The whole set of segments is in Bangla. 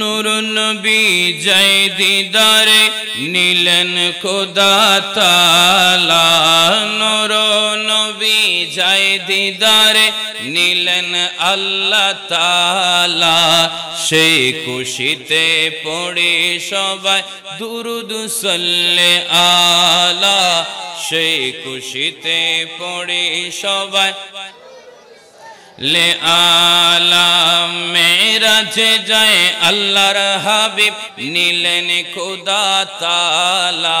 নূর নবী জয় দিদারে নীলেন খোদা তালা নূর নবী জয় দিদারে নীলেন আল্লাহ তালা সেই খুশিতে পড়ে সবাই দুরুদ সল্লে আলা সে খুশিতে পড়ে সবাই লে আলাম মেরাজে যায় আল্লাহর হাবিব নীলেন খুদা তালা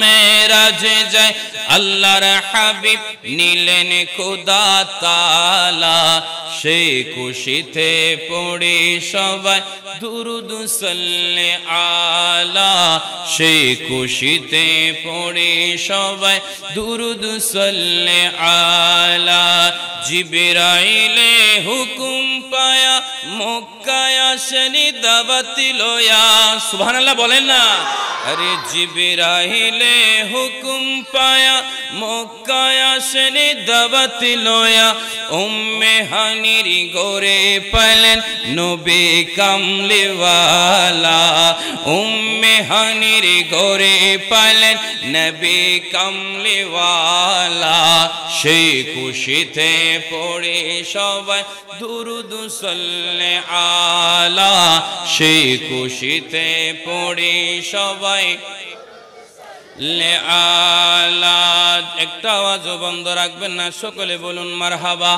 মেরাজে যায় আল্লাহর হাবিব নীলেন খুদা তালা সে খুশিতে পড়ে সবাই দুরুদ সাল্লে আলা সে খুশিতে পড়ে সবাই দুরুদ সাল্লে আলা জিবরাই حکم پایا موقع মক্কায় আসেনি দাবাতি লয়া সুবহানাল্লাহ বলেন না আরে জিবিরাহিলে হুকুম পায়া মক্কায় আসেনি দাবাতি লয়া উম্মে হানিরি গোরে পাইলেন নবী কামলিওয়ালা উম্মে হানিরি গোরে পাইলেন নবী কামলিওয়ালা সেই খুশিতে পড়ে সবাই দুরুদ সাল্লাল্লাহ তালা সে খুশিতে পড়ি সবাই লে আলা একটা আওয়াজও বন্ধ রাখবেন না সকলে বলুন মারহাবা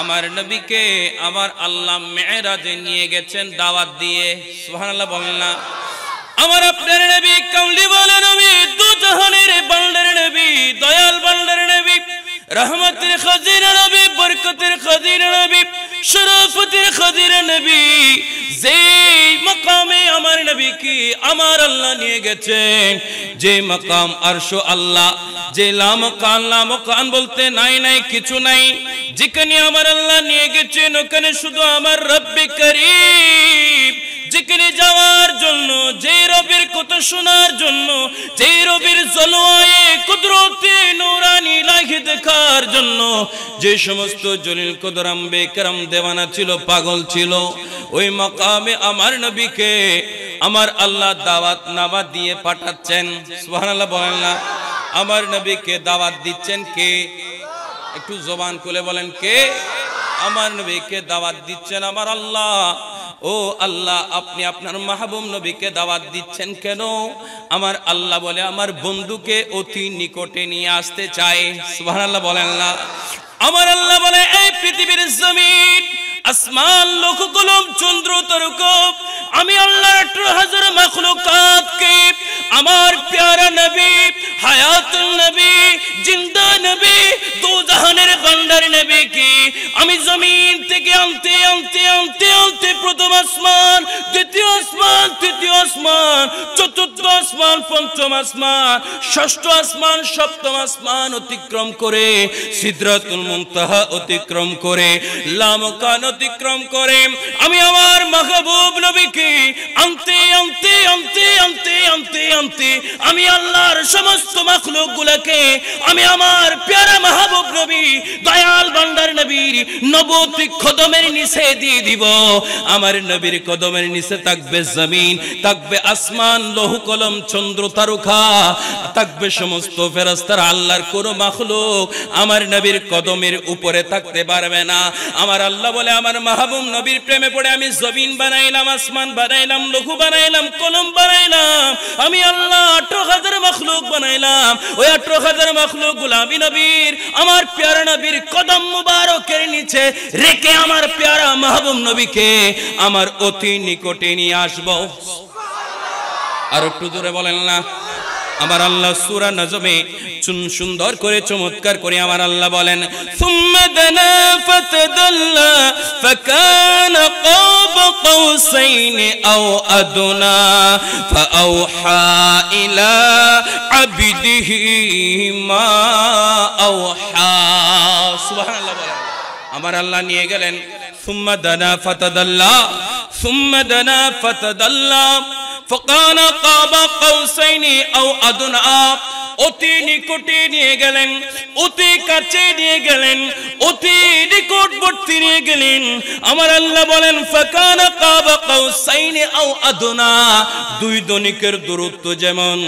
আমার নবীকে আমার আল্লাহ মেয়েরাজে নিয়ে গেছেন দাওয়াত দিয়ে সুহানাল্লাহ বল না আমার আপনার নবী কাউলি বলে নবী দু জাহানের বান্ডার নবী দয়াল বান্ডার নবী রহমতের খাজির নবী বরকতের খজির নবী শরফতের খজির নবী যে মকামে আমার কি আমার আল্লাহ নিয়ে গেছেন যে মকাম আরশো আল্লাহ যে লাম কান লাম কান বলতে নাই নাই কিছু নাই যেখানে আমার আল্লাহ নিয়ে গেছেন ওখানে শুধু আমার রব্বি করিম জিকিরে যাওয়ার জন্য যে রবির কথা শোনার জন্য যে রবির জলোয়ে কুদরতে নুরানি লাগে দেখার জন্য যে সমস্ত জলিল কদরাম বেকরাম দেওয়ানা ছিল পাগল ছিল ওই মকামে আমার নবীকে আমার আল্লাহ দাওয়াত নাবা দিয়ে পাঠাচ্ছেন সুবহানাল্লাহ বলেন না আমার নবীকে দাওয়াত দিচ্ছেন কে একটু জবান খুলে বলেন কে আমার নবীকে দাওয়াত দিচ্ছেন আমার আল্লাহ ও আল্লাহ আপনি আপনার মাহবুব নবীকে দাওয়াত দিচ্ছেন কেন আমার আল্লাহ বলে আমার বন্ধুকে অতি নিকটে নিয়ে আসতে চাই সুহান আল্লাহ বলেন না আমার আল্লাহ বলে এই পৃথিবীর জমিন আসমান লোক কলম চন্দ্র তরকব আমি আল্লাহর আঠারো হাজার মখলুকাতকে আমার প্যারা নবী হায়াতুল নবী জিন্দা নবী দু জাহানের বান্দার নবীকে আমি জমিন থেকে আনতে আনতে আনতে আনতে প্রথম আসমান দ্বিতীয় আসমান তৃতীয় আসমান চতুর্থ আসমান পঞ্চম আসমান ষষ্ঠ আসমান সপ্তম আসমান অতিক্রম করে সিদ্রাতুল মুনতাহা অতিক্রম করে লামকান অতিক্রম করে আমি আমার মাহবুব নবীকে আনতে আনতে আনতে আনতে আনতে আনতে আমি আল্লাহর সমস্ত মখলুক গুলাকে আমি আমার প্যারা মাহবুব নবী দয়াল বান্দার নবীর নবতী কদমের নিচে দিয়ে দিব আমার নবীর কদমের নিচে থাকবে জমিন থাকবে আসমান লহু কলম চন্দ্র তারকা থাকবে সমস্ত ফেরাস্তার আল্লাহর কোন মাখলুক আমার নবীর কদমের উপরে থাকতে পারবে না আমার আল্লাহ বলে আমার মাহবুব নবীর প্রেমে পড়ে আমি জমিন বানাইলাম আসমান বানাইলাম লঘু বানাইলাম কলম বানাইলাম আমি আল্লাহ আঠারো হাজার মখলুক বানাইলাম ওই আঠারো হাজার মখলুক রাখলো গুলামি নবীর আমার প্যারা নবীর কদম মুবারকের নিচে রেখে আমার প্যারা মাহবুব নবীকে আমার অতি নিকটে নিয়ে আসবো আর একটু জোরে বলেন না আমার আল্লাহ সুরা নজমে চুন সুন্দর করে চমৎকার করে আমার আল্লাহ বলেন আমার আল্লাহ নিয়ে গেলেন সুম্মা দানা ফাতাদাল্লা সুম্মা দানা অতি নিকটে নিয়ে গেলেন অতি কাছে নিয়ে গেলেন অতি নিকটবর্তী নিয়ে গেলেন আমার আল্লাহ বলেন কাবা কাউসাইনি আও আদুনা দুই দনিকের দূরত্ব যেমন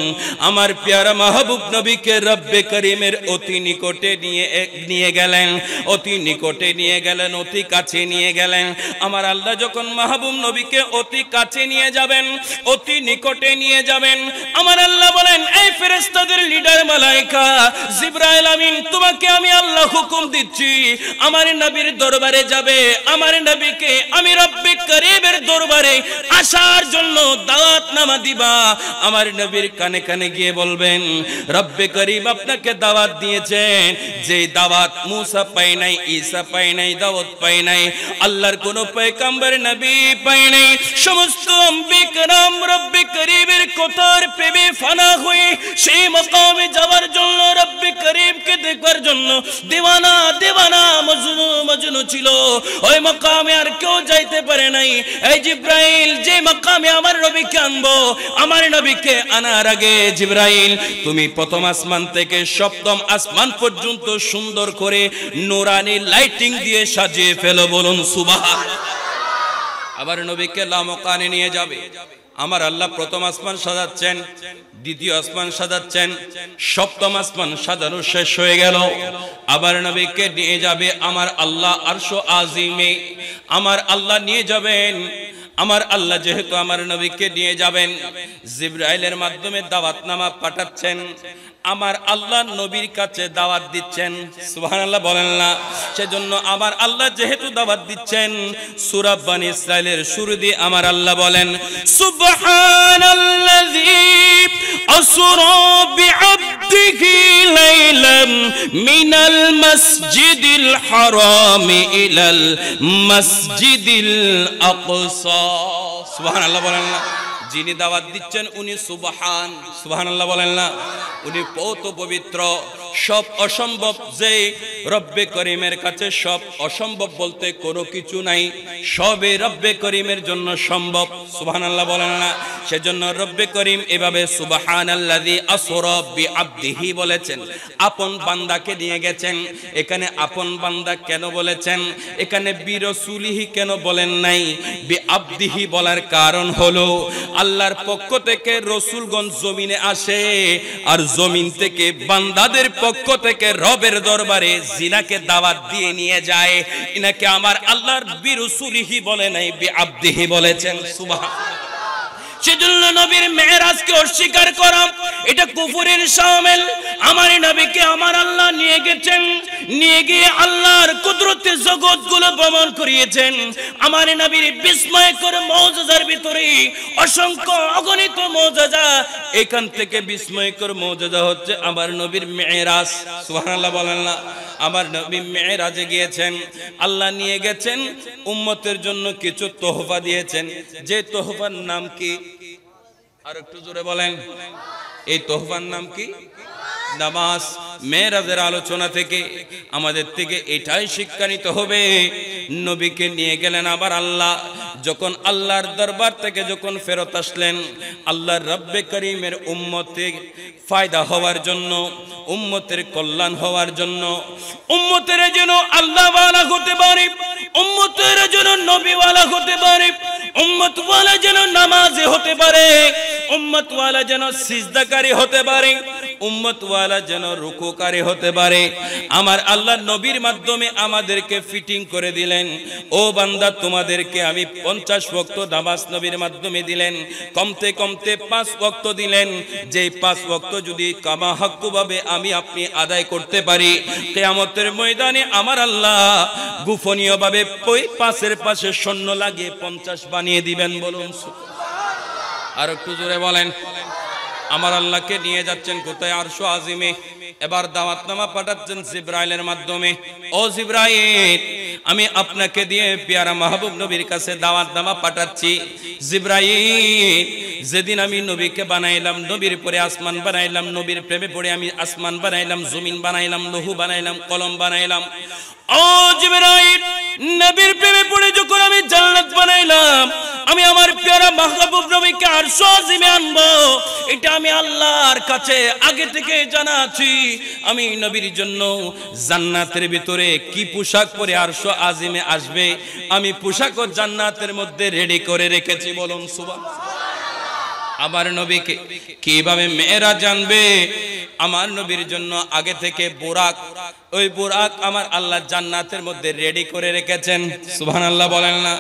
আমার প্যারা মাহবুব নবীকে রব্বে করিমের অতি নিকটে নিয়ে নিয়ে গেলেন অতি নিকটে নিয়ে গেলেন অতি কাছে নিয়ে গেলেন আমার আল্লাহ যখন মাহবুব নবীকে অতি কাছে নিয়ে যাবেন অতি অতি নিকটে নিয়ে যাবেন আমার আল্লাহ বলেন এই ফেরেস্তাদের লিডার মালাইকা জিব্রাইল আমিন তোমাকে আমি আল্লাহ হুকুম দিচ্ছি আমার নবীর দরবারে যাবে আমার নবীকে আমি রব্বি করিমের দরবারে আসার জন্য দাওয়াত নামা দিবা আমার নবীর কানে কানে গিয়ে বলবেন রব্বি করিম আপনাকে দাওয়াত দিয়েছেন যে দাওয়াত মুসা পাই নাই ঈসা পাই নাই দাওয়াত পাই নাই আল্লাহর কোন পয়গম্বর নবী পাই নাই সমস্ত অম্বিকরামরা রব্বি করিমের কোথার প্রেমে ফানা হয়ে সেই মকামে যাওয়ার জন্য রব্বি করিমকে দেখবার জন্য দেওয়ানা দেওয়ানা মজনু মজনু ছিল ওই মকামে আর কেউ যাইতে পারে নাই এই জিব্রাইল যে মকামে আমার নবীকে আনবো আমার নবীকে আনার আগে জিব্রাইল তুমি প্রথম আসমান থেকে সপ্তম আসমান পর্যন্ত সুন্দর করে নোরানি লাইটিং দিয়ে সাজিয়ে ফেলো বলুন সুবাহ আবার নবীকে লামকানে নিয়ে যাবে আমার আল্লাহ প্রথম আসমান সাজাচ্ছেন দ্বিতীয় আসমান সাজাচ্ছেন সপ্তম আসমান সাজানো শেষ হয়ে গেল আবার নবীকে নিয়ে যাবে আমার আল্লাহ আরশো আজিমে আমার আল্লাহ নিয়ে যাবেন আমার আল্লাহ যেহেতু আমার নবীকে নিয়ে যাবেন জিব্রাইলের মাধ্যমে দাওয়াতনামা পাঠাচ্ছেন আমার আল্লাহ নবীর কাছে দাওয়াত দিচ্ছেন সুহান আল্লাহ বলেন না সেজন্য আমার আল্লাহ যেহেতু দাওয়াত দিচ্ছেন সুরাবান ইসরায়েলের শুরু দিয়ে আমার আল্লাহ বলেন সুবহান মসজিদিল হারাম মসজিদিল আকসা বলেন না যিনি দাওয়াত দিচ্ছেন উনি সুবাহান সুবাহান আল্লাহ বলেন না উনি পৌত পবিত্র সব অসম্ভব যে রব্বে করিমের কাছে সব অসম্ভব বলতে কোনো কিছু নাই সবে রব্বে করিমের জন্য সম্ভব সুবাহান আল্লাহ বলেন না সেজন্য রব্বে করিম এভাবে সুবাহান আল্লাহ আসরব্বি আব্দিহি বলেছেন আপন বান্দাকে নিয়ে গেছেন এখানে আপন বান্দা কেন বলেছেন এখানে বীরসুলিহি কেন বলেন নাই বি আব্দিহি বলার কারণ হলো আল্লাহর পক্ষ থেকে রসুলগঞ্জ জমিনে আসে আর জমিন থেকে বান্দাদের পক্ষ থেকে রবের দরবারে জিনাকে দাওয়াত দিয়ে নিয়ে যায় ইনাকে আমার আল্লাহর বীরসুলিহি বলে নাই আব্দিহি বলেছেন সুবাহ সেজন্য নবীর মেহরাজকে অস্বীকার করা এটা কুফুরের সামেল আমার নবীকে আমার আল্লাহ নিয়ে গেছেন নিয়ে গিয়ে আল্লাহর কুদরতের জগৎ গুলো ভ্রমণ করিয়েছেন আমার নবীর বিস্ময়কর মৌজার ভিতরে অসংখ্য অগণিত মৌজা এখান থেকে বিস্ময়কর মৌজা হচ্ছে আমার নবীর মেহরাজ সোহানাল্লাহ বলেন না আমার নবী মেয়েরাজে গিয়েছেন আল্লাহ নিয়ে গেছেন উম্মতের জন্য কিছু তোহফা দিয়েছেন যে তোহফার নাম কি আর একটু জোরে বলেন এই তোহফার নাম কি নামাজ মেয়েরাজের আলোচনা থেকে আমাদের থেকে এটাই শিক্ষা নিতে হবে নবীকে নিয়ে গেলেন আবার আল্লাহ যখন আল্লাহর দরবার থেকে যখন ফেরত আসলেন আল্লাহর রব্বে করিমের উম্মতে ফায়দা হওয়ার জন্য উম্মতের কল্যাণ হওয়ার জন্য উম্মতের যেন আল্লাহওয়ালা হতে পারে উম্মতের যেন নবীওয়ালা হতে পারে উম্মতওয়ালা যেন নামাজে হতে পারে উম্মতওয়ালা যেন সিজদাকারী হতে পারে উম্মতওয়ালা যেন রুকুকারী হতে পারে আমার আল্লাহ নবীর মাধ্যমে আমাদেরকে ফিটিং করে দিলেন ও বান্দা তোমাদেরকে আমি পঞ্চাশ ভক্ত দামাস নবীর মাধ্যমে দিলেন কমতে কমতে পাঁচ ভক্ত দিলেন যেই পাঁচ ভক্ত যদি কামা আমি আপনি আদায় করতে পারি কেয়ামতের ময়দানে আমার আল্লাহ গোপনীয়ভাবে ওই পাশের পাশে সৈন্য লাগিয়ে পঞ্চাশ বানিয়ে দিবেন বলুন আর একটু জোরে বলেন আমার আল্লাহকে নিয়ে যাচ্ছেন কোথায় আরশো আজিমে এবার দাওয়াতনামা পাঠাচ্ছেন জিব্রাইলের মাধ্যমে ও জিব্রাইল আমি আপনাকে দিয়ে পিয়ারা মাহবুব নবীর কাছে দাওয়াতনামা পাঠাচ্ছি জিব্রাইল যেদিন আমি নবীকে বানাইলাম নবীর পরে আসমান বানাইলাম নবীর প্রেমে পড়ে আমি আসমান বানাইলাম জমিন বানাইলাম লহু বানাইলাম কলম বানাইলাম ও জিব্রাইল নবীর প্রেমে পড়ে যখন আমি জান্নাত বানাইলাম আমি আমার পেয়ারা মাহবুব নবীকে আর সজিমে আনবো এটা আমি আল্লাহর কাছে আগে থেকে জানাচ্ছি আমি নবীর জন্য জান্নাতের ভিতরে কি পোশাক পরে আরশ আজিমে আসবে আমি পোশাক ও জান্নাতের মধ্যে রেডি করে রেখেছি বলুন সুবহানাল্লাহ আমার নবীকে কিভাবে মেয়েরা জানবে আমার নবীর জন্য আগে থেকে বোরাক ওই বোরাক আমার আল্লাহ জান্নাতের মধ্যে রেডি করে রেখেছেন সুহান আল্লাহ বলেন না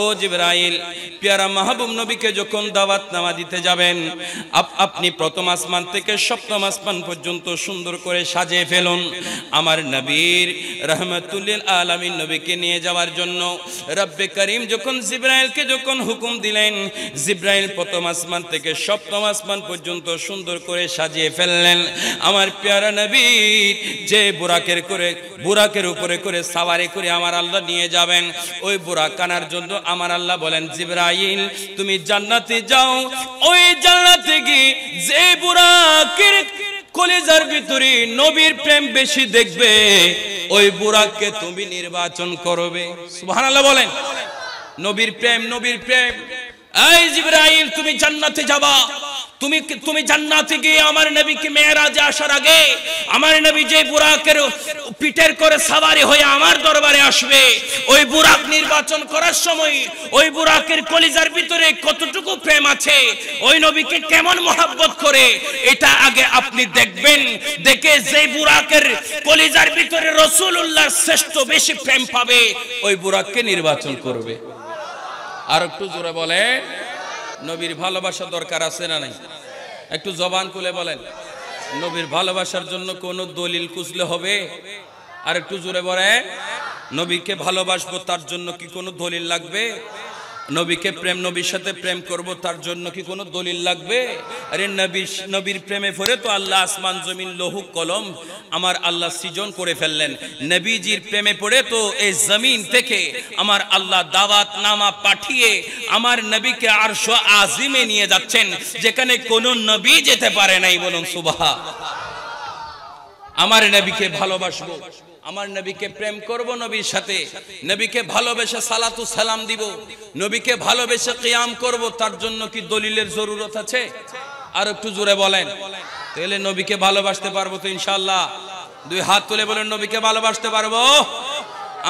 ও জিব্রাইল পেয়ারা মাহবুব নবীকে যখন দাওয়াত নামা দিতে যাবেন আপনি প্রথম আসমান থেকে সপ্তম আসমান পর্যন্ত সুন্দর করে সাজিয়ে ফেলুন আমার নবীর রহমতুল্লিল আলমীর নবীকে নিয়ে যাওয়ার জন্য রব্বে করিম যখন জিব্রাইলকে যখন হুকুম দিলেন জিব্রাইল প্রথম আসমান থেকে থেকে সপ্তম আসমান পর্যন্ত সুন্দর করে সাজিয়ে ফেললেন আমার পেয়ারা নবী যে বুরাকের করে বুরাকের উপরে করে সাওয়ারি করে আমার আল্লাহ নিয়ে যাবেন ওই বুরাক কানার জন্য আমার আল্লাহ বলেন জিব্রাইল তুমি জান্নাতে যাও ওই জান্নাতে গিয়ে যে বুরাকের কলেজার ভিতরে নবীর প্রেম বেশি দেখবে ওই বুরাককে তুমি নির্বাচন করবে সুবহানাল্লাহ বলেন নবীর প্রেম নবীর প্রেম এই জিব্রাইল তুমি জান্নাতে যাবা তুমি তুমি জান্নাতে গিয়ে আমার নবীকে মেয়েরাজে আসার আগে আমার নবী যে বুরাকের পিঠের করে সাবারি হয়ে আমার দরবারে আসবে ওই বুরাক নির্বাচন করার সময় ওই বুরাকের কলিজার ভিতরে কতটুকু প্রেম আছে ওই নবীকে কেমন মহাব্বত করে এটা আগে আপনি দেখবেন দেখে যে বুরাকের কলিজার ভিতরে রসুল উল্লাহর শ্রেষ্ঠ বেশি প্রেম পাবে ওই বুরাককে নির্বাচন করবে আর একটু জোরে বলে নবীর ভালোবাসা দরকার আছে না নাই একটু জবান খুলে বলেন নবীর ভালোবাসার জন্য কোনো দলিল কুচলে হবে আর একটু জোরে বলে নবীকে ভালোবাসবো তার জন্য কি কোনো দলিল লাগবে নবীকে প্রেম নবীর সাথে প্রেম করব তার জন্য কি কোনো দলিল লাগবে আরে নবী নবীর প্রেমে পড়ে তো আল্লাহ আসমান জমিন লহু কলম আমার আল্লাহ সৃজন করে ফেললেন নবীজির প্রেমে পড়ে তো এই জমিন থেকে আমার আল্লাহ দাওয়াত নামা পাঠিয়ে আমার নবীকে আরশ আজিমে নিয়ে যাচ্ছেন যেখানে কোনো নবী যেতে পারে নাই বলুন সুবাহা আমার নবীকে ভালোবাসবো আমার নবীকে প্রেম করব নবীর সাথে নবীকে ভালোবেসে সালাতু সালাম দিব নবীকে ভালোবেসে কিয়াম করব তার জন্য কি দলিলের জরুরত আছে আর একটু জোরে বলেন তাহলে নবীকে ভালোবাসতে পারবো তো ইনশাল্লাহ দুই হাত তুলে বলেন নবীকে ভালোবাসতে পারবো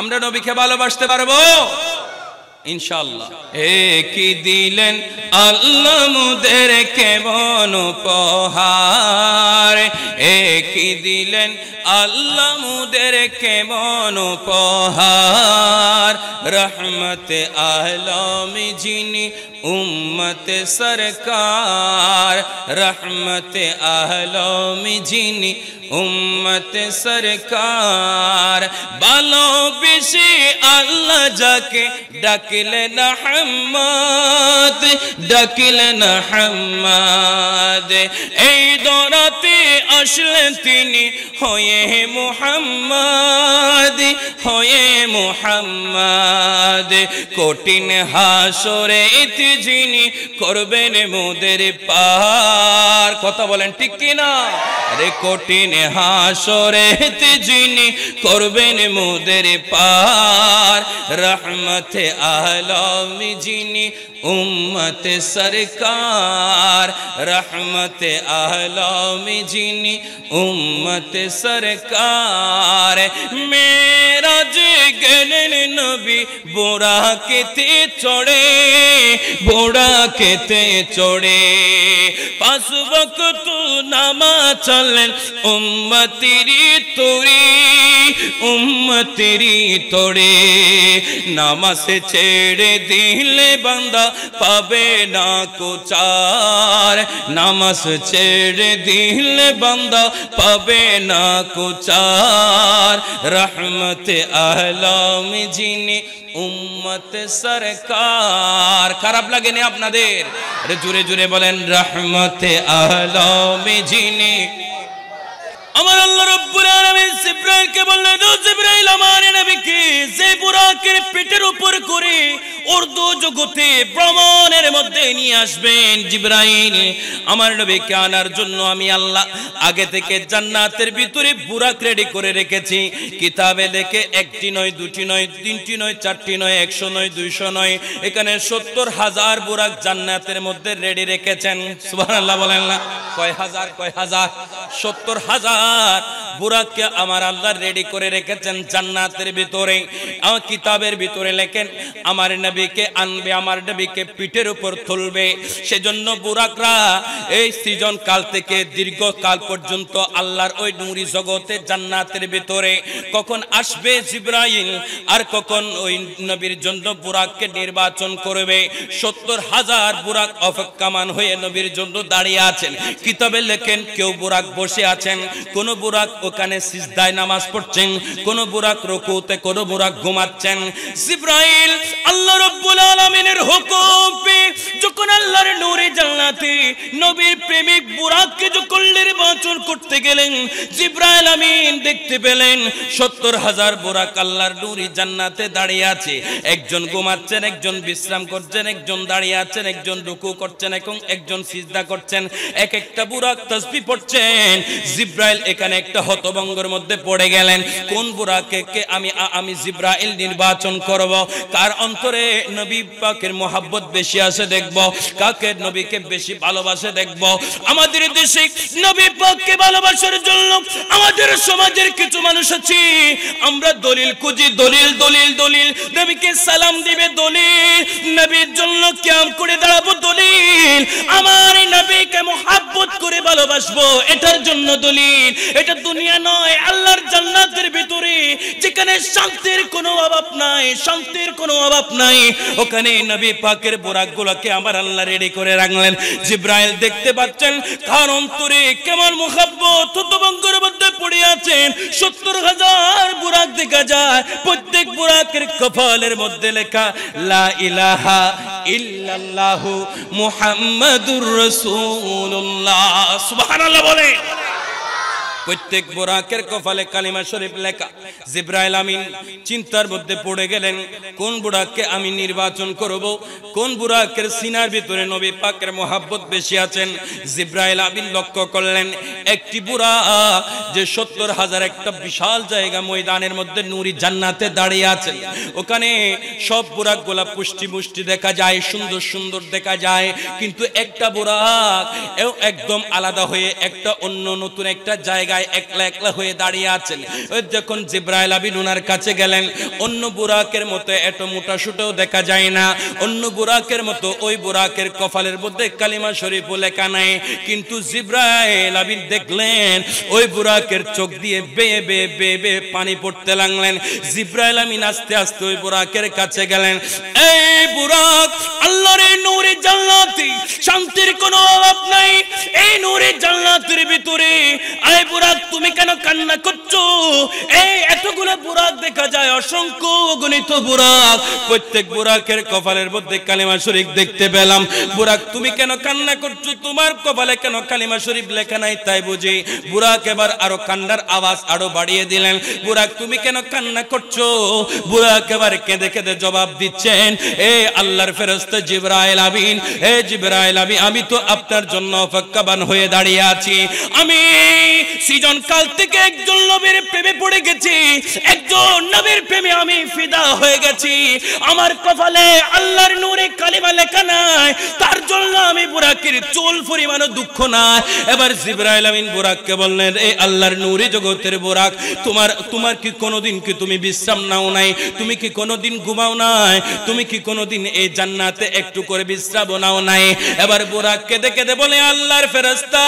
আমরা নবীকে ভালোবাসতে পারবো ইনশাল্লাহ কি দিলেন আল্লাহ মুদের কেমন উপহার কি দিলেন আল্লাহ মুদের কেমন উপহার রহমত আলমি যিনি উম্মত সরকার রহমত আলমি যিনি উম্মত সরকার ভালোবেসে আল্লাহ যাকে ডাক ডাকলেন হাম্মাদ ডাকলেন হাম্মাদ এই দরাতে আসলেন তিনি হয়ে মুহাম্মাদ হয়ে মুহাম্মাদ কঠিন হাসরে ইতি যিনি করবেন মোদের পার কথা বলেন ঠিক কিনা রে কঠিন হাসরে যিনি করবেন মোদের পার রহমতে আ आलम जिनी उम्मत सरकार रहमत आलम जिनी उम्मत सरकार मेरा जगन नबी बोरा केते चढ़े बोरा केते চড়ে পাঁচ বকত নামা চলেন উম্মতিরি তোরে উম্মতিরি তোরে নামাজ চেয়ে तेरे दिल बंदा पावे ना को चार नमस छेड़े दिल बंदा पावे ना को चार रहमत आलम जीने उम्मत सरकार खराब लगे ने अपना देर अरे जुरे जुरे बोलें रहमत आलम जीने আমার আল্লাহ রব্বুল আলামিন জিব্রাইলকে বললেন ও জিব্রাইল আমার নবীকে যে বুরাকের পেটের উপর করে উর্দু জগতে ভ্রমণের মধ্যে নিয়ে আসবেন জিব্রাইল আমার নবীকে আনার জন্য আমি আল্লাহ আগে থেকে জান্নাতের ভিতরে বুরাক রেডি করে রেখেছি কিতাবে দেখে একটি নয় দুটি নয় তিনটি নয় চারটি নয় একশো নয় দুইশো নয় এখানে সত্তর হাজার বুরাক জান্নাতের মধ্যে রেডি রেখেছেন সুবহানাল্লাহ বলেন না কয় হাজার কয় হাজার সত্তর হাজার আল্লাহর বুরাককে আমার আল্লাহ রেডি করে রেখেছেন জান্নাতের ভিতরে কিতাবের ভিতরে লেখেন আমার নবীকে আনবে আমার নবীকে পিঠের উপর তুলবে সেজন্য বুরাকরা এই সৃজন কাল থেকে দীর্ঘকাল পর্যন্ত আল্লাহর ওই নুরি জগতে জান্নাতের ভিতরে কখন আসবে জিব্রাইল আর কখন ওই নবীর জন্য বুরাককে নির্বাচন করবে সত্তর হাজার বুরাক অপেক্ষামান হয়ে নবীর জন্য দাঁড়িয়ে আছেন কিতাবে লেখেন কেউ বুরাক বসে আছেন কোন বুরাক ওখানে সিজদায় নামাজ পড়ছেন কোন বুরাক রকুতে কোন বুরাক ঘুমাচ্ছেন জিব্রাইল আল্লাহ রাব্বুল আলামিনের হুকুম পে যখন আল্লাহর নূরে জান্নাতে নবীর প্রেমিক বুরাককে যখন নির্বাচন করতে গেলেন জিব্রাইল আমিন দেখতে পেলেন সত্তর হাজার বোরাক আল্লাহর নূরে জান্নাতে দাঁড়িয়ে আছে একজন ঘুমাচ্ছেন একজন বিশ্রাম করছেন একজন দাঁড়িয়ে আছেন একজন রুকু করছেন এবং একজন সিজদা করছেন এক একটা বুরাক তাসবিহ পড়ছেন জিব্রাইল এখানে একটা হতভঙ্গর মধ্যে পড়ে গেলেন কোন বুড়াকে কে আমি আমি জিব্রাইল নির্বাচন করব কার অন্তরে নবী পাকের মোহাব্বত বেশি আছে দেখব কাকে নবীকে বেশি ভালোবাসে দেখব আমাদের দেশে নবী পাককে ভালোবাসার জন্য আমাদের সমাজের কিছু মানুষ আছে আমরা দলিল খুঁজি দলিল দলিল দলিল নবীকে সালাম দিবে দলিল নবীর জন্য ক্যাম করে দাঁড়াবো দলিল আমার নবীকে মোহাব্বত করে ভালোবাসবো এটার জন্য দলিল আলামিন এটা দুনিয়া নয় আল্লাহর জান্নাতের ভিতরে যেখানে শান্তির কোনো অভাব নাই শান্তির কোনো অভাব নাই ওখানে নবী পাকের বোরাকগুলোকে আমার আল্লাহ রেডি করে রাখলেন জিব্রাইল দেখতে পাচ্ছেন কার অন্তরে কেমন মুখাব্বত থতবঙ্গের মধ্যে পড়ে আছেন সত্তর হাজার বোরাক দেখা যায় প্রত্যেক বোরাকের কপালের মধ্যে লেখা লা ইলাহা ইল্লাল্লাহু মুহাম্মাদুর রাসূলুল্লাহ সুবহানাল্লাহ বলে প্রত্যেক বোরাকের কপালে কালিমা শরীফ লেখা জিব্রাইল আমিন চিন্তার মধ্যে পড়ে গেলেন কোন বুড়াককে আমি নির্বাচন করব কোন বুড়াকের সিনার ভিতরে নবী পাকের মহাব্বত বেশি আছেন জিব্রাইল আমিন লক্ষ্য করলেন একটি বুড়া যে সত্তর হাজার একটা বিশাল জায়গা ময়দানের মধ্যে নুরি জান্নাতে দাঁড়িয়ে আছেন ওখানে সব বুড়াক গোলা পুষ্টি মুষ্টি দেখা যায় সুন্দর সুন্দর দেখা যায় কিন্তু একটা বুড়াক একদম আলাদা হয়ে একটা অন্য নতুন একটা জায়গায় জায়গায় একলা একলা হয়ে দাঁড়িয়ে আছেন যখন জিব্রাইল আবিন ওনার কাছে গেলেন অন্য বুরাকের মতো এত মোটা সুটেও দেখা যায় না অন্য বুরাকের মতো ওই বুরাকের কফালের মধ্যে কালিমা শরীফ লেখা নাই কিন্তু জিব্রাইল আবিন দেখলেন ওই বুরাকের চোখ দিয়ে বে বে বে বে পানি পড়তে লাগলেন জিব্রাইল আমিন আস্তে আস্তে ওই বুরাকের কাছে গেলেন এই বুরাক আল্লাহর এই নূরে জান্নাতি শান্তির কোনো অভাব নাই এই নূরে জান্নাতের ভিতরে আয় বুরাক তুমি কেন কান্না করছো এই এতগুলো দেখা যায় অসংখ্য প্রত্যেক কপালের মধ্যে কালিমা শরীফ দেখতে পেলাম তুমি কেন কান্না করছো তোমার কপালে কেন কালিমা শরীফ লেখা নাই তাই বুঝি এবার আরো কান্নার আওয়াজ আরো বাড়িয়ে দিলেন তুমি কেন কান্না করছো এবার কেঁদে কেঁদে জবাব দিচ্ছেন এ আল্লাহর ফেরস্ত জিব্রাইল আবিন এ জিব্রাইল আমিন আমি তো আপনার জন্য অপেক্ষাবান হয়ে দাঁড়িয়ে আছি আমি কাল থেকে একজন নবীর প্রেমে পড়ে গেছি একজন নবীর প্রেমে আমি ফিদা হয়ে গেছি আমার কপালে আল্লাহর নূরে কালিমা লেখা নাই তার জন্য আমি বুরাকের চুল পরিমাণ দুঃখ নাই এবার জিব্রাইল আমিন বুরাককে বললেন এই আল্লাহর নূরে জগতের বুরাক তোমার তোমার কি কোনোদিন কি তুমি বিশ্রাম নাও নাই তুমি কি কোনোদিন ঘুমাও নাই তুমি কি কোনোদিন এই জান্নাতে একটু করে বিশ্রাম নাও নাই এবার বুরাককে দেখে দে বলে আল্লাহর ফেরেশতা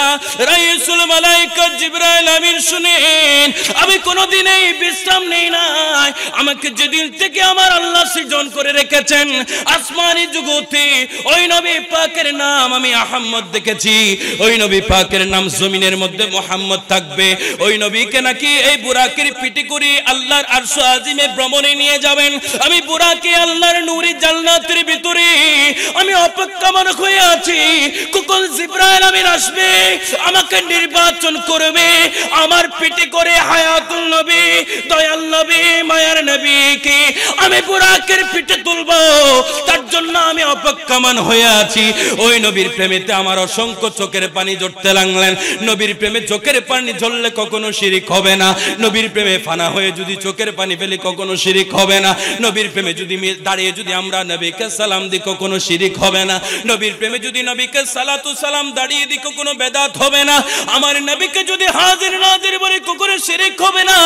রাইসুল মালাইকা জিব্রাইল আলামিন শুনেন আমি বিশ্রাম নেই নাই আমাকে থেকে আমার আল্লাহ সৃজন করে রেখেছেন আসমানি ওই নবী পাকের নাম আমি আহম্মদ দেখেছি ওই নবী পাকের নাম জমিনের মধ্যে মোহাম্মদ থাকবে ওই নবীকে নাকি এই বুরাকের পিটি করে আল্লাহর আরশ আজিমে ভ্রমণে নিয়ে যাবেন আমি বুরাকে আল্লাহর জান্নাতের ভিতরে আমি অপেক্ষমান হয়ে আছি কুকুল জিব্রাইল আসবে আমাকে নির্বাচন করবে আমার পিটি করে হায়াতুল নবী দয়াল নবী মায়ার নবীকে আমি বুরাকের পিঠে তুলব তার জন্য আমি অপেক্ষমান হয়ে আছি ওই নবীর প্রেমেতে আমার অসংখ্য চোখের পানি জড়তে লাগলেন নবীর প্রেমে চোখের পানি ঝরলে কখনো শিরিক হবে না নবীর প্রেমে ফানা হয়ে যদি চোখের পানি ফেলে কখনো শিরিক হবে না নবীর প্রেমে যদি দাঁড়িয়ে যদি আমরা নবীকে সালাম দিই কখনো শিরিক হবে না নবীর প্রেমে যদি নবীকে সালাতু সালাম দাঁড়িয়ে দিই কখনো বেদাত হবে না আমার নবীকে যদি হা নাজির নাজির বলে কুকুরের শিরিক হবে না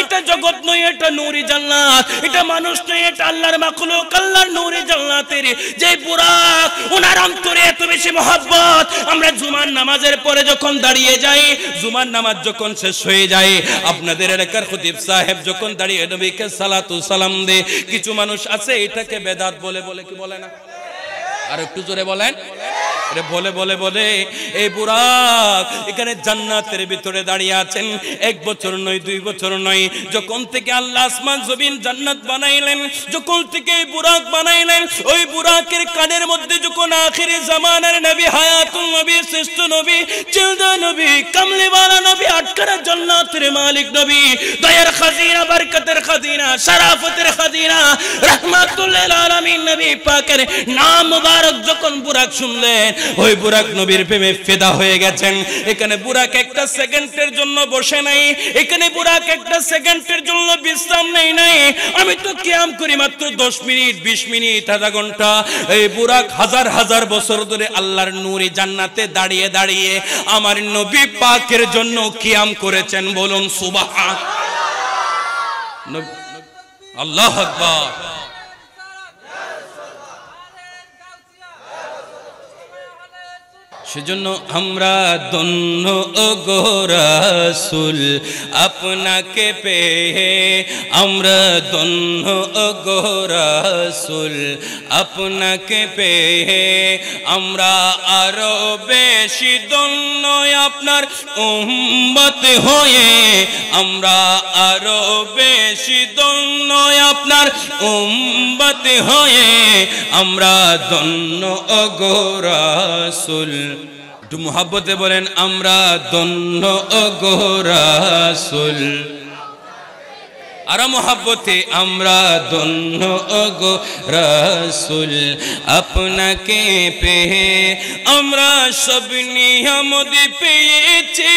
এটা জগৎ নয় এটা নূরি জান্নাত এটা মানুষ নয় এটা আল্লাহর মাখলুক আল্লাহর নূরি জান্নাতের যে বুরাক ওনার অন্তরে এত বেশি মহব্বত আমরা জুমার নামাজের পরে যখন দাঁড়িয়ে যাই জুমার নামাজ যখন শেষ হয়ে যায় আপনাদের এলাকার খতিব সাহেব যখন দাঁড়িয়ে নবীকে সালাতু সালাম দে কিছু মানুষ আছে এটাকে বেদাত বলে বলে কি বলে না আর একটু জোরে বলেন আরে বলে বলে বলে এই বুড়াক এখানে জান্নাতের ভিতরে দাঁড়িয়ে আছেন এক বছর নয় দুই বছর নয় যখন থেকে আল্লাহ আসমান জমিন জান্নাত বানাইলেন যখন থেকে এই বুড়াক বানাইলেন ওই বুড়াকের কানের মধ্যে যখন আখিরে জামানের নবী হায়াতুল নবী শ্রেষ্ঠ নবী চিলদা নবী কামলিওয়ালা নবী আটকারা জান্নাতের মালিক নবী দয়ার খাজিনা বরকতের খাজিনা শরাফতের খাজিনা রহমাতুল আলামিন নবী পাকের নাম মুবারক যখন বুড়াক শুনলেন ওই বুরাক নবীর প্রেমে ফেদা হয়ে গেছেন এখানে বুরাক একটা সেকেন্ডের জন্য বসে নাই এখানে বুরাক একটা সেকেন্ডের জন্য বিশ্রাম নেই নাই আমি তো ক্যাম্প করি মাত্র দশ মিনিট বিশ মিনিট আধা ঘন্টা এই বুরাক হাজার হাজার বছর ধরে আল্লাহর নূরে জান্নাতে দাঁড়িয়ে দাঁড়িয়ে আমার নবী পাকের জন্য কিয়াম করেছেন বলুন সুবাহ আল্লাহ আকবার সেজন্য আমরা ধন্য গোরাসুল আপনাকে পেয়ে আমরা ধন্য গোরাসুল আপনাকে পেয়ে আমরা আরো বেশি ধন্য আপনার উম্মত হয়ে আমরা আরো বেশি দন্ন আপনার উম্মত হয়ে আমরা ধন্য গোরাসুল একটু মোহাব্বতে বলেন আমরা ধন্য গোরাসুল আর মহাব্বতে আমরা দন্য অগো রসুল আপনাকে পেয়ে আমরা সব নিয়ম পেয়েছি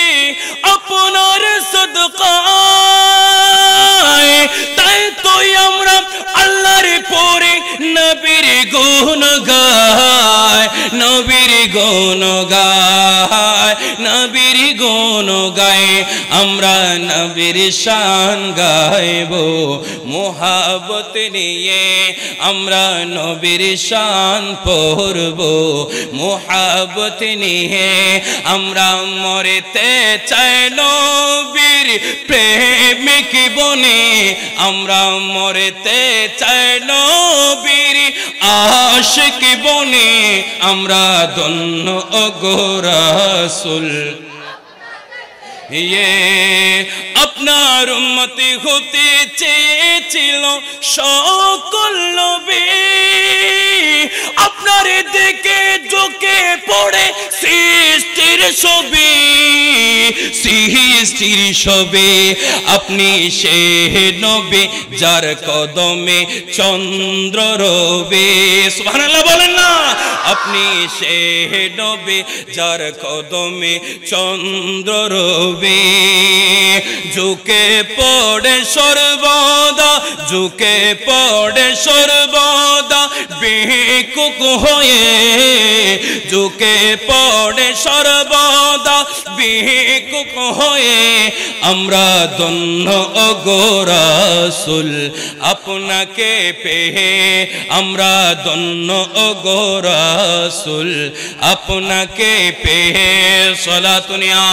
আপনার সদকায় তাই তো আমরা আল্লাহর পরে নবীর গুণ গায় নবীর গুণ গায় নবীর গুণ গায় আমরা নবীর শান গায় ভাই মোহাবত নিয়ে আমরা নবীর শান পড়ব মোহাবত নিয়ে আমরা মরেতে চাই নবীর প্রেমিক বনে আমরা মরেতে চাই নবীর আশিক বনে আমরা ধন্য অগোরাসুল ইয়ে আপনার উন্মতি হতে চেয়েছিল সকল নবী আপনার দিকে ঝুঁকে পড়ে সৃষ্টির ছবি সৃষ্টির ছবি আপনি সে নবে যার কদমে চন্দ্র রবে সুহানাল্লাহ বলেন না আপনি সে নবে যার কদমে চন্দ্র রবে ঝুঁকে পড়ে সর্বদা ঝুঁকে পড়ে সর্বদা বেকুক হয়ে ঝুঁকে পড়ে সর্বদা বেকুক হয়ে আমরা ধন্য অগোরাসুল আপনাকে পেয়ে আমরা ধন্য অগোরাসুল আপনাকে পেয়ে সলা দুনিয়া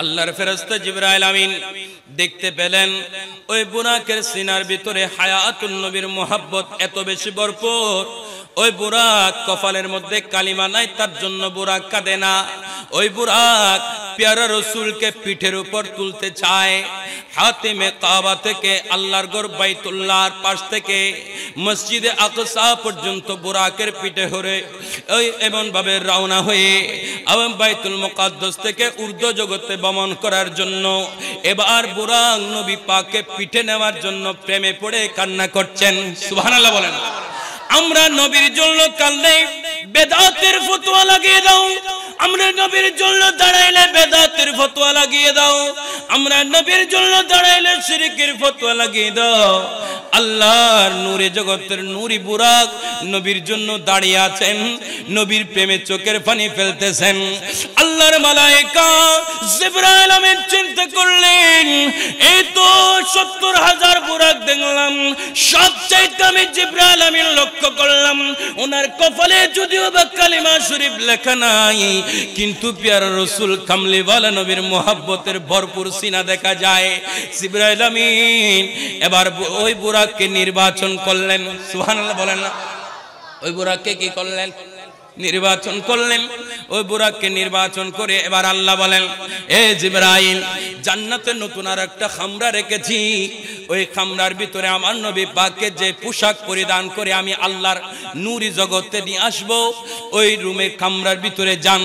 আল্লাহর ফেরস্তা জিব্রাইল আমিন দেখতে পেলেন ওই বুনাকের সিনার ভিতরে হায়াতুল নবীর মোহাব্বত এত বেশি ভরপুর ওই বুরাক কপালের মধ্যে কালিমা নাই তার জন্য বুরাক কাঁদে না ওই বুরাক পেয়ারা রসুলকে পিঠের উপর তুলতে চায় হাতিমে কাবা থেকে আল্লাহর গর বাইতুল্লাহর পাশ থেকে মসজিদে আকসা পর্যন্ত বুরাকের পিঠে হরে ওই এমনভাবে রওনা হয়ে আওয়াম বাইতুল মোকাদ্দস থেকে উর্দু জগতে বমন করার জন্য এবার বুরাক নবী পাকে পিঠে নেওয়ার জন্য প্রেমে পড়ে কান্না করছেন সুবহানাল্লাহ বলেন আমরা নবীর জন্য কাঁদলে বেদাতের ফতোয়া লাগিয়ে দাও আমরা নবীর জন্য দাঁড়াইলে বেদাতের ফতোয়া লাগিয়ে দাও আমরা নবীর জন্য দাঁড়াইলে শিরিকের ফতোয়া লাগিয়ে দাও আল্লাহর নূরে জগতের নূরি বুরাক নবীর জন্য দাঁড়িয়ে আছেন নবীর প্রেমে চোখের পানি ফেলতেছেন আল্লাহর মালায়েকা জিবরাইল আমিন চিন্তা করলেন এই তো সত্তর হাজার বুরাক দেখলাম সবচাইতে আমি জিবরাইল আমিন লক্ষ লক্ষ্য করলাম ওনার কপালে যদিও বা কালিমা শরীফ লেখা নাই কিন্তু পিয়ার রসুল কামলিওয়ালা নবীর মোহাব্বতের ভরপুর সিনা দেখা যায় জিব্রাইল আমিন এবার ওই বুড়াকে নির্বাচন করলেন সুহান বলেন না ওই বুড়াকে কি করলেন নির্বাচন করলেন ওই বুড়াকে নির্বাচন করে এবার আল্লাহ বলেন এ জিব্রাইল জান্নাতে নতুন আর একটা খামরা রেখেছি ওই খামরার ভিতরে আমার নবী পাককে যে পোশাক পরিধান করে আমি আল্লাহর নুরি জগতে নিয়ে আসবো ওই রুমের খামরার ভিতরে যান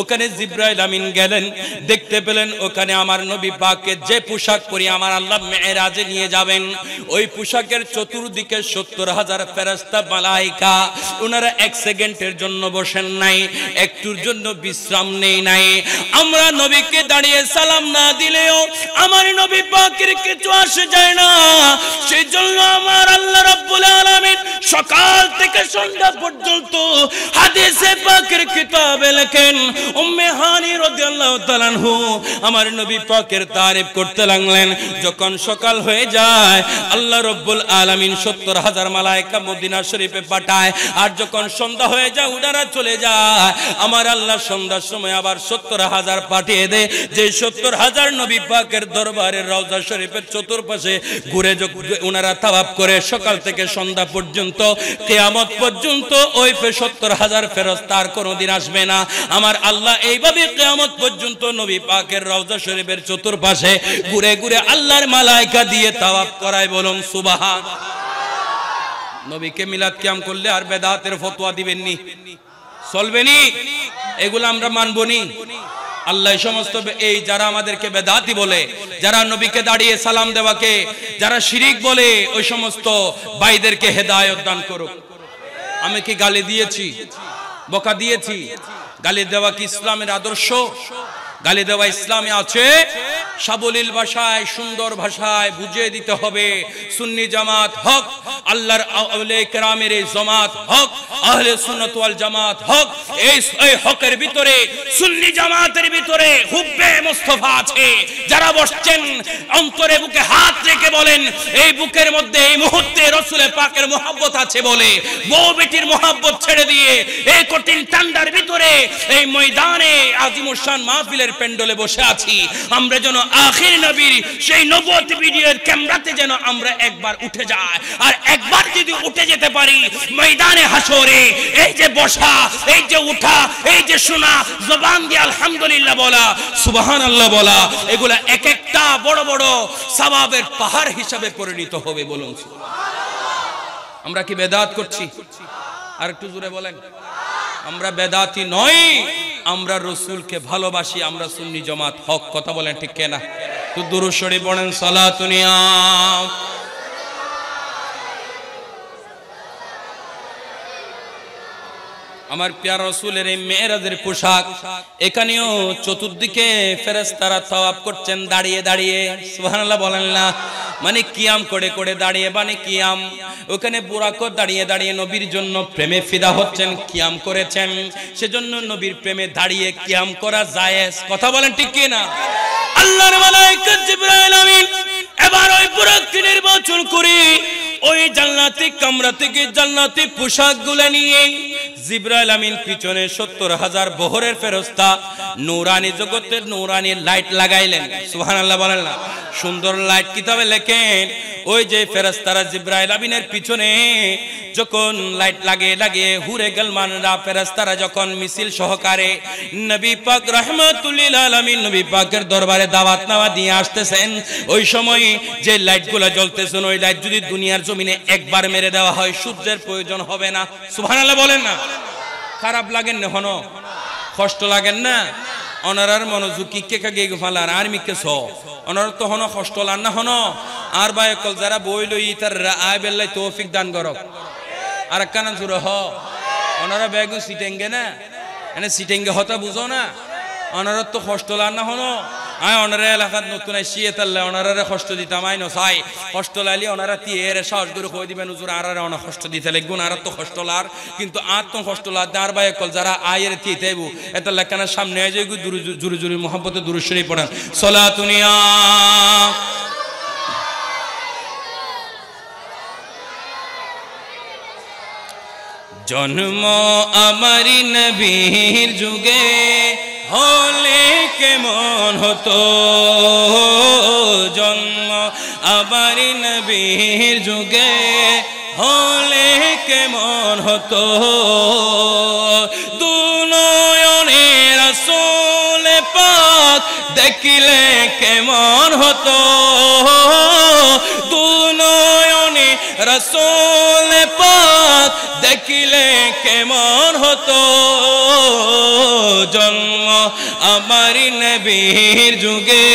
ওখানে জিব্রাইল আমিন গেলেন দেখতে পেলেন ওখানে আমার নবী পাককে যে পোশাক পরি আমার আল্লাহ মেয়েরাজে নিয়ে যাবেন ওই পোশাকের চতুর্দিকে সত্তর হাজার ফেরাস্তা মালাইকা ওনারা এক সেকেন্ডের জন্য বসেন নাই একটুর জন্য বিশ্রাম নেই নাই আমরা নবীকে দাঁড়িয়ে সালাম না দিলেও আমার নবী পাকের কিছু আসে যায় না সেই জন্য আমার আল্লাহ রব্বুল আলমিন সকাল থেকে সন্ধ্যা পর্যন্ত হাদিসে পাকের কিতাবে লেখেন উম্মে হানি রাদিয়াল্লাহু তাআলা আমার নবী পাকের তারিফ করতে লাগলেন যখন সকাল হয়ে যায় আল্লাহ রব্বুল আলামিন সত্তর হাজার মালায়কা মদিনা শরীফে পাঠায় আর যখন সন্ধ্যা হয়ে যায় উনারা মক্কা চলে যায় আমার আল্লাহ সন্ধ্যার সময় আবার সত্তর হাজার পাঠিয়ে দে যে সত্তর হাজার নবী পাকের দরবারের রওজা শরীফের চতুর্পাশে ঘুরে ওনারা তাবাব করে সকাল থেকে সন্ধ্যা পর্যন্ত কেয়ামত পর্যন্ত ওই ফে সত্তর হাজার ফেরত তার কোনোদিন আসবে না আমার আল্লাহ এইভাবে কেয়ামত পর্যন্ত নবী পাকের রওজা শরীফের চতুর্পাশে ঘুরে ঘুরে আল্লাহর মালায়কা দিয়ে তাবাব করায় বলুন সুবাহা নবীকে মিলাদ ক্যাম করলে আর বেদাতের ফতোয়া দিবেননি চলবেনি এগুলো আমরা মানবনি আল্লাহ সমস্ত এই যারা আমাদেরকে বেদাতি বলে যারা নবীকে দাঁড়িয়ে সালাম দেওয়াকে যারা শিরিক বলে ওই সমস্ত ভাইদেরকে হেদায়ত দান করুক আমি কি গালি দিয়েছি বোকা দিয়েছি গালি দেওয়া কি ইসলামের আদর্শ গালি দেওয়া ইসলামে আছে সাবলীল ভাষায় সুন্দর ভাষায় বুঝিয়ে দিতে হবে সুন্নি জামাত হক আল্লাহর কেরামের এই জমাত হক আহলে সুন্নত ওয়াল জামাত হক এই এই হকের ভিতরে সুন্নি জামাতের ভিতরে হুব্বে মুস্তফা আছে যারা বসছেন অন্তরে বুকে হাত রেখে বলেন এই বুকের মধ্যে এই মুহূর্তে রসুলে পাকের মোহাব্বত আছে বলে বউ বেটির মোহাব্বত ছেড়ে দিয়ে এই কঠিন ঠান্ডার ভিতরে এই ময়দানে আজিমুসান মাহফিলের কোরআনের প্যান্ডলে বসে আছি আমরা যেন আখির নবীর সেই নবত ভিডিওর ক্যামেরাতে যেন আমরা একবার উঠে যাই আর একবার যদি উঠে যেতে পারি ময়দানে হাসরে এই যে বসা এই যে উঠা এই যে শোনা জবান দিয়ে আলহামদুলিল্লাহ বলা সুবাহান আল্লাহ বলা এগুলো এক একটা বড় বড় সবাবের পাহাড় হিসাবে পরিণত হবে বলুন আমরা কি বেদাত করছি আর একটু জোরে বলেন আমরা বেদাতি নই আমরা রসুলকে ভালোবাসি আমরা সুন্নি জমাত হক কথা বলেন ঠিক কেনা তো দুরুশরী বলেন সলাতুনিয়া আমার পেয়ার রসুলের এই মেয়েরাজের পোশাক এখানেও চতুর্দিকে তারা তাওয়াব করছেন দাঁড়িয়ে দাঁড়িয়ে সুহানাল্লাহ বলেন না মানে কিয়াম করে করে দাঁড়িয়ে মানে কিয়াম ওখানে বুরাকও দাঁড়িয়ে দাঁড়িয়ে নবীর জন্য প্রেমে ফিদা হচ্ছেন কিয়াম করেছেন সেজন্য নবীর প্রেমে দাঁড়িয়ে কিয়াম করা যায় কথা বলেন ঠিক কি না আল্লাহর মালাইকা জিবরাইল আমিন এবার ওই পুরোক্তি নির্বাচন করে ওই জান্নাতি কামরা থেকে জান্নাতি গুলো নিয়ে জিব্রাইল আমিন পিছনে সত্তর হাজার বহরের ফেরস্তা নৌরানি জগতের নৌরানি লাইট লাগাইলেন সুহানাল্লাহ বলেন না সুন্দর লাইট কিতাবে লেখেন ওই যে ফেরস্তারা জিব্রাইল আমিনের পিছনে যখন লাইট লাগে লাগে হুরে গলমানরা ফেরস্তারা যখন মিছিল সহকারে নবী পাক রহমতুল্লিল আলামিন নবী পাকের দরবারে দাওয়াত নামা দিয়ে আসতেছেন ওই সময় যে লাইটগুলো জ্বলতেছে ওই লাইট যদি দুনিয়ার জমিনে একবার মেরে দেওয়া হয় সূর্যের প্রয়োজন হবে না সুবহানাল্লাহ বলেন না খারাপ লাগেন না হন কষ্ট লাগেন না অনারার মনোযোগ কি কে ফালার আর মিকে স অনার তো হন কষ্ট লান না হন আর ভাই কল যারা বই লই তার আয় বেল্লাই তৌফিক দান করক আর কানা জুড়ে হ অনারা ব্যাগু সিটেঙ্গে না এনে সিটেঙ্গে হতা বুঝো না অনারত তো কষ্ট লান না হনো আয় ওনারে এলাকার নতুন শিয়ে তাল্লা ওনারে কষ্ট দিতাম আইন সাই কষ্ট লাইলে ওনারা তিয়ে এর সাহস গুরু হয়ে দিবেন উজুর আর আরে ওনার কষ্ট দিতে লাগবো আর তো কষ্ট লার কিন্তু আর তো কষ্ট লার দার বাই কল যারা আয়ের তিয়ে দেবো এটা লেখানার সামনে আয় যাইগু দূর জুরু জুরু মোহাম্মতে দূর শরীর পড়ান সলা জন্ম আমারি নবীর যুগে হলে কেমন হতো জন্ম আবার নবীর যুগে হলে কেমন হতো দেখিলে কেমন হতো দুনয়নে রসুন দেখিলে কেমন হতো জন্ম আমার নবীর যুগে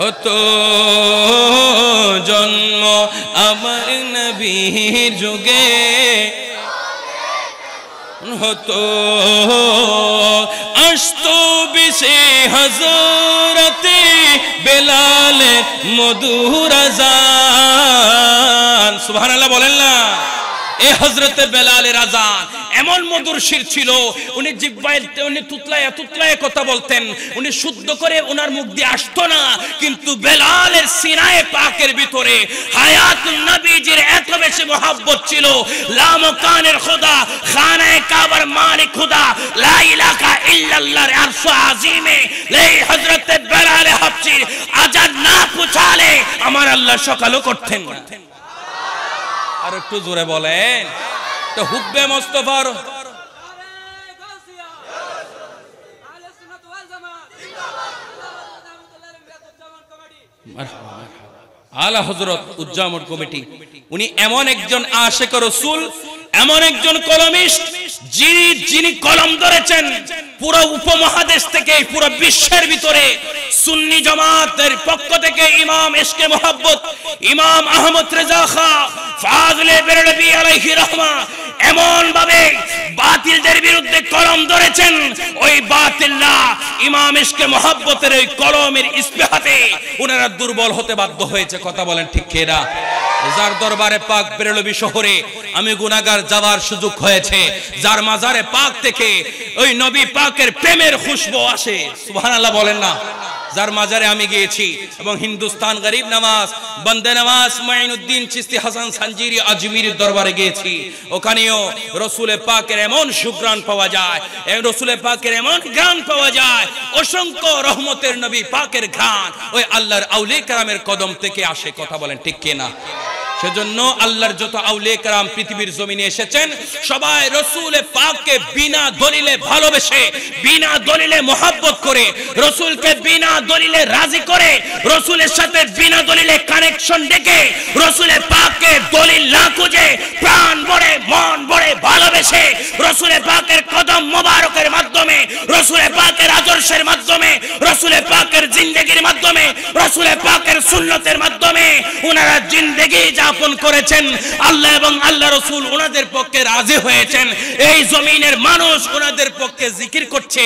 হতো জন্ম আমার নবীর যুগে হতো আসতো বিশে হজরতে বেলাল মধুর আজান বলেন না এ হজরতে বেলালের রাজান এমন মধুর শির ছিল উনি জিব্বাইল উনি তুতলায় তুতলায় কথা বলতেন উনি শুদ্ধ করে ওনার মুখ দিয়ে আসতো না কিন্তু বেলালের সিনায় পাকের ভিতরে হায়াত নবীজির এত বেশি মহাব্বত ছিল লামকানের খোদা খানায় কাবার মালিক খোদা লা ইলাহা ইল্লাল্লাহর আরশ আজিমে লেই হযরত বেলাল হাবশির আজান না পুছালে আমার আল্লাহ সকালও করতেন না আর একটু জোরে বলেন তো হুব্বে মোস্তফার আলা হজরত উজ্জামর কমিটি উনি এমন একজন আশেক রসুল এমন একজন কলমিস্ট যিনি যিনি কলম ধরেছেন পুরো উপমহাদেশ থেকে পুরো বিশ্বের ভিতরে সুন্নি জামাতের পক্ষ থেকে ইমাম এসকে মোহাম্মত ইমাম আহমদ রেজা খা ফাজলে বেরলবি আলাইহি রহমা এমন ভাবে বাতিলদের বিরুদ্ধে কলম ধরেছেন ওই বাতিল না ইমাম এসকে মোহাম্মতের ওই কলমের ইস্তেহাতে ওনারা দুর্বল হতে বাধ্য হয়েছে কথা বলেন ঠিক কেরা যার দরবারে পাক বেরলবি শহরে আমি গুনাগার যাওয়ার সুযোগ হয়েছে যার মাজারে পাক থেকে ওই নবী পাকের প্রেমের খুশবু আসে সুবহানাল্লাহ বলেন না যার মাজারে আমি গিয়েছি এবং হিন্দুস্তান গরিব নামাজ বন্দে নামাজ মাইনুদ্দিন চিস্তি হাসান সানজিরি আজমির দরবারে গিয়েছি ওখানেও রসুলে পাকের এমন সুগ্রাণ পাওয়া যায় রসুলে পাকের এমন গান পাওয়া যায় অসংখ্য রহমতের নবী পাকের ঘ্রাণ ওই আল্লাহর আউলে কারামের কদম থেকে আসে কথা বলেন ঠিক কিনা সেজন্য আল্লাহর যত আউলে কারাম পৃথিবীর জমিনে এসেছেন সবাই রসুল পাককে বিনা দলিলে ভালোবেসে বিনা দলিলে মোহাব্বত করে রসুলকে বিনা দলিলে রাজি করে রসুলের সাথে বিনা দলিলে কানেকশন ডেকে রসুলের পাককে দলিল না খুঁজে প্রাণ বড়ে মন বড়ে ভালোবেসে রসুলের পাকের কদম মোবারকের মাধ্যমে রসুলের পাকের আদর্শের মাধ্যমে রসুলের পাকের জিন্দেগির মাধ্যমে রসুলের পাকের সুন্নতের মাধ্যমে ওনারা জিন্দেগি যা যাপন করেছেন আল্লাহ এবং আল্লাহ রসুল ওনাদের পক্ষে রাজি হয়েছেন এই জমিনের মানুষ ওনাদের পক্ষে জিকির করছে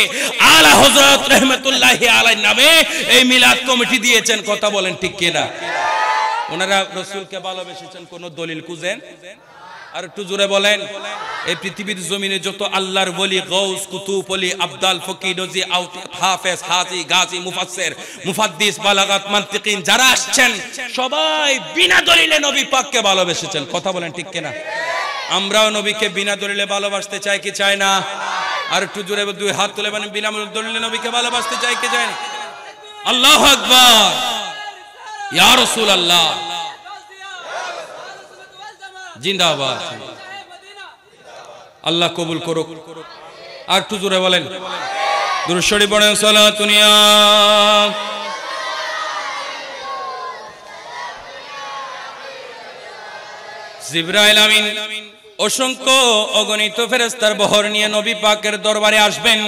আলা হজরত রহমতুল্লাহ আলাই নামে এই মিলাদ কমিটি দিয়েছেন কথা বলেন ঠিক কিনা ওনারা রসুলকে ভালোবেসেছেন কোন দলিল কুজেন আর একটু জোরে বলেন এই পৃথিবীর জমিনে যত আল্লাহর বলি গৌস কুতুব অলি আব্দাল ফকি নজি আউতাত হাফেজ হাজি গাজী মুফাসসির মুফাদ্দিস বালাগাত মান্তিকিন যারা আসছেন সবাই বিনা দলিলে নবী পাককে ভালোবেসেছেন কথা বলেন ঠিক কিনা আমরাও নবীকে বিনা দলিলে ভালোবাসতে চাই কি চাই না আর একটু জোরে দুই হাত তুলে মানে বিনা দলিলে নবীকে ভালোবাসতে চাই কি চাই না আল্লাহু আকবার ইয়া রাসূলুল্লাহ জিন্দাবাদ আল্লাহ কবুল করুক আর একটু জোরে বলেন দুরুশ্বরী বনে সলাতুনিয়া জিব্রাইল আমিন অসংখ্য অগণিত ফেরেস্তার বহর নিয়ে নবী পাকের দরবারে আসবেন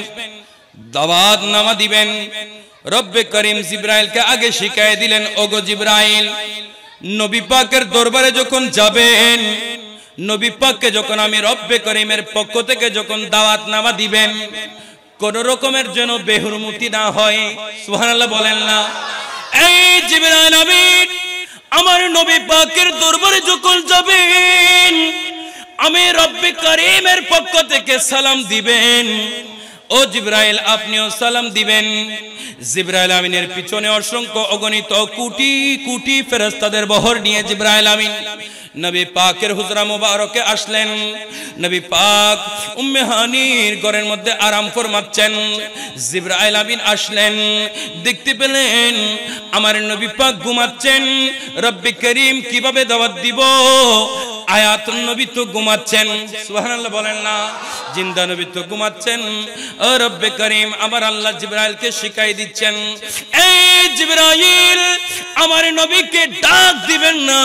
দাবাত নামা দিবেন রব্বে করিম জিব্রাইলকে আগে শিখাই দিলেন ওগো জিব্রাইল নবী পাকের দরবারে যখন যাবেন নবী পাককে যখন আমি রব্বে করিমের পক্ষ থেকে যখন দাওয়াত নামা দিবেন কোন রকমের যেন বেহুরমতি না হয় সুবহানাল্লাহ বলেন না এই জিবরাইল আমিন আমার নবী পাকের দরবারে যখন যাবেন আমি রব্বে করিমের পক্ষ থেকে সালাম দিবেন ও জিব্রাইল আপনিও সালাম দিবেন জিব্রাইল আমিনের পিছনে অসংখ্য অগণিত কুটি কুটি ফেরস্তাদের বহর নিয়ে জিব্রাইল আমিন নবী পাকের হুজরা মুবারকে আসলেন নবী পাক উম্মেহানির ঘরের মধ্যে আরাম ফরমাচ্ছেন জিব্রাইল আমিন আসলেন দেখতে পেলেন আমার নবী পাক ঘুমাচ্ছেন রব্বি করিম কিভাবে দাওয়াত দিব আয়াতুন নবী তো ঘুমাচ্ছেন সুবহানাল্লাহ বলেন না জিন্দা নবী তো ঘুমাচ্ছেন ও রব্বে করিম আমার আল্লাহ জিব্রাইলকে শিখাই দিচ্ছেন এই জিব্রাইল আমার নবীকে ডাক দিবেন না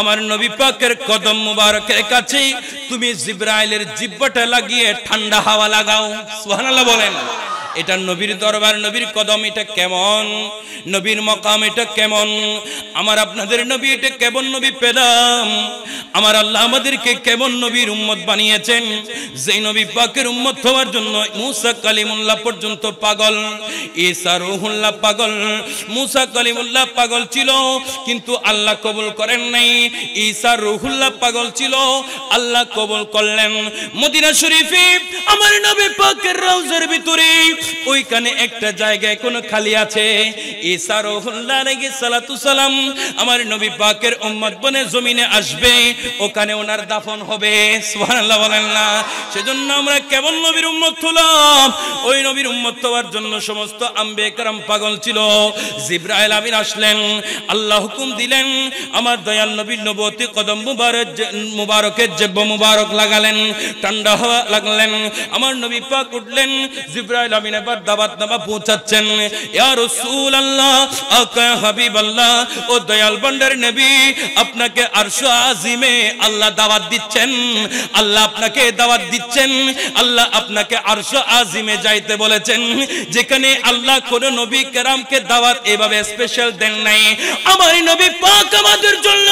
আমার নবী পাকের কদম মুবারকের কাছে তুমি জিব্রাইলের জিব্বাটা লাগিয়ে ঠান্ডা হাওয়া লাগাও সুবহানাল্লাহ বলেন এটা নবীর দরবার নবীর কদম এটা কেমন নবীর মকাম এটা কেমন আমার আপনাদের নবী এটা কেমন নবী পেলাম আমার আল্লাহ আমাদেরকে কেমন নবীর উম্মত বানিয়েছেন যে নবী পাকের উম্মত হওয়ার জন্য মুসা কালিমুল্লাহ পর্যন্ত পাগল ঈসা রুহুল্লাহ পাগল মুসা কালিমুল্লাহ পাগল ছিল কিন্তু আল্লাহ কবুল করেন নাই ঈসা রুহুল্লাহ পাগল ছিল আল্লাহ কবুল করলেন মদিনা শরীফে আমার নবী পাকের রওজার ভিতরে ওইখানে একটা জায়গায় কোন খালি আছে আমার নবী পাকের উম্মত বনে জমিনে আসবে ওখানে ওনার দাফন হবে সেজন্য আমরা কেমন নবীর উম্মত হলাম ওই নবীর উম্মত হওয়ার জন্য সমস্ত আম্বে কারাম পাগল ছিল জিব্রাইল আমিন আসলেন আল্লাহ হুকুম দিলেন আমার দয়াল নবীর নবতী কদম মুবারক মুবারকের জেব্ব মুবারক লাগালেন ঠান্ডা হওয়া লাগলেন আমার নবী পাক উঠলেন জিব্রাইল আমিন আলামিন এবার দাবাত নামা পৌঁছাচ্ছেন ও দয়াল নবী আপনাকে আজিমে আল্লাহ দাওয়াত দিচ্ছেন আল্লাহ আপনাকে দাওয়াত দিচ্ছেন আল্লাহ আপনাকে আজিমে যাইতে বলেছেন যেখানে আল্লাহ কোন নবী দাওয়াত এভাবে স্পেশাল দেন নাই আমার নবী পাক আমাদের জন্য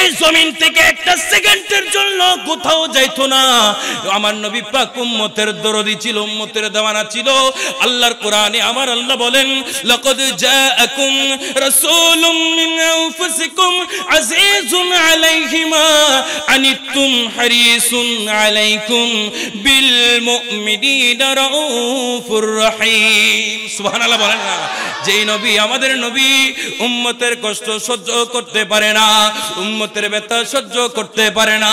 এই জমিন থেকে একটা সেকেন্ডের জন্য কোথাও যাইতো না আমার নবী পাক উম্মতের দরদি ছিল উম্মতের দেওয়ানা ছিল আল্লাহর কোরআনে আমার আল্লাহ বলেন লাকাদ জাআকুম রাসূলুম মিন আনফুসিকুম আজিজুন আলাইহি মা আনিতুম হারিসুন আলাইকুম বিল মুমিনিনা রাউফুর রহিম সুবহানাল্লাহ বলেন না নবী আমাদের নবী উম্মতের কষ্ট সহ্য করতে পারে না উম্মতের ব্যথা সহ্য করতে পারে না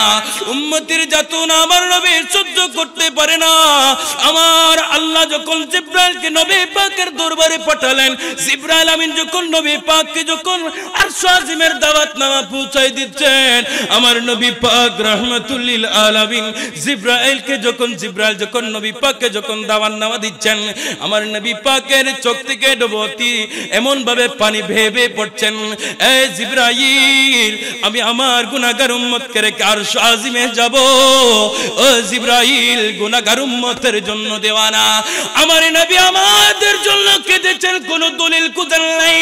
উম্মতির যাতনা আমার নবী সহ্য করতে পারে না আমার আল্লাহ যখন জিব্রাইলকে নবী পাকের দরবারে পাঠালেন জিব্রাইল আমিন যখন নবী পাককে যখন পৌঁছায় দিচ্ছেন আমার নবী পাক রাহমাতুল লিল আলামিন জিব্রাইলকে যখন জিব্রাইল যখন নবী পাককে যখন দিচ্ছেন আমার নবী পাকের চোখ থেকে এমন ভাবে পানি ভেবে পড়ছেন এ জিব্রাইল আমি আমার গুনাহগার উম্মতকে রেখে যাব ও জিব্রাইল গুনাহগার উম্মতের জন্য দেওয়ানা আমার আমার নবী আমাদের জন্য কেঁদেছেন কোন দলিল খুঁজেন নাই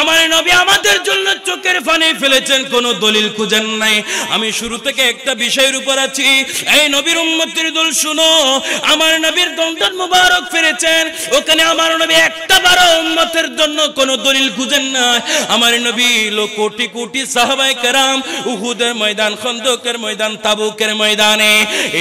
আমার নবী আমাদের জন্য চোখের ফানে ফেলেছেন কোন দলিল নাই আমি শুরু থেকে একটা বিষয়ের উপর আছি এই নবীর উম্মতির দল শুনো আমার নবীর মুবারক ওখানে আমার নবী একটা বারো উম্মতের জন্য কোন দলিল খুঁজেন না আমার নবী কেরাম উহুদের ময়দান খন্দকের ময়দান তাবুকের ময়দানে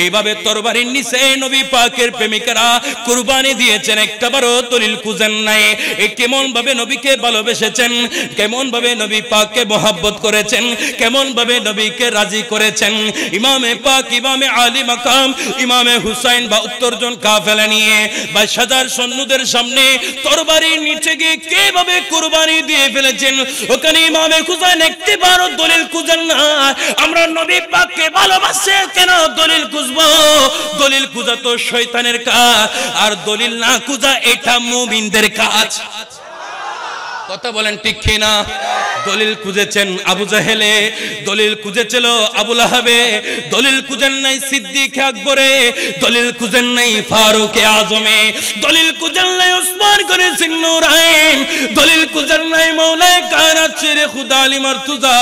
এইভাবে তরবারির নিচে নবী পাকের প্রেমিকেরা কুরবানি দিয়ে নিয়েছেন একটাবারও দলিল খুঁজেন নাই এ কেমন ভাবে নবীকে ভালোবেসেছেন কেমন ভাবে নবী পাককে মহাব্বত করেছেন কেমন ভাবে নবীকে রাজি করেছেন ইমামে পাক ইমামে আলী মাকাম ইমামে হুসাইন বা উত্তরজন কা কাফেলা নিয়ে বা সাজার সৈন্যদের সামনে তরবারির নিচে গিয়ে কেভাবে কুরবানি দিয়ে ফেলেছেন ওখানে ইমামে হুসাইন একটিবারও দলিল খুঁজেন না আমরা নবী পাককে ভালোবাসে কেন দলিল খুঁজবো দলিল খুঁজা তো শয়তানের কাজ আর দলিল না না খুঁজা এটা মুমিনদের কাজ কথা বলেন ঠিক না দলিল খুঁজেছেন আবু জাহেলে দলিল খুঁজেছিল আবুল আহাবে দলিল খুঁজেন নাই সিদ্দিক আকবরে দলিল খুঁজেন নাই ফারুক আজমে দলিল খুঁজেন নাই ওসমান করে সিন্নুরাইন দলিল খুঁজেন নাই মৌলায় কায়নাত শেরে খুদা আলী মারতুজা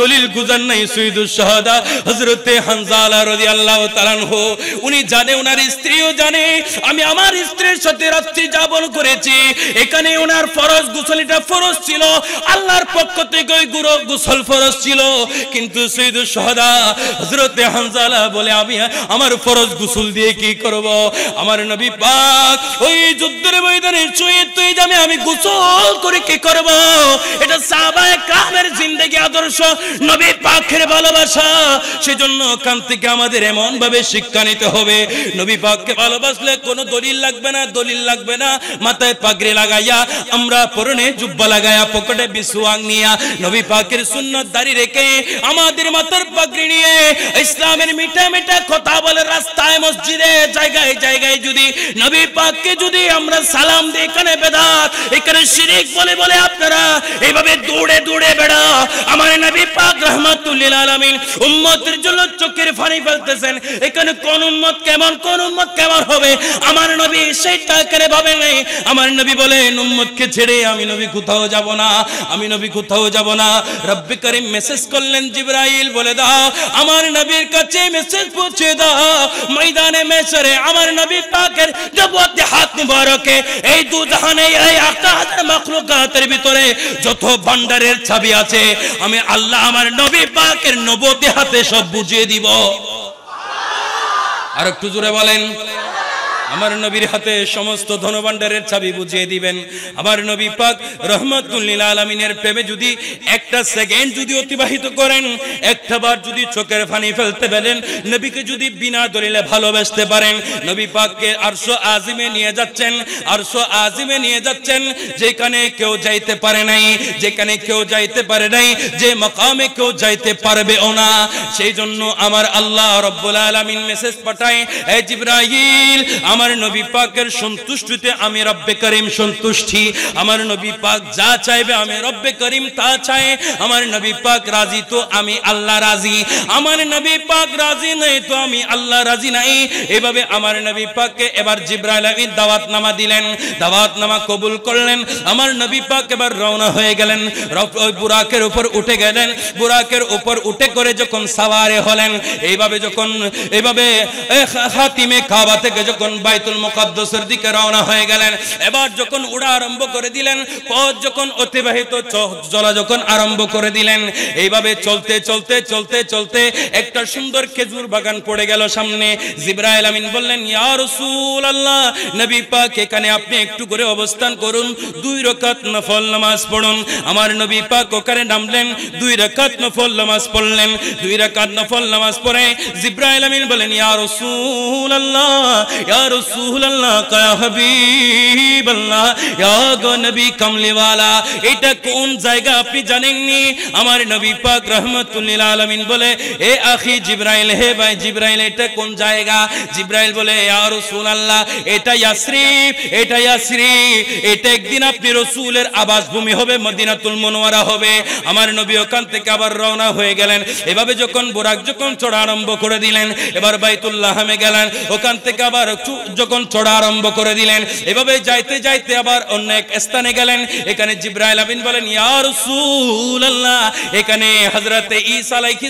দলিল খুঁজেন নাই সৈয়দুল শাহাদা হযরতে হানজালা রাদিয়াল্লাহু তাআলা হো উনি জানে উনার স্ত্রীও জানে আমি আমার স্ত্রীর সাথে রাত্রি যাপন করেছি এখানে উনার ফরজ গোসলিটা ফরজ ছিল আল্লাহর পক্ষ থেকে ওই গুরু গোসল ফরজ ছিল কিন্তু সৈয়দ শহদা হজরতে হামজালা বলে আমি আমার ফরজ গোসল দিয়ে কি করব আমার নবী পাক ওই যুদ্ধের ময়দানে চুয়ে তুই জামে আমি গোসল করে কি করব এটা সাহাবায়ে কামের জিন্দেগি আদর্শ নবী পাকের ভালোবাসা সেজন্য কান থেকে আমাদের এমন ভাবে শিক্ষা নিতে হবে নবী পাককে ভালোবাসলে কোনো দলিল লাগবে না দলিল লাগবে না মাথায় পাগড়ি লাগাইয়া আমরা পরনে জুব্বা জুব্বা লাগায়া পকেটে নিয়া নবী পাকের দাড়ি রেখে আমাদের মাথার পাগড়ি নিয়ে ইসলামের মিঠা মিঠা কথা বলে রাস্তায় মসজিদে জায়গায় জায়গায় যদি নবী পাককে যদি আমরা সালাম দিই এখানে বেদাত এখানে শিরিক বলে বলে আপনারা এইভাবে দৌড়ে দৌড়ে বেড়া আমার নবী পাক রহমাতুল্লিল উম্মতের জন্য চোখের ফানি ফেলতেছেন এখানে কোন উম্মত কেমন কোন উম্মত কেমন হবে আমার নবী সেইটা এখানে ভাবে নেই আমার নবী বলেন উম্মতকে ছেড়ে আমি নবী কোথাও কোথাও যাব না আমি নবী কোথাও যাব না রব্বি করিম মেসেজ করলেন জিব্রাইল বলে দাও আমার নবীর কাছে মেসেজ পৌঁছে দাও ময়দানে মেসরে আমার নবী পাকের জবত হাত মুবারকে এই দু জাহানে এই আটা হাজার মখলুকাতের ভিতরে যত ভান্ডারের ছবি আছে আমি আল্লাহ আমার নবী পাকের নবতে হাতে সব বুঝিয়ে দিব আর একটু জোরে বলেন আমার নবীর হাতে সমস্ত ধনভাণ্ডারের চাবি বুঝিয়ে দিবেন আমার নবী পাক রহমতুল্লিল আলমিনের প্রেমে যদি একটা সেকেন্ড যদি অতিবাহিত করেন একটা বার যদি চোখের ফানি ফেলতে পেলেন নবীকে যদি বিনা দলিলে ভালোবাসতে পারেন নবী পাককে আরশো আজিমে নিয়ে যাচ্ছেন আরশো আজিমে নিয়ে যাচ্ছেন যেখানে কেউ যাইতে পারে নাই যেখানে কেউ যাইতে পারে নাই যে মকামে কেউ যাইতে পারবে ও না সেই জন্য আমার আল্লাহ রব্বুল আলমিন মেসেজ পাঠায় এ জিব্রাহিল আমার আমার নবী পাকের সন্তুষ্টিতে আমি রব্বে করিম সন্তুষ্টি আমার নবী পাক যা চাইবে আমি রব্বে করিম তা চাই আমার নবী পাক রাজি তো আমি আল্লাহ রাজি আমার নবী পাক রাজি নাই তো আমি আল্লাহ রাজি নাই এভাবে আমার নবী পাককে এবার জিব্রাইল আমিন দাওয়াত নামা দিলেন দাওয়াত নামা কবুল করলেন আমার নবী পাক এবার রওনা হয়ে গেলেন ওই বুরাকের উপর উঠে গেলেন বুরাকের উপর উঠে করে যখন সাওয়ারে হলেন এইভাবে যখন এইভাবে খাতিমে কাবা থেকে যখন বাইতুল মুকদ্দসের দিকে রওনা হয়ে গেলেন এবার যখন উড়া আরম্ভ করে দিলেন পথ যখন অতিবাহিত চলা যখন আরম্ভ করে দিলেন এইভাবে চলতে চলতে চলতে চলতে একটা সুন্দর খেজুর বাগান পড়ে গেল সামনে জিব্রাইল আমিন বললেন ইয়া রাসূলুল্লাহ নবী পাক এখানে আপনি একটু করে অবস্থান করুন দুই রাকাত নফল নামাজ পড়ুন আমার নবী পাক ওখানে নামলেন দুই রাকাত নফল নামাজ পড়লেন দুই রাকাত নফল নামাজ পড়ে জিব্রাইল আমিন বলেন ইয়া রাসূলুল্লাহ ইয়া রসুল আল্লাহ এটা কোন জায়গা আপনি জানেননি আমার নবী পাক রহমতুল্লিল আলমিন বলে এ আখি জিব্রাইল হে ভাই জিব্রাইল এটা কোন জায়গা জিব্রাইল বলে রসুল আল্লাহ এটা এটা এটা একদিন আপনি রসুলের ভূমি হবে মদিনাতুল মনোয়ারা হবে আমার নবী ওখান থেকে আবার রওনা হয়ে গেলেন এভাবে যখন বোরাক যখন চড়া আরম্ভ করে দিলেন এবার বাইতুল্লাহামে গেলেন ওখান থেকে আবার যখন চড়া আরম্ভ করে দিলেন এভাবে যাইতে যাইতে আবার অন্য এক স্থানে গেলেন এখানে জিব্রাইল আমিন বলেন ইয়ার আল্লাহ এখানে হজরতে ইসালাইকি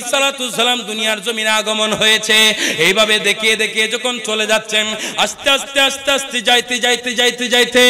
সালাম দুনিয়ার জমিনে আগমন হয়েছে এইভাবে দেখিয়ে দেখিয়ে যখন চলে যাচ্ছেন আস্তে আস্তে আস্তে আস্তে যাইতে যাইতে যাইতে যাইতে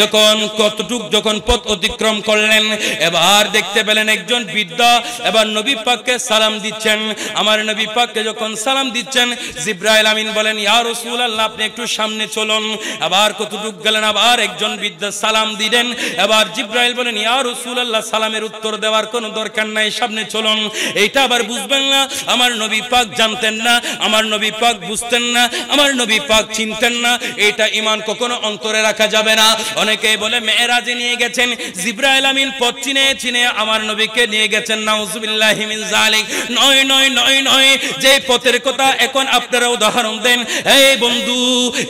যখন কতটুক যখন পথ অতিক্রম করলেন এবার দেখতে পেলেন একজন বৃদ্ধ এবার নবী পাককে সালাম দিচ্ছেন আমার নবী পাককে যখন সালাম দিচ্ছেন জিব্রাইল আমিন বলেন ইয়ার রসুল আল্লাহ আপনি একটু একটু সামনে চলুন আবার কতটুক গেলেন আবার একজন বিদ্যা সালাম দিলেন আবার জিব্রাইল বলেন ইয়ার রসুল্লাহ সালামের উত্তর দেওয়ার কোনো দরকার নাই সামনে চলুন এইটা আবার বুঝবেন না আমার নবী পাক জানতেন না আমার নবী পাক বুঝতেন না আমার নবী পাক চিনতেন না এটা ইমান কখনো অন্তরে রাখা যাবে না অনেকে বলে মেয়েরাজে নিয়ে গেছেন জিব্রাইল আমিন পথ চিনে চিনে আমার নবীকে নিয়ে গেছেন নাউজুবিল্লাহ মিন জালিক নয় নয় নয় নয় যে পথের কথা এখন আপনারা উদাহরণ দেন এই বন্ধু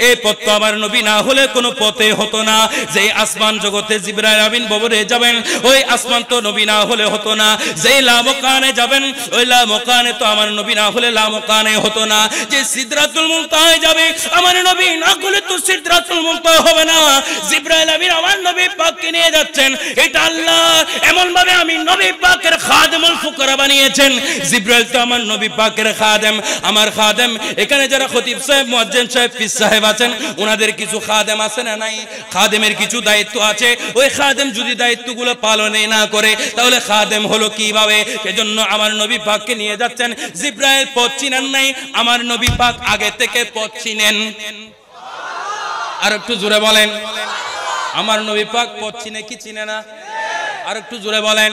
এই পথ তো আমার নবী না হলে কোনো পথে হতো না যে আসমান জগতে জিবরাইল আমিন ববরে যাবেন ওই আসমান তো নবী না হলে হতো না যে লামকানে যাবেন ওই লামকানে তো আমার নবী না হলে লামকানে হতো না যে সিদরাতুল মুনতাহায় যাবে আমার নবী না হলে তো সিদরাতুল মুনতাহা হবে না জিবরাইল আমিন আমার নবী পাককে নিয়ে যাচ্ছেন এটা আল্লাহ এমন ভাবে আমি নবী পাকের খাদেমুল ফুকরা বানিয়েছেন জিবরাইল তো আমার নবী পাকের খাদেম আমার খাদেম এখানে যারা খতিব সাহেব মুয়াজ্জিন সাহেব ফিসা সাহেব আছেন ওনাদের কিছু খাদেম আছে না নাই খাদেমের কিছু দায়িত্ব আছে ওই খাদেম যদি দায়িত্বগুলো পালনে না করে তাহলে খাদেম হলো কিভাবে সেজন্য আমার নবী পাককে নিয়ে যাচ্ছেন জিব্রাইল পথ চিনেন নাই আমার নবী পাক আগে থেকে পথ চিনেন আর একটু জোরে বলেন আমার নবী পাক পথ চিনে কি চিনে না আর একটু জোরে বলেন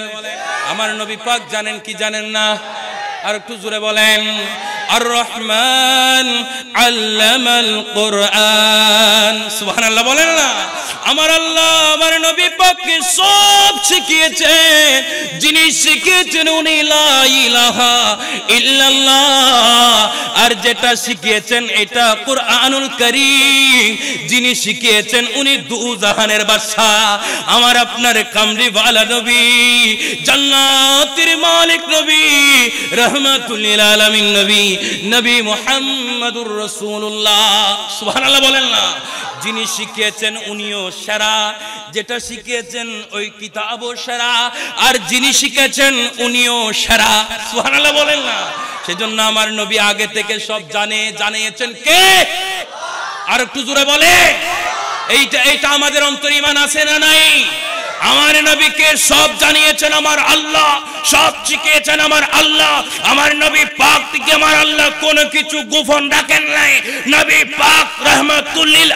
আমার নবী পাক জানেন কি জানেন না আর একটু জোরে বলেন আর রহমান আল্লামাল কোরআন সুহান আল্লাহ বলেন না আমার আল্লাহ আমার নবী পাককে সব শিখিয়েছেন যিনি শিখিয়েছেন উনি লা ইলাহা ইল্লাল্লাহ আর যেটা শিখিয়েছেন এটা কোরআনুল করিম যিনি শিখিয়েছেন উনি দু জাহানের বাদশা আমার আপনার কামরিওয়ালা নবী জান্নাতের মালিক নবী রহমাতুল লিল আলামিন নবী নবী মোহাম্মদুর রসুল্লাহ সুবহানাল্লাহ বলেন না যিনি শিখিয়েছেন উনিও সেরা যেটা শিখিয়েছেন ওই কিতাবও সেরা আর যিনি শিখেছেন উনিও সেরা সুবহানাল্লাহ বলেন না সেজন্য আমার নবী আগে থেকে সব জানে জানিয়েছেন কে আর একটু জোরে বলে এইটা এইটা আমাদের অন্তর ইমান আছে না নাই আমার নবীকে সব জানিয়েছেন আমার আল্লাহ সব শিখিয়েছেন আমার আল্লাহ আমার নবী পাক থেকে আমার আল্লাহ কোন কিছু গোপন রাখেন নাই নবী পাক রহমাতুল্লিল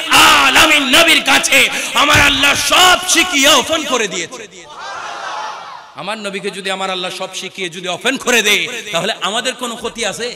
আলামিন নবীর কাছে আমার আল্লাহ সব শিখিয়ে ওপেন করে দিয়েছে আমার নবীকে যদি আমার আল্লাহ সব শিখিয়ে যদি অফেন করে দেয় তাহলে আমাদের কোনো ক্ষতি আছে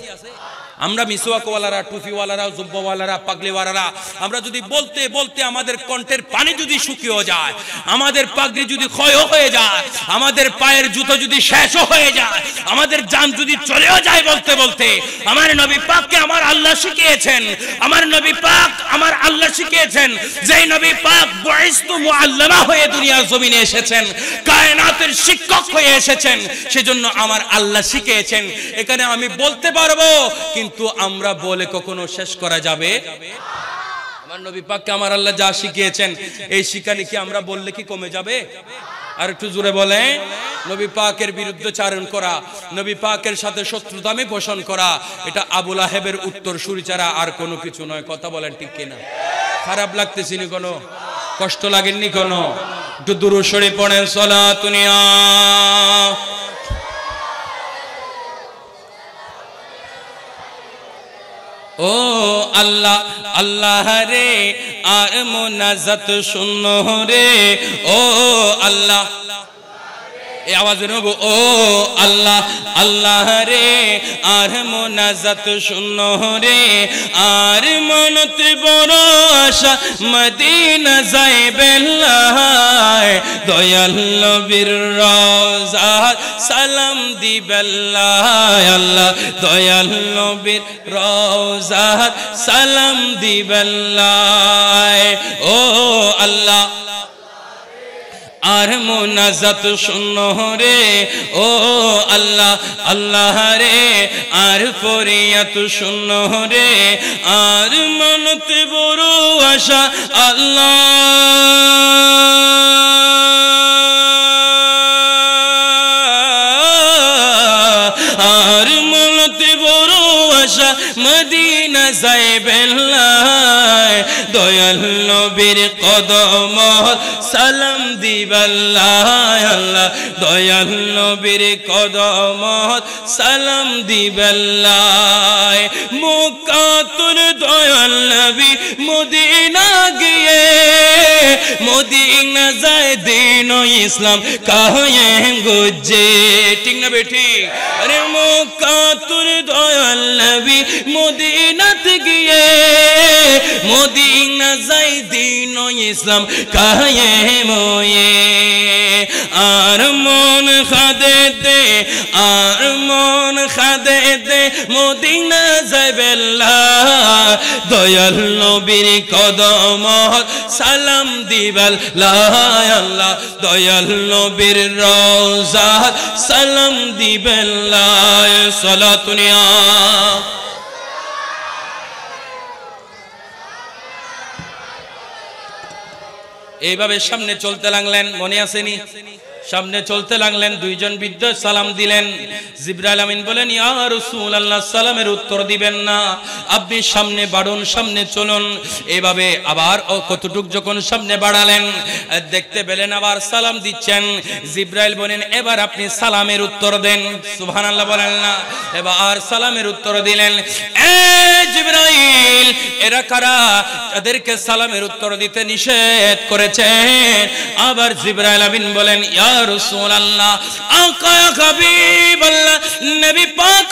আমরা মিসোয়াকওয়ালারা টুফিওয়ালারা জুব্বাওয়ালারা পাগলিওয়ালারা আমরা যদি বলতে বলতে আমাদের কণ্ঠের পানি যদি শুকিয়ে যায় আমাদের পাগড়ি যদি ক্ষয় হয়ে যায় আমাদের পায়ের জুতো যদি শেষও হয়ে যায় আমাদের যান যদি চলেও যায় বলতে বলতে আমার নবী পাককে আমার আল্লাহ শিখিয়েছেন আমার নবী পাক আমার আল্লাহ শিখিয়েছেন যেই নবী পাক বয়স্তু মুআল্লামা হয়ে দুনিয়ার জমিনে এসেছেন কায়নাতের শিক্ষক হয়ে এসেছেন সেজন্য আমার আল্লাহ শিখিয়েছেন এখানে আমি বলতে পারবো কিন্তু কিন্তু আমরা বলে কখনো শেষ করা যাবে আমার নবী পাককে আমার আল্লাহ যা শিখিয়েছেন এই শিখানি কি আমরা বললে কি কমে যাবে আর একটু জোরে বলে নবী পাকের বিরুদ্ধে চারণ করা নবী পাকের সাথে শত্রুতামে পোষণ করা এটা আবুল আহেবের উত্তর সুরি ছাড়া আর কোনো কিছু নয় কথা বলেন ঠিক কিনা খারাপ লাগতেছিনি কোনো কষ্ট লাগেননি কোনো একটু দূর সরে পড়েন সলা তুনিয়া ও আল্লাহ আল্লাহ রে আর মোনাজত শূন্য রে ও আল্লাহ এ আওয়াজ নগো ও আল্লাহ আল্লাহ রে আর মোনাজাত শূন্য রে আর মনত বরসা মদিনা যায় বেল্লায় দয়াল নবীর রওজা সালাম দিবেল্লায় আল্লাহ দয়াল নবীর রওজা সালাম দিবেল্লায় ও আল্লাহ আর মোনাজাত শূন্য রে ও আল্লাহ আল্লাহ রে আর ফরিয়াত শূন্য রে আর মনতে বড় আশা আল্লাহ আর মনতে বড় আশা মদিনা যাইবেন দয়াল নবীর কদম সালাম দিবাল্লাহ আল্লাহ দয়াল নবীর কদম সালাম দিবাল্লাহ মুকাতুর দয়াল নবী মদিনা গিয়ে মদিনা যায় দিন ইসলাম কাহে গুজে ঠিক না বেঠি আরে মোকাতুর দয়াল নবী মদিনাত গিয়ে মদিনা যায় দিন ইসলাম কাহে ময়ে আর মন খাদে দে আর মন খাদে দে মদিনা বেলা দয়াল নবীর কদম রহমত সালাম দিবাল লাহ দয়াল নবীর রওজা সালাম দিবেন সলাতুনিয়া এইভাবে সামনে চলতে লাগলেন মনে আসেনি সামনে চলতে লাগলেন দুইজন বৃদ্ধ সালাম দিলেন জিব্রাইল আমিন বলেন ইয়া রাসূলুল্লাহ সালামের উত্তর দিবেন না আপনি সামনে বাড়ুন সামনে চলুন এভাবে আবার ও কতটুক যখন সামনে বাড়ালেন দেখতে পেলেন আবার সালাম দিচ্ছেন জিব্রাইল বলেন এবার আপনি সালামের উত্তর দেন সুবহানাল্লাহ বলেন না এবার সালামের উত্তর দিলেন এ জিব্রাইল এরা কারা তাদেরকে সালামের উত্তর দিতে নিষেধ করেছেন আবার জিব্রাইল আমিন বলেন ইয়া রসুল আল্লাহ আকা নবী পাক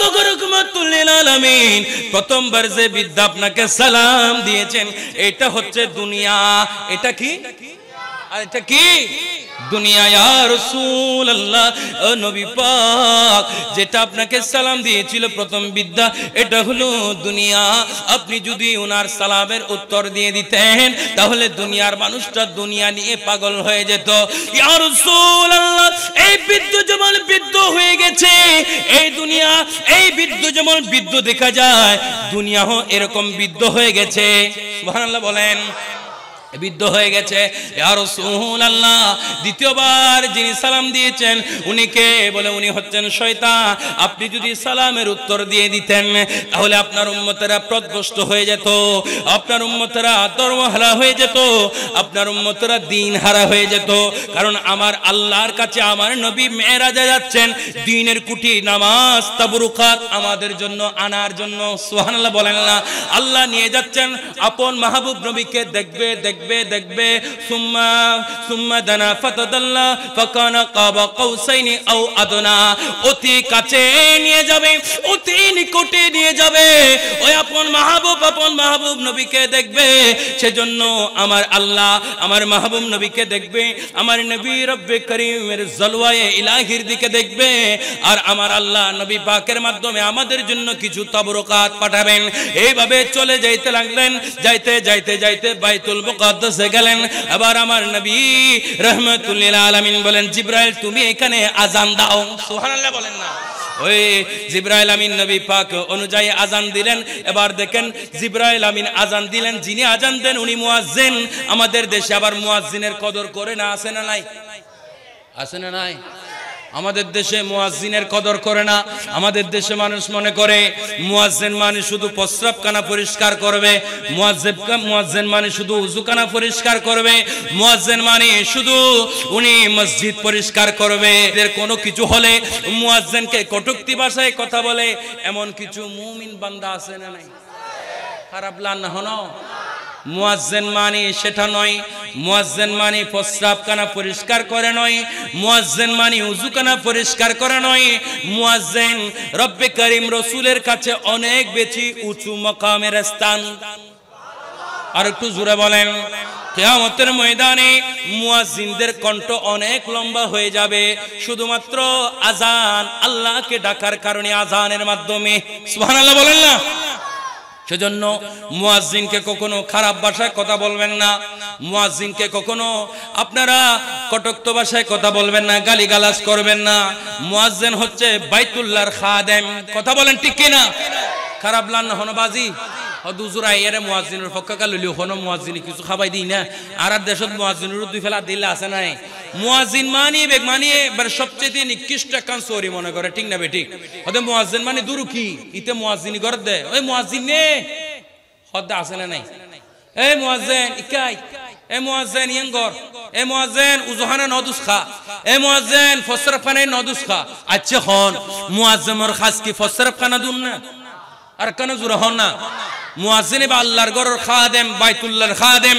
আপনাকে সালাম দিয়েছেন এটা হচ্ছে দুনিয়া এটা কি আর এটা কি নবী পাক যেটা আপনাকে সালাম দিয়েছিল প্রথম বিদ্যা এটা হলো দুনিয়া আপনি যদি উনার সালামের উত্তর দিয়ে দিতেন তাহলে দুনিয়ার মানুষটা দুনিয়া নিয়ে পাগল হয়ে যেত আর এই বিদ্যু যেমন বিদ্যু হয়ে গেছে এই দুনিয়া এই বিদ্যু যেমন বিদ্যু দেখা যায় দুনিয়াও এরকম বিদ্যু হয়ে গেছে বলেন বিদ্ধ হয়ে গেছে আল্লাহ দ্বিতীয়বার যিনি সালাম দিয়েছেন উনি কে বলে উনি হচ্ছেন শৈতা আপনি যদি সালামের উত্তর দিয়ে দিতেন তাহলে আপনার উন্মতেরা প্রদবস্ত হয়ে যেত আপনার উন্মতেরা ধর্মহারা হয়ে যেত আপনার উন্মতেরা দিন হারা হয়ে যেত কারণ আমার আল্লাহর কাছে আমার নবী মেয়েরাজা যাচ্ছেন দিনের কুটি নামাজ তাবরুকাত আমাদের জন্য আনার জন্য সোহানাল্লাহ বলেন না আল্লাহ নিয়ে যাচ্ছেন আপন মাহবুব নবীকে দেখবে দেখবে দেখবে দেখবে সুম্মা সুম্মা দানা ফাতাদাল্লা ফাকান কাবা কাউসাইনি আও আদনা অতি কাছে নিয়ে যাবে অতি নিকটে নিয়ে যাবে ওই আপন মাহবুব আপন মাহবুব নবীকে দেখবে সেজন্য আমার আল্লাহ আমার মাহবুব নবীকে দেখবে আমার নবী রব্বে করিমের জলওয়ায়ে ইলাহির দিকে দেখবে আর আমার আল্লাহ নবী পাকের মাধ্যমে আমাদের জন্য কিছু তবরকাত পাঠাবেন এইভাবে চলে যাইতে লাগলেন যাইতে যাইতে যাইতে বাইতুল মুকার গেলেন আবার আমার নবী বলেন জিব্রাইল তুমি এখানে আজান দাও বলেন না ওই জিব্রাইল আমিন নবী পাক অনুযায়ী আজান দিলেন এবার দেখেন জিব্রাইল আমিন আজান দিলেন যিনি আজান দেন উনি মুয়াজ্জিন আমাদের দেশে আবার মুয়াজ্জিনের কদর করে না আছে না নাই আছে না নাই আমাদের দেশে মুয়াজ্জিনের কদর করে না আমাদের দেশে মানুষ মনে করে মুয়াজ্জিন মানে শুধু প্রস্রাবখানা পরিষ্কার করবে মুয়াজ্জিব মুয়াজ্জিন মানে শুধু কানা পরিষ্কার করবে মুয়াজ্জিন মানে শুধু উনি মসজিদ পরিষ্কার করবে এদের কোনো কিছু হলে মুয়াজ্জিনকে কটুক্তি ভাষায় কথা বলে এমন কিছু মুমিন বান্দা আছে না নাই খারাপ লান না মুয়াজ্জেন মানে সেটা নয় মুয়াজ্জেন মানে প্রস্রাবখানা পরিষ্কার করে নয় মুয়াজ্জেন মানে উজুখানা পরিষ্কার করে নয় মুয়াজ্জেন রব্বে করিম রসুলের কাছে অনেক বেশি উঁচু মকামের স্থান আর একটু জুড়ে বলেন কেয়ামতের ময়দানে মুয়াজিনদের কণ্ঠ অনেক লম্বা হয়ে যাবে শুধুমাত্র আজান আল্লাহকে ডাকার কারণে আজানের মাধ্যমে সুবহানাল্লাহ বলেন না সেজন্য মুয়াজ্জিনকে কখনো খারাপ ভাষায় কথা বলবেন না মুয়াজ্জিনকে কখনো আপনারা কটক্ত ভাষায় কথা বলবেন না গালি গালাজ করবেন না মুয়াজ্জিন হচ্ছে বাইতুল্লাহর খাদেম কথা বলেন ঠিক কিনা খারাপ লান হনবাজি দুজোরা ইয়ারে মোয়াজিনের ফক্কাকা লইলি হনো মোয়াজিনে কিছু খাবাই দিই না আর দেশত মোয়াজিনেরও দুই আছে নাই মোয়াজিন মানে বেগ মানে সবচেয়ে নিকৃষ্ট কান চৌরি মানে দুরু কি ইতে মোয়াজিনি দে ওই মোয়াজিন নে হদ্দা আছে না নাই এই মোয়াজেন ইকাই এ মোয়াজেন ইয়ঙ্গর এ মোয়াজেন উজহানা নদুস এ মোয়াজেন ফসরফানে নদুস খা আচ্ছা হন মোয়াজেমর খাস কি ফসরফানা দুন না আর কেন জোর হন না মুয়াজিনে বা আল্লাহর গরর খাদেম বাইতুল্লাহর খাদেম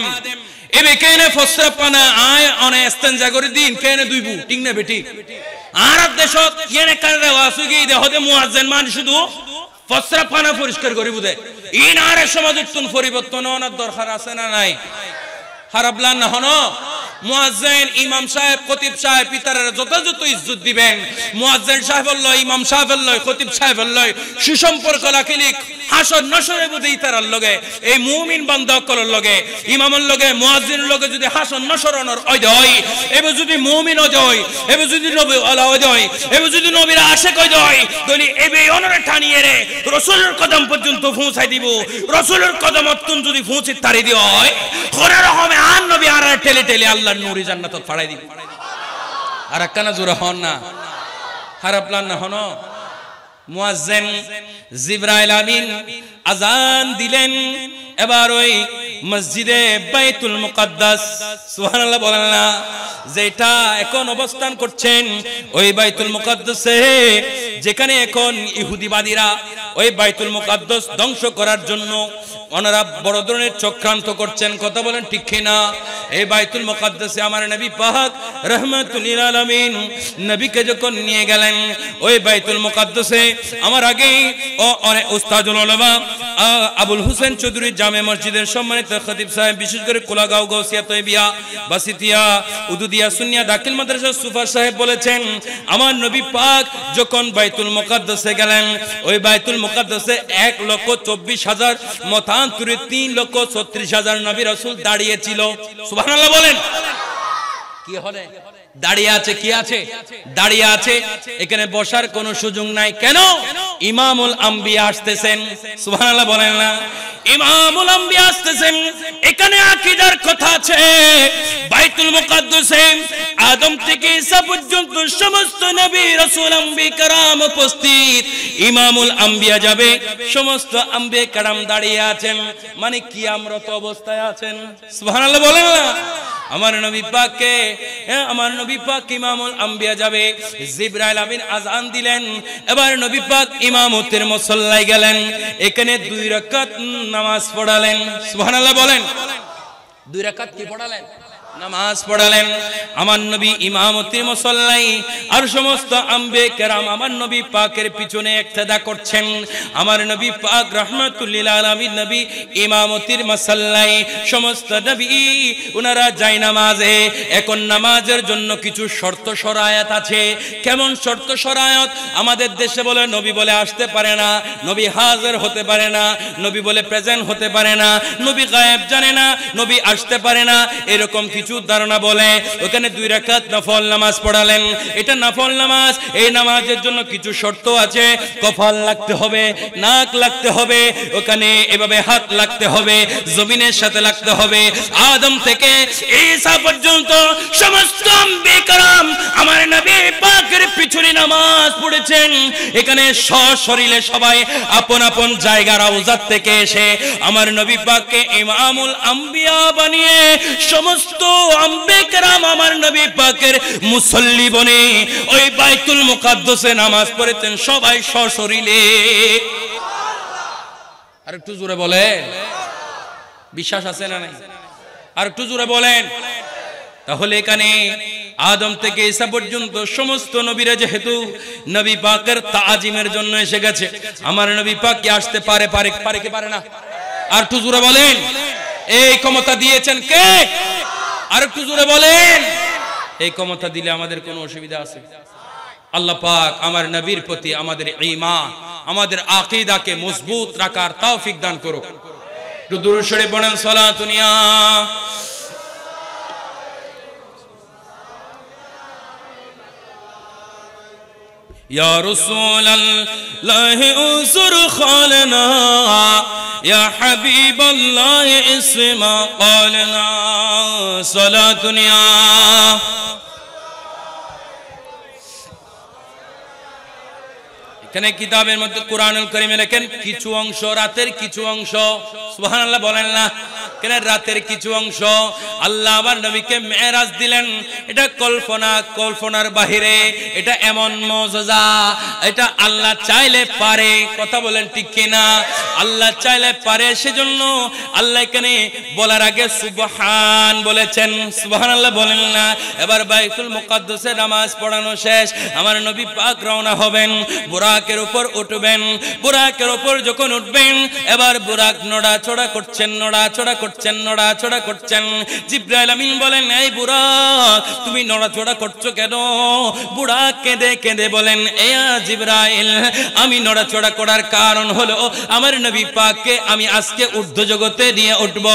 এবে কেনে ফসরা পানা আয় অনে ইস্তেঞ্জা করে দিন কেনে দুইবু ঠিক না বেটি আরব দেশত কেনে কানে দেওয়াসু দে দেহতে মুয়াজ্জিন মান শুধু ফসরা পানা পরিষ্কার করে বুদে ইন আর সমাজ উত্তন পরিবর্তন অনার দরকার আছে না নাই হারাবলান না হন মুয়াজ্জিন ইমাম সাহেব খতিব সাহেব পিতারের যথাযথ ইজ্জত দিবেন মুয়াজ্জিন সাহেব বলল ইমাম সাহেব বলল খতিব সাহেব বলল সুসম্পর্ক রাখিলি হাসর নসরে বুঝে ইতারার লগে এই মুমিন বান্ধব করার লগে ইমামের লগে মুয়াজ্জিন লগে যদি হাসর নসরনর অয় হয় এবে যদি মুমিন অজ হয় এবে যদি নবী আলা অজ হয় এবে যদি নবীর আশেক অজ হয় তাহলে এবে অনরে ঠানিয়ে রে রসুলের কদম পর্যন্ত পৌঁছাই দিব রসুলের কদম অত্যন্ত যদি পৌঁছে তারি দিও হয় খরা রহমে আর নবী আর টেলে টেলে আল্লাহ আল্লাহর নুরি জান্নাতত ফাড়াই দিব আর একখানা জোরা হন না লান না হন মুয়াজ্জিন জিবরাইল আমিন আজান দিলেন এবার ওই মসজিদে বাইতুল মুকাদ্দাস সুবহানাল্লাহ বলেন না যেটা এখন অবস্থান করছেন ওই বাইতুল মুকাদ্দাসে যেখানে এখন ইহুদিবাদীরা ওই বাইতুল মুকাদ্দাস ধ্বংস করার জন্য ওনারা বড় ধরনের চক্রান্ত করছেন কথা বলেন ঠিক কিনা এই বাইতুল মুকাদ্দাসে আমার নবী পাক রহমাতুল আলামিন নবীকে যখন নিয়ে গেলেন ওই বাইতুল মুকাদ্দাসে আমার আগেই ও অনেক উস্তাদুল উলামা আবুল হোসেন চৌধুরী জামে মসজিদের সম্মানিত খতিব সাহেব বিশেষ করে কোলাগাঁও গৌসিয়া তৈবিয়া বাসিতিয়া উদুদিয়া সুনিয়া দাখিল মাদ্রাসা সুফা সাহেব বলেছেন আমার নবী পাক যখন বাইতুল মোকাদ্দসে গেলেন ওই বাইতুল মোকাদ্দসে এক লক্ষ চব্বিশ হাজার মতান্তরে তিন লক্ষ ছত্রিশ হাজার নবী রসুল দাঁড়িয়েছিল সুভানাল্লাহ বলেন কি হলে দাঁড়িয়ে আছে কি আছে দাঁড়িয়ে আছে এখানে বসার কোনো সুযোগ নাই কেন ইমামুল আম্বি আসতেছেন সুবহানাল্লাহ বলেন না ইমামুল আম্বি আসতেছেন এখানে আকিদার কথা আছে বাইতুল মুকাদ্দুসে আদম থেকে ঈসা পর্যন্ত সমস্ত নবী রাসূল আম্বি کرام উপস্থিত ইমামুল আম্বিয়া যাবে সমস্ত আম্বে کرام দাঁড়িয়ে আছেন মানে কি আমরত অবস্থায় আছেন সুবহানাল্লাহ বলেন না আমার নবী পাককে হ্যাঁ, আমার নবী পাক ইমামুল আম্বিয়া যাবে জিবরাইল আমিন আজান দিলেন এবার নবী পাক ইমামতের মুসল্লায় গেলেন এখানে দুই রাকাত নামাজ পড়ালেন সুবহানাল্লাহ বলেন দুই রাকাত কি পড়ালেন নামাজ পড়ালেন আমার নবী ইমামতির মুসল্লাই আর সমস্ত আম্বে কেরাম আমার নবী পাকের পিছনে একতেদা করছেন আমার নবী পাক রহমাতুল্লিল আলমী নবী ইমামতির মসল্লাই সমস্ত নবী উনারা যায় নামাজে এখন নামাজের জন্য কিছু শর্ত সরায়াত আছে কেমন শর্ত সরায়ত আমাদের দেশে বলে নবী বলে আসতে পারে না নবী হাজার হতে পারে না নবী বলে প্রেজেন্ট হতে পারে না নবী গায়েব জানে না নবী আসতে পারে না এরকম কিছু কিছু ধারণা বলে ওখানে দুই রাকাত নফল নামাজ পড়ালেন এটা নফল নামাজ এই নামাজের জন্য কিছু শর্ত আছে কফাল লাগতে হবে নাক লাগতে হবে ওখানে এভাবে হাত লাগতে হবে জমিনের সাথে লাগতে হবে আদম থেকে ঈসা পর্যন্ত সমস্ত বেকরাম আমার নবী পাকের পিছনে নামাজ পড়েছেন এখানে সশরীরে সবাই আপন আপন জায়গার আউজাত থেকে এসে আমার নবী পাককে ইমামুল আম্বিয়া বানিয়ে সমস্ত মুসল্লি বনে ওই বাইতুল মুকাদ্দসে নামাজ পড়েতেন সবাই সশরীরে আর একটু জোরে বলেন বিশ্বাস আছে না নাই আর একটু জোরে বলেন তাহলে এখানে আদম থেকে পর্যন্ত সমস্ত নবীরা যেহেতু নবী পাকের তাজিমের জন্য এসে গেছে আমার নবী পাক কি আসতে পারে পারে পারে পারে না আর টুজুরা বলেন এই ক্ষমতা দিয়েছেন কে আর একটু জোরে বলেন এই ক্ষমতা দিলে আমাদের কোনো অসুবিধা আছে আল্লাহ পাক আমার নবীর প্রতি আমাদের ঈমান আমাদের আকীদাকে মজবুত রাখার তৌফিক দান করুক দুরুদ শরীফ বলেন সালাতুনিয়া يا رسول الله انصر خالنا يا حبيب الله اسمع قالنا صلاة يا এখানে কিতাবের মধ্যে কোরআনুল করিমে লেখেন কিছু অংশ রাতের কিছু অংশ সুহান আল্লাহ বলেন না রাতের কিছু অংশ আল্লাহ আবার নবীকে মেয়েরাজ দিলেন এটা কল্পনা কল্পনার বাহিরে এটা এমন মজা এটা আল্লাহ চাইলে পারে কথা বলেন ঠিক কিনা আল্লাহ চাইলে পারে সেজন্য আল্লাহ এখানে বলার আগে সুবহান বলেছেন সুবহান আল্লাহ বলেন না এবার বাইফুল মুকাদ্দসে নামাজ পড়ানো শেষ আমার নবী পাক রওনা হবেন বুরাক বুরাকের উপর উঠবেন বুরাকের উপর যখন উঠবেন এবার বুরাক নড়াচড়া করছেন নড়াচড়া করছেন নড়াচড়া করছেন জিব্রাইল আমিন বলেন এই বুরাক তুমি নড়াচড়া করছো কেন বুড়াক কেঁদে কেঁদে বলেন এয়া জিব্রাইল আমি নড়াচড়া করার কারণ হলো আমার নবী পাককে আমি আজকে ঊর্ধ্ব জগতে নিয়ে উঠব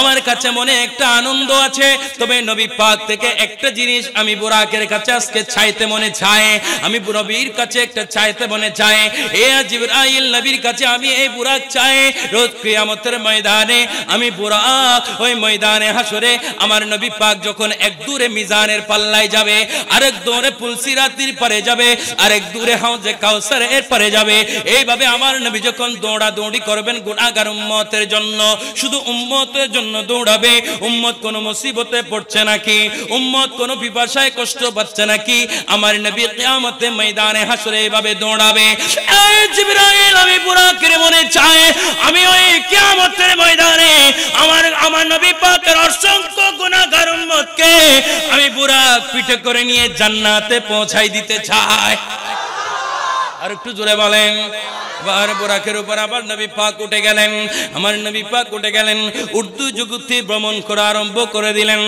আমার কাছে মনে একটা আনন্দ আছে তবে নবী পাক থেকে একটা জিনিস আমি বুরাকের কাছে আজকে ছাইতে মনে চায় আমি নবীর কাছে একটা চাইতে মনে চাই এ জিবরাইল নবীর কাছে আমি এই বুরাক চাই রোজ কিয়ামতের ময়দানে আমি বুরাক ওই ময়দানে হাসরে আমার নবী পাক যখন এক দূরে মিজানের পাল্লায় যাবে আরেক দূরে পুলসিরাতির পারে যাবে আরেক দূরে হাউজে কাউসার এর পারে যাবে এইভাবে আমার নবী যখন দৌড়া দৌড়ি করবেন গুণাগার উম্মতের জন্য শুধু উম্মতের জন্য দৌড়াবে উম্মত কোন মুসিবতে পড়ছে নাকি উম্মত কোন পিপাসায় কষ্ট পাচ্ছে নাকি আমার নবী কিয়ামতে ময়দানে হাসরে এইভাবে দৌড়াবে যাবে আমি পুরা করে মনে চাই আমি ওই কেয়ামতের ময়দানে আমার আমার নবী পাকের অসংখ্য গুণাগার উন্মতকে আমি পুরা পিঠে করে নিয়ে জান্নাতে পৌঁছাই দিতে চাই আর একটু জোরে বলেন বোরাকের উপর আবার নবী পাক উঠে গেলেন আমার নবী পাক উঠে গেলেন উর্দু জগতে ভ্রমণ করা আরম্ভ করে দিলেন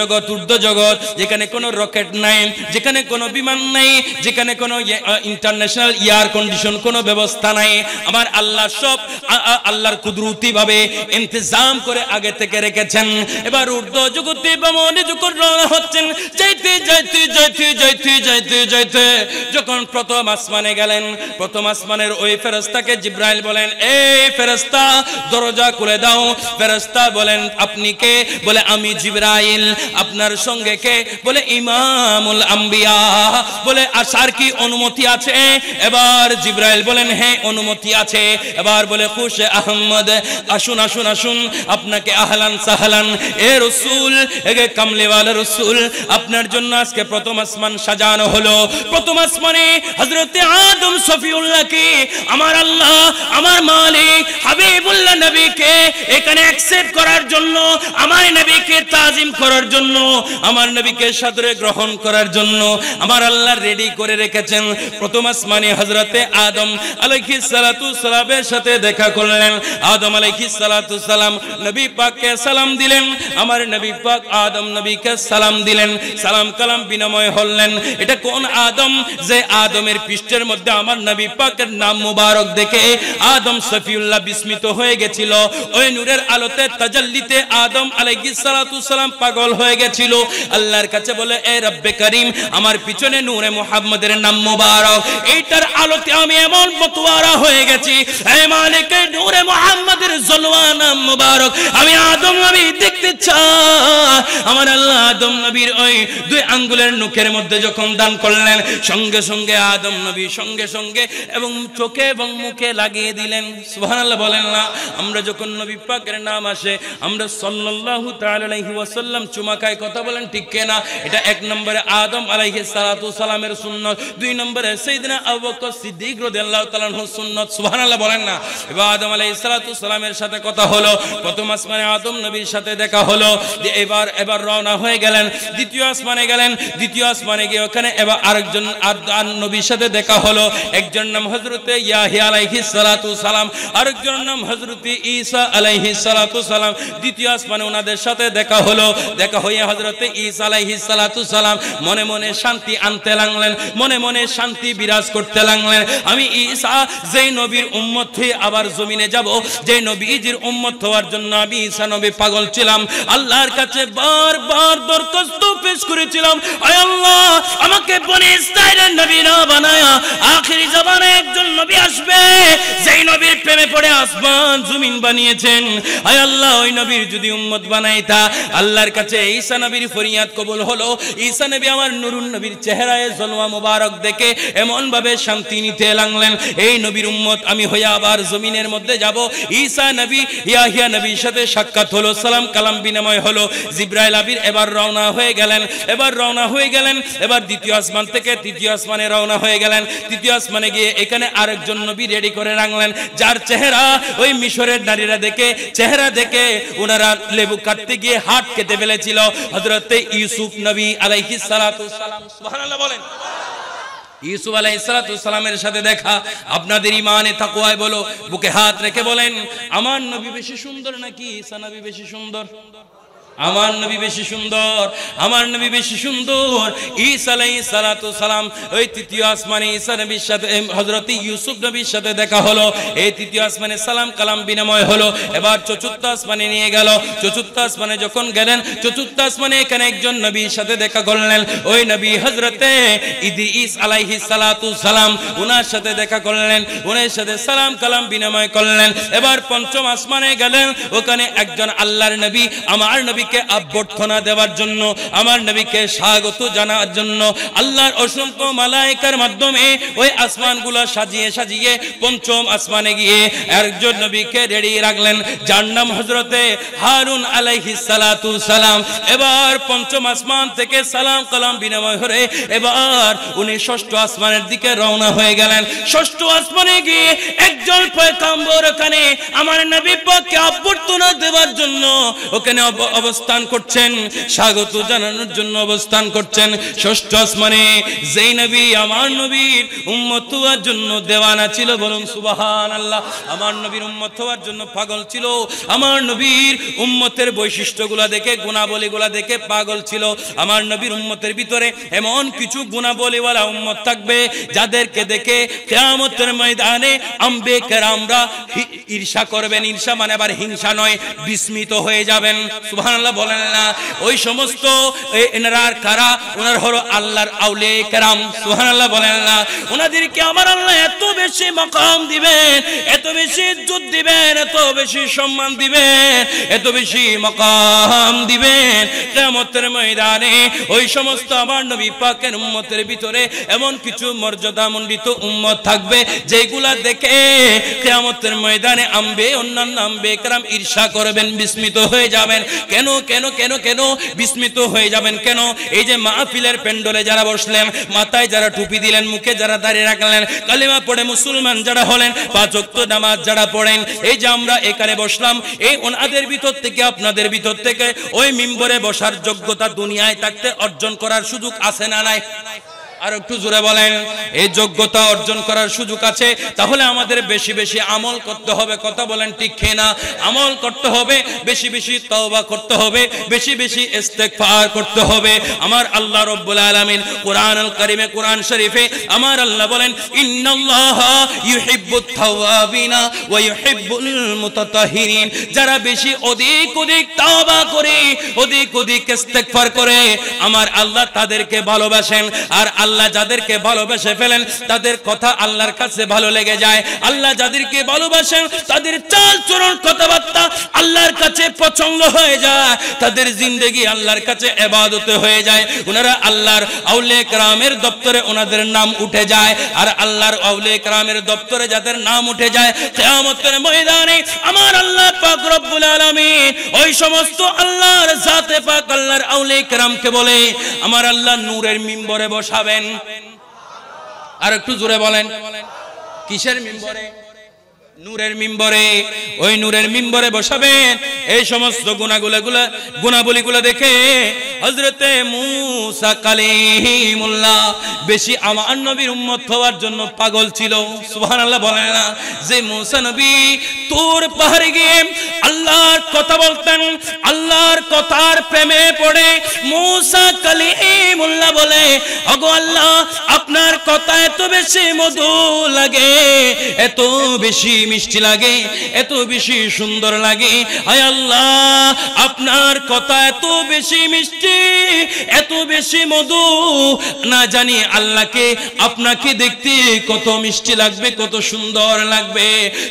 জগৎ জগৎ যেখানে কোনো রকেট নাই যেখানে কোনো বিমান নাই যেখানে কোনো ইয়ে, ইন্টারন্যাশনাল এয়ার কন্ডিশন কোনো ব্যবস্থা নাই আমার আল্লাহ সব আল্লাহর কুদরতিভাবে ইন্তজাম করে আগে থেকে রেখেছেন এবার উর্দু জগতে ভ্রমণে যখন রওনা হচ্ছেন যখন প্রথম আসমানে গেলেন প্রথম আসমানের ওই ফেরস্তাকে জিব্রাইল বলেন এই ফেরস্তা দরজা খুলে দাও ফেরস্তা বলেন আপনি কে বলে আমি জিব্রাইল আপনার সঙ্গে কে বলে ইমামুল আম্বিয়া বলে আসার কি অনুমতি আছে এবার জিব্রাইল বলেন হ্যাঁ অনুমতি আছে এবার বলে খুশ আহমদ আসুন আসুন আসুন আপনাকে আহলান সাহলান এ রসুল এগে কামলেওয়াল রসুল আপনার জন্য আজকে প্রথম আসমান সাজানো হলো প্রথম আসমানে হজরতে আ আদম শফিউল্লাহকে আমার আল্লাহ আমার মালিক হাবিবুল্লাহ নবীকে এখানে অ্যাকসেপ্ট করার জন্য আমার নবীকে তাজিম করার জন্য আমার নবীকে সাদরে গ্রহণ করার জন্য আমার আল্লাহ রেডি করে রেখেছেন প্রথম আসমানি আদম আলাইহিস সালাতু সালামের সাথে দেখা করলেন আদম আলাইহিস সালাতু সালাম নবী পাককে সালাম দিলেন আমার নবী পাক আদম নবীকে সালাম দিলেন সালাম কালাম বিনিময় হলেন এটা কোন আদম যে আদমের পৃষ্ঠের মধ্যে আমার নবী পাকের নাম মুবারক দেখে আদম সফিউল্লাহ বিস্মিত হয়ে গেছিল ওই নূরের আলোতে তাজাল্লিতে আদম আলাইহিস সালাতু সালাম পাগল হয়ে গেছিল আল্লাহর কাছে বলে এ রব্বে করিম আমার পিছনে নূরে মুহাম্মাদের নাম মুবারক এইটার আলোতে আমি এমন মতওয়ারা হয়ে গেছি হে মালিক নূরে মুহাম্মাদের জলওয়া নাম মুবারক আমি আদম আমি দেখতে চাই আমার আল্লাহ আদম নবীর ওই দুই আঙ্গুলের নুখের মধ্যে যখন দান করলেন সঙ্গে সঙ্গে আদম নবী সঙ্গে সঙ্গে এবং চোখে এবং মুখে লাগিয়ে দিলেন সুবহানাল্লাহ বলেন না আমরা যখন নবী পাকের নাম আসে আমরা সাল্লাল্লাহু তাআলা ওয়াসাল্লাম চুমাকায় কথা বলেন ঠিক না এটা এক নম্বরে আদম আলাইহি সালাতু সালামের সুন্নত দুই নম্বরে সাইয়েদনা আবু বকর সিদ্দিক রাদিয়াল্লাহু তাআলা আনহু সুন্নত সুবহানাল্লাহ বলেন না এবার আদম আলাইহিস সালাতু সালামের সাথে কথা হলো প্রথম আসমানে আদম নবীর সাথে দেখা হলো যে এবার এবার রওনা হয়ে গেলেন দ্বিতীয় আসমানে গেলেন দ্বিতীয় আসমানে গিয়ে ওখানে এবার আরেকজন আর নবীর সাথে দেখা হলো হলো একজন নাম হজরতে ইয়াহি আলাইহি সালাতু সালাম আরেকজন নাম হজরতে ঈসা আলাইহি সালাতু সালাম দ্বিতীয় আসমানে ওনাদের সাথে দেখা হলো দেখা হয়ে হজরতে ঈসা আলাইহি সালাতু সালাম মনে মনে শান্তি আনতে লাগলেন মনে মনে শান্তি বিরাজ করতে লাগলেন আমি ঈসা যেই নবীর উম্মত হয়ে আবার জমিনে যাব যেই নবীজির উম্মত হওয়ার জন্য আমি ঈসা নবী পাগল ছিলাম আল্লাহর কাছে বারবার দরখাস্ত পেশ করেছিলাম আয় আল্লাহ আমাকে বনি ইসরায়েলের নবী না বানায়া আখেরি জমানে একজন নবী আসবে যেই নবীর প্রেমে পড়ে আসমান জমিন বানিয়েছেন আয় আল্লাহ ওই নবীর যদি উম্মত বানাইতা আল্লাহর কাছে ঈসা নবীর ফরিয়াদ কবুল হলো ঈসা নবী আমার নুরুন নবীর চেহারায় জলওয়া মোবারক দেখে এমন ভাবে শান্তি নিতে লাগলেন এই নবীর উম্মত আমি হইয়া আবার জমিনের মধ্যে যাব ঈসা নবী ইয়াহিয়া নবীর সাথে সাক্ষাৎ হলো সালাম কালাম বিনিময় হলো জিব্রাইল আবির এবার রওনা হয়ে গেলেন এবার রওনা হয়ে গেলেন এবার দ্বিতীয় আসমান থেকে তৃতীয় আসমানে রওনা হয়ে গেলেন তৃতীয় আসমানে গিয়ে এখানে আরেকজন নবী রেডি করে রাখলেন যার চেহারা ওই মিশরের নারীরা দেখে চেহারা দেখে ওনারা লেবু কাটতে গিয়ে হাট কেটে ফেলেছিল হজরতে ইউসুফ নবী আলাইহিস সালাতু সুবহানাল্লাহ বলেন ইউসুফ আলাই সালামের সাথে দেখা আপনাদের ইমানে তাকুয়ায় বলো বুকে হাত রেখে বলেন আমার নবী বেশি সুন্দর নাকি সানাবি বেশি সুন্দর আমার নবী বেশি সুন্দর আমার নবী বেশি সুন্দর সালাম ওই তৃতীয় আসমানে ঈসা নবীর সাথে হজরত ইউসুফ নবীর সাথে দেখা হলো এই তৃতীয় আসমানে সালাম কালাম বিনিময় হলো এবার চতুর্থ আসমানে নিয়ে গেল চতুর্থ আসমানে যখন গেলেন চতুর্থ আসমানে এখানে একজন নবীর সাথে দেখা করলেন ওই নবী হজরতে আলাইহি সালাতু সালাম উনার সাথে দেখা করলেন উনার সাথে সালাম কালাম বিনিময় করলেন এবার পঞ্চম আসমানে গেলেন ওখানে একজন আল্লাহর নবী আমার নবী নবীকে অভ্যর্থনা দেওয়ার জন্য আমার নবীকে স্বাগত জানার জন্য আল্লাহর অসংখ্য মালায়কার মাধ্যমে ওই আসমানগুলো সাজিয়ে সাজিয়ে পঞ্চম আসমানে গিয়ে একজন নবীকে রেডি রাখলেন যার নাম হজরতে হারুন আলাইহি সালাতু সালাম এবার পঞ্চম আসমান থেকে সালাম কালাম বিনিময় হয়ে এবার উনি ষষ্ঠ আসমানের দিকে রওনা হয়ে গেলেন ষষ্ঠ আসমানে গিয়ে একজন পয়তাম্বর ওখানে আমার নবী পক্ষে অভ্যর্থনা দেওয়ার জন্য ওখানে অবস্থান করছেন স্বাগত জানানোর জন্য অবস্থান করছেন ষষ্ঠ আসমানে যেই নবী আমার নবীর উম্মত হওয়ার জন্য দেওয়ানা ছিল বলুন সুবাহান আল্লাহ আমার নবীর উম্মত হওয়ার জন্য পাগল ছিল আমার নবীর উম্মতের বৈশিষ্ট্যগুলা দেখে গুণাবলীগুলা দেখে পাগল ছিল আমার নবীর উম্মতের ভিতরে এমন কিছু গুণাবলীওয়ালা উম্মত থাকবে যাদেরকে দেখে কেয়ামতের ময়দানে আম্বে আমরা ঈর্ষা করবেন ঈর্ষা মানে আবার হিংসা নয় বিস্মিত হয়ে যাবেন সুবাহ আল্লাহ বলেন না ওই সমস্ত কারা ওনার হলো আল্লাহর আউলে কারাম সোহান আল্লাহ বলেন না ওনাদেরকে আমার আল্লাহ এত বেশি মকাম দিবেন এত বেশি ইজ্জত দিবেন এত বেশি সম্মান দিবেন এত বেশি মকাম দিবেন কেমতের ময়দানে ওই সমস্ত আমার নবী পাকের উম্মতের ভিতরে এমন কিছু মর্যাদা মণ্ডিত উম্মত থাকবে যেগুলা দেখে কেয়ামতের ময়দানে আমবে অন্যান্য আমবে একরাম ঈর্ষা করবেন বিস্মিত হয়ে যাবেন কেন কেন কেন কেন বিস্মিত হয়ে যাবেন কেন এই যে মাহফিলের প্যান্ডলে যারা বসলেন মাথায় যারা টুপি দিলেন মুখে যারা দাঁড়িয়ে রাখলেন কালিমা পড়ে মুসলমান যারা হলেন পাঁচক্ত নামাজ যারা পড়েন এই যে আমরা এখানে বসলাম এই ওনাদের ভিতর থেকে আপনাদের ভিতর থেকে ওই মিম্বরে বসার যোগ্যতা দুনিয়ায় থাকতে অর্জন করার সুযোগ আছে না নাই আর একটু জোরে বলেন এই যোগ্যতা অর্জন করার সুযোগ আছে তাহলে আমাদের বেশি বেশি আমল করতে হবে কথা বলেন ঠিক না আমল করতে হবে বেশি বেশি তওবা করতে হবে বেশি বেশি ইস্তেগফার করতে হবে আমার আল্লাহ রাব্বুল আলামিন কুরআনুল কারীমে কুরআন শরীফে আমার আল্লাহ বলেন ইন্নাল্লাহ ইউহিব্বুত তাওয়াবিনা ওয়া ইউহিব্বুল মুতাতাহিরিন যারা বেশি অধিক অধিক তওবা করে অধিক অধিক ইস্তেগফার করে আমার আল্লাহ তাদেরকে ভালোবাসেন আর আল্লাহ যাদেরকে ভালোবেসে ফেলেন তাদের কথা আল্লাহর কাছে ভালো লেগে যায় আল্লাহ যাদেরকে ভালোবাসেন তাদের চাল চরণ কথাবার্তা আল্লাহর কাছে পছন্দ হয়ে যায় তাদের জিন্দগি আল্লাহর কাছে এবাদতে হয়ে যায় ওনারা আল্লাহর আউলে ক্রামের দপ্তরে ওনাদের নাম উঠে যায় আর আল্লাহর আউলে ক্রামের দপ্তরে যাদের নাম উঠে যায় কেয়ামতের ময়দানে আমার আল্লাহ পাক রব্বুল আলামিন ওই সমস্ত আল্লাহর জাতে পাক আল্লাহর আউলে ক্রামকে বলে আমার আল্লাহ নূরের মিম্বরে বসাবে আর একটু জোরে বলেন কিসের মেম্বারে নূরের মিম্বরে ওই নূরের মিম্বরে বসাবেন এই সমস্ত গুণাগুলা গুলা গুণাবলী গুলা দেখে হজরতে মুসা কালিমুল্লাহ বেশি আমার নবীর উম্মত হওয়ার জন্য পাগল ছিল সুহান আল্লাহ বলেন না যে মুসা নবী তোর পাহাড়ে গিয়ে আল্লাহর কথা বলতেন আল্লাহর কথার প্রেমে পড়ে মুসা কালিমুল্লাহ বলে অগো আল্লাহ আপনার কথা এত বেশি মধু লাগে এত বেশি মিষ্টি লাগে এত বেশি সুন্দর লাগে আয় আল্লাহ আপনার কথা এত বেশি মিষ্টি এত বেশি মধু না জানি আল্লাহকে আপনাকে দেখতে কত মিষ্টি লাগবে কত সুন্দর লাগবে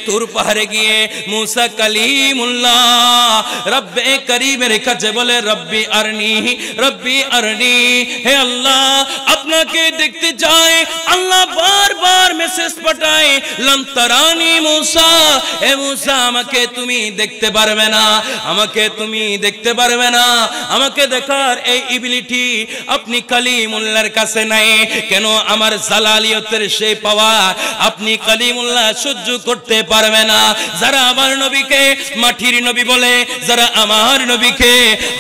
তোর পাহাড়ে গিয়ে মুসা কালিমুল্লাহ রব্বে করিমের কাছে বলে রব্বি আরনি রব্বি আরনি হে আল্লাহ আপনাকে দেখতে যায় আল্লাহ বারবার মেসেজ পাঠায় লন্তরানি মুসা মুসা এ মুসা আমাকে তুমি দেখতে পারবে না আমাকে তুমি দেখতে পারবে না আমাকে দেখার এই ইবিলিটি আপনি কালিমুল্লার কাছে নাই কেন আমার জালালিয়তের সেই পাওয়া আপনি কালিমুল্লা সহ্য করতে পারবে না যারা আমার নবীকে মাটির নবী বলে যারা আমার নবীকে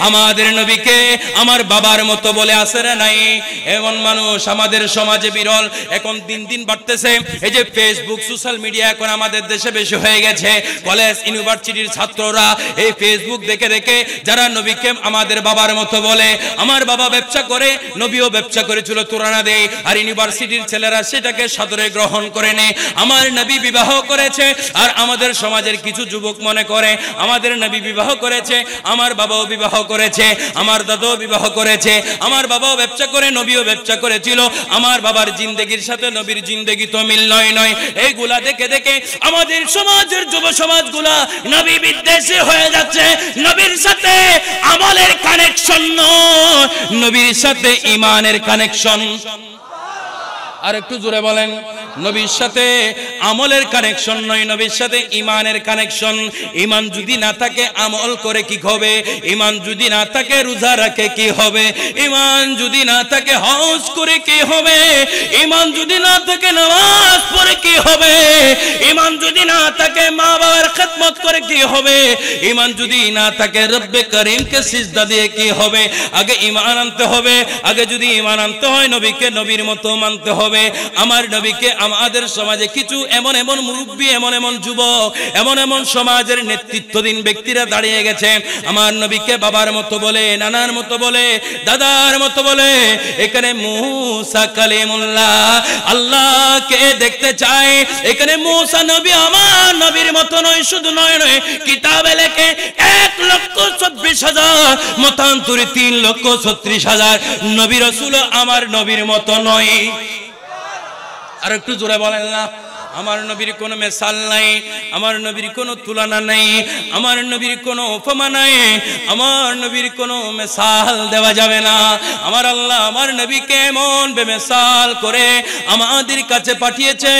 আমাদের নবীকে আমার বাবার মতো বলে আসে না নাই এমন মানুষ আমাদের সমাজে বিরল এখন দিন দিন বাড়তেছে এই যে ফেসবুক সোশ্যাল মিডিয়া এখন আমাদের দেশে বেশি হয়ে গেছে কলেজ ইউনিভার্সিটির ছাত্ররা এই ফেসবুক দেখে দেখে যারা নবীকে আমাদের বাবার মতো বলে আমার বাবা ব্যবসা করে নবীও ব্যবসা করেছিল তুলনা দেয় আর ইউনিভার্সিটির ছেলেরা সেটাকে সাদরে গ্রহণ করে নে আমার নবী বিবাহ করেছে আর আমাদের সমাজের কিছু যুবক মনে করে আমাদের নবী বিবাহ করেছে আমার বাবাও বিবাহ করেছে আমার দাদাও বিবাহ করেছে আমার বাবাও ব্যবসা করে নবীও ব্যবসা করেছিল আমার বাবার জিন্দগির সাথে নবীর জিন্দগি তো মিল নয় নয় এইগুলা দেখে দেখে আমার আমাদের সমাজের যুব গুলা নবী বিদ্বেষে হয়ে যাচ্ছে নবীর সাথে আমলের কানেকশন নবীর সাথে ইমানের কানেকশন আর একটু জোরে বলেন নবীর সাথে আমলের কানেকশন নয় নবীর সাথে ইমানের কানেকশন ইমান যদি না থাকে আমল করে কি হবে ইমান যদি না থাকে রোজা রাখে কি হবে ইমান যদি না থাকে হজ করে কি হবে ইমান যদি না থাকে নামাজ পড়ে কি হবে ইমান যদি না থাকে মা বাবার খেদমত করে কি হবে ইমান যদি না থাকে রব্বে করিমকে সিজদা দিয়ে কি হবে আগে ইমান আনতে হবে আগে যদি ইমান আনতে হয় নবীকে নবীর মতো মানতে হবে হবে আমার নবীকে আমাদের সমাজে কিছু এমন এমন মুরব্বী এমন এমন যুবক এমন এমন সমাজের নেতৃত্বদিন ব্যক্তিরা দাঁড়িয়ে গেছে আমার নবীকে বাবার মতো বলে নানার মতো বলে দাদার মতো বলে এখানে মুসা কালিমুল্লাহ আল্লাহকে দেখতে চাই এখানে মুসা নবী আমার নবীর মতো নয় শুধু নয় নয় কিতাবে লেখে এক লক্ষ চব্বিশ হাজার মতান্তরে তিন লক্ষ ছত্রিশ হাজার নবী রসুল আমার নবীর মতো নয় আর একটু জোরে বলেন না আমার নবীর কোনো মেশাল নাই আমার নবীর কোনো তুলনা নাই আমার নবীর কোনো উপমা নাই আমার নবীর কোনো মেশাল দেওয়া যাবে না আমার আল্লাহ আমার নবী কেমন বেমেশাল করে আমাদের কাছে পাঠিয়েছে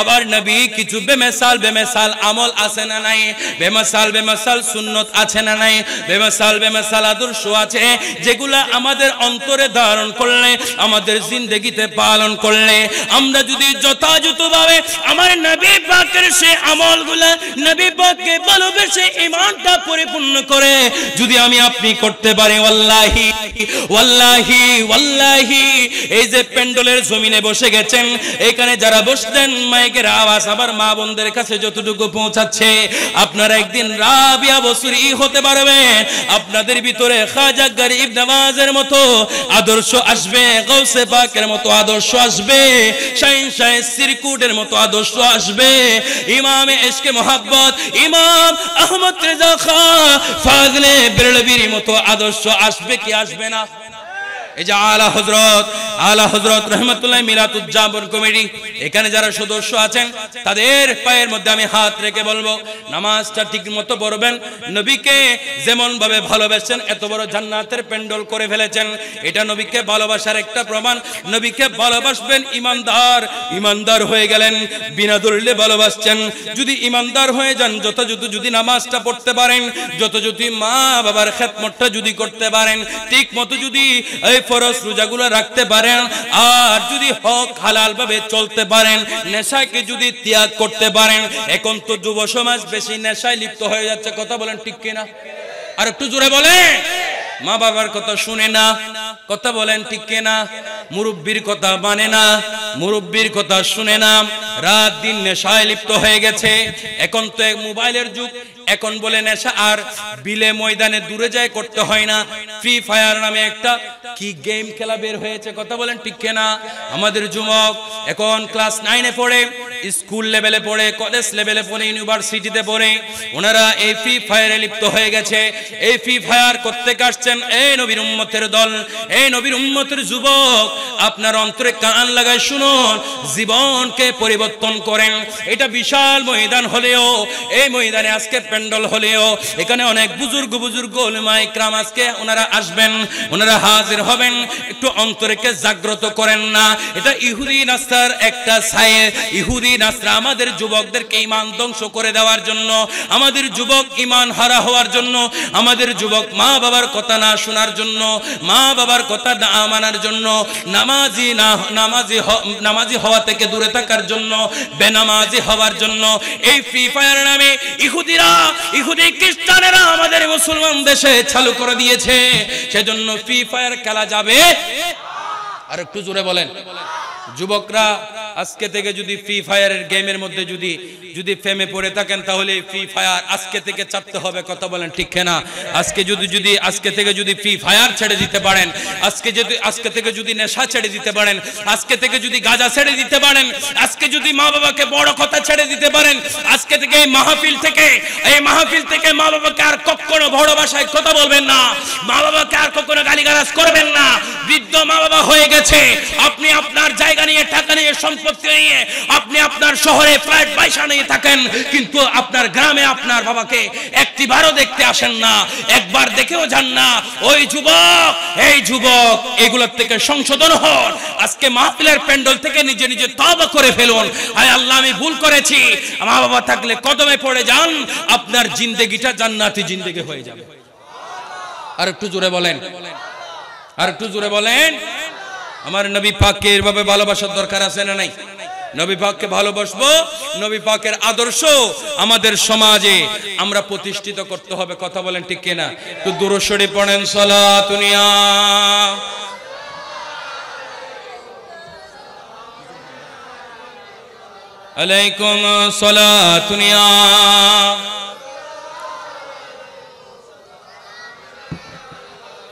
আবার নবী কিছু বেমেশাল বেমেশাল আমল আছে না নাই বেমেশাল বেমেশাল সুন্নত আছে না নাই বেমেশাল বেমেশাল আদর্শ আছে যেগুলা আমাদের অন্তরে ধারণ করলে আমাদের জিন্দগিতে পালন করলে আমরা যদি যথাযথভাবে আমার নবী পাকের সে আমলগুলো নবী পাককে ভালোবেসে ইমানটা পরিপূর্ণ করে যদি আমি আপনি করতে পারি ওয়াল্লাহি ওয়াল্লাহি ওয়াল্লাহি এই যে পেন্ডলের জমিনে বসে গেছেন এখানে যারা বসতেন মাইকের আওয়াজ আবার মা বোনদের কাছে যতটুকু পৌঁছাচ্ছে আপনারা একদিন রাবিয়া বসরি হতে পারবেন আপনাদের ভিতরে খাজা গরীব নামাজের মতো আদর্শ আসবে গাউসে পাকের মতো আদর্শ আসবে শাইন শাইন সিরকুটের মতো আদর্শ প্রশ্ন আসবে ইমামে এসকে মোহাব্বত ইমাম আহমদ রেজা খা ফাজলে বেরলবির মতো আদর্শ আসবে কি আসবে না এই যে আলা হজরত আলা হজরত রহমতুল্লাহ মিলাত উদযাপন কমিটি এখানে যারা সদস্য আছেন তাদের পায়ের মধ্যে আমি হাত রেখে বলবো নামাজটা ঠিক মতো পড়বেন নবীকে যেমন ভাবে এত বড় জান্নাতের প্যান্ডল করে ফেলেছেন এটা নবীকে ভালোবাসার একটা প্রমাণ নবীকে ভালোবাসবেন ইমানদার ইমানদার হয়ে গেলেন বিনা ভালোবাসছেন যদি ইমানদার হয়ে যান যথাযথ যদি নামাজটা পড়তে পারেন যথাযথ মা বাবার খেতমটটা যদি করতে পারেন ঠিক মতো যদি এই ফরজ রোজাগুলো রাখতে পারেন আর যদি হক হালাল ভাবে চলতে পারেন নেশাকে যদি ত্যাগ করতে পারেন এখন তো যুব সমাজ বেশি নেশায় লিপ্ত হয়ে যাচ্ছে কথা বলেন ঠিক কিনা আর একটু জোরে বলেন মা বাবার কথা শুনে না কথা বলেন ঠিক কিনা মুরব্বীর কথা মানে না মুরব্বীর কথা শুনে না রাত দিন নেশায় লিপ্ত হয়ে গেছে এখন তো এক মোবাইলের যুগ এখন বলে নেশা আর বিলে ময়দানে দূরে যায় করতে হয় না ফ্রি ফায়ার নামে একটা কি গেম খেলা বের হয়েছে কথা বলেন ঠিক না আমাদের যুবক এখন ক্লাস নাইনে পড়ে স্কুল লেভেলে পড়ে কলেজ লেভেলে পড়ে ইউনিভার্সিটিতে পড়ে ওনারা এই ফ্রি ফায়ারে লিপ্ত হয়ে গেছে এই ফ্রি ফায়ার করতে আসছেন এই নবীর উম্মতের দল এই নবীর উম্মতের যুবক আপনার অন্তরে কান লাগায় শুনুন জীবনকে পরিবর্তন করেন এটা বিশাল ময়দান হলেও এই ময়দানে আজকে প্যান্ডল হলেও এখানে অনেক বুজুর্গ বুজুর্গ ওলিমায় ক্রাম আজকে ওনারা আসবেন ওনারা হাজির হবেন একটু অন্তরকে জাগ্রত করেন না এটা ইহুদি নাস্তার একটা ছায়ে ইহুদি নাস্তা আমাদের যুবকদেরকে ইমান ধ্বংস করে দেওয়ার জন্য আমাদের যুবক ইমান হারা হওয়ার জন্য আমাদের যুবক মা বাবার কথা না শোনার জন্য মা বাবার কথা না মানার জন্য নামাজি না নামাজি নামাজি হওয়া থেকে দূরে থাকার জন্য বেনামাজি হওয়ার জন্য এই ফ্রি ফায়ার নামে ইহুদিরা ইহুদি খ্রিস্টানেরা আমাদের মুসলমান দেশে চালু করে দিয়েছে সেজন্য ফ্রি ফায়ার খেলা যাবে আর একটু জোরে বলেন যুবকরা আজকে থেকে যদি ফ্রি ফায়ারের গেমের মধ্যে যদি যদি ফেমে পড়ে থাকেন তাহলে ফ্রি ফায়ার আজকে থেকে ছাড়তে হবে কথা বলেন ঠিক না আজকে যদি যদি আজকে থেকে যদি ফ্রি ফায়ার ছেড়ে দিতে পারেন আজকে যদি আজকে থেকে যদি নেশা ছেড়ে দিতে পারেন আজকে থেকে যদি গাজা ছেড়ে দিতে পারেন আজকে যদি মা বাবাকে বড় কথা ছেড়ে দিতে পারেন আজকে থেকে এই মাহফিল থেকে এই মাহফিল থেকে মা বাবাকে আর কখনো বড় ভাষায় কথা বলবেন না মা বাবাকে আর কখনো গালিগালাজ করবেন না বৃদ্ধ মা বাবা হয়ে গেছে আপনি আপনার জায়গা নিয়ে টাকা নিয়ে সন্তান সম্পত্তি নিয়ে আপনি আপনার শহরে ফ্ল্যাট পয়সা নিয়ে থাকেন কিন্তু আপনার গ্রামে আপনার বাবাকে একটিবারও দেখতে আসেন না একবার দেখেও যান না ওই যুবক এই যুবক এগুলোর থেকে সংশোধন হন আজকে মাহফিলের প্যান্ডল থেকে নিজে নিজে তব করে ফেলুন হায় আল্লাহ আমি ভুল করেছি মা বাবা থাকলে কদমে পড়ে যান আপনার জিন্দেগিটা জান্নাতি জিন্দেগি হয়ে যাবে আর একটু জোরে বলেন আর একটু জোরে বলেন আমার নবী পাককে এভাবে ভালোবাসার দরকার আছে না নাই নবী পাককে ভালোবাসবো নবী পাকের আদর্শ আমাদের সমাজে আমরা প্রতিষ্ঠিত করতে হবে কথা বলেন ঠিক কিনা তো দূরসরে পড়েন সলাতুনিয়া আলাইকুম সলাতুনিয়া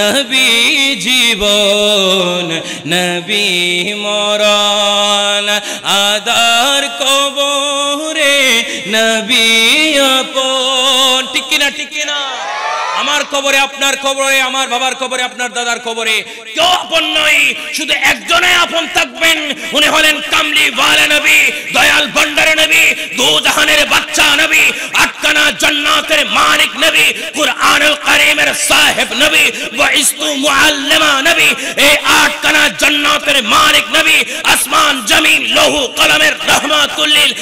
নবী জীবন নবী মরণ আদার কবরে নবী আপন ঠিক না ঠিক আমার কবরে আপনার কবরে আমার বাবার কবরে আপনার দাদার কবরে কেউ আপন নয় শুধু একজনে আপন থাকবেন উনি হলেন কামলি ওয়ালে নবী দয়াল বন্ডারে নবী দু জাহানের বাচ্চা নবী আটকানা জান্নাতের মালিক নবী কুরআনুল কারীমের সাহেব নবী ওয়া ইসতু মুআল্লিমা নবী এই আটকানা জান্নাতের মালিক নবী আসমান জমিন লহু কলমের রহমাতুল লিল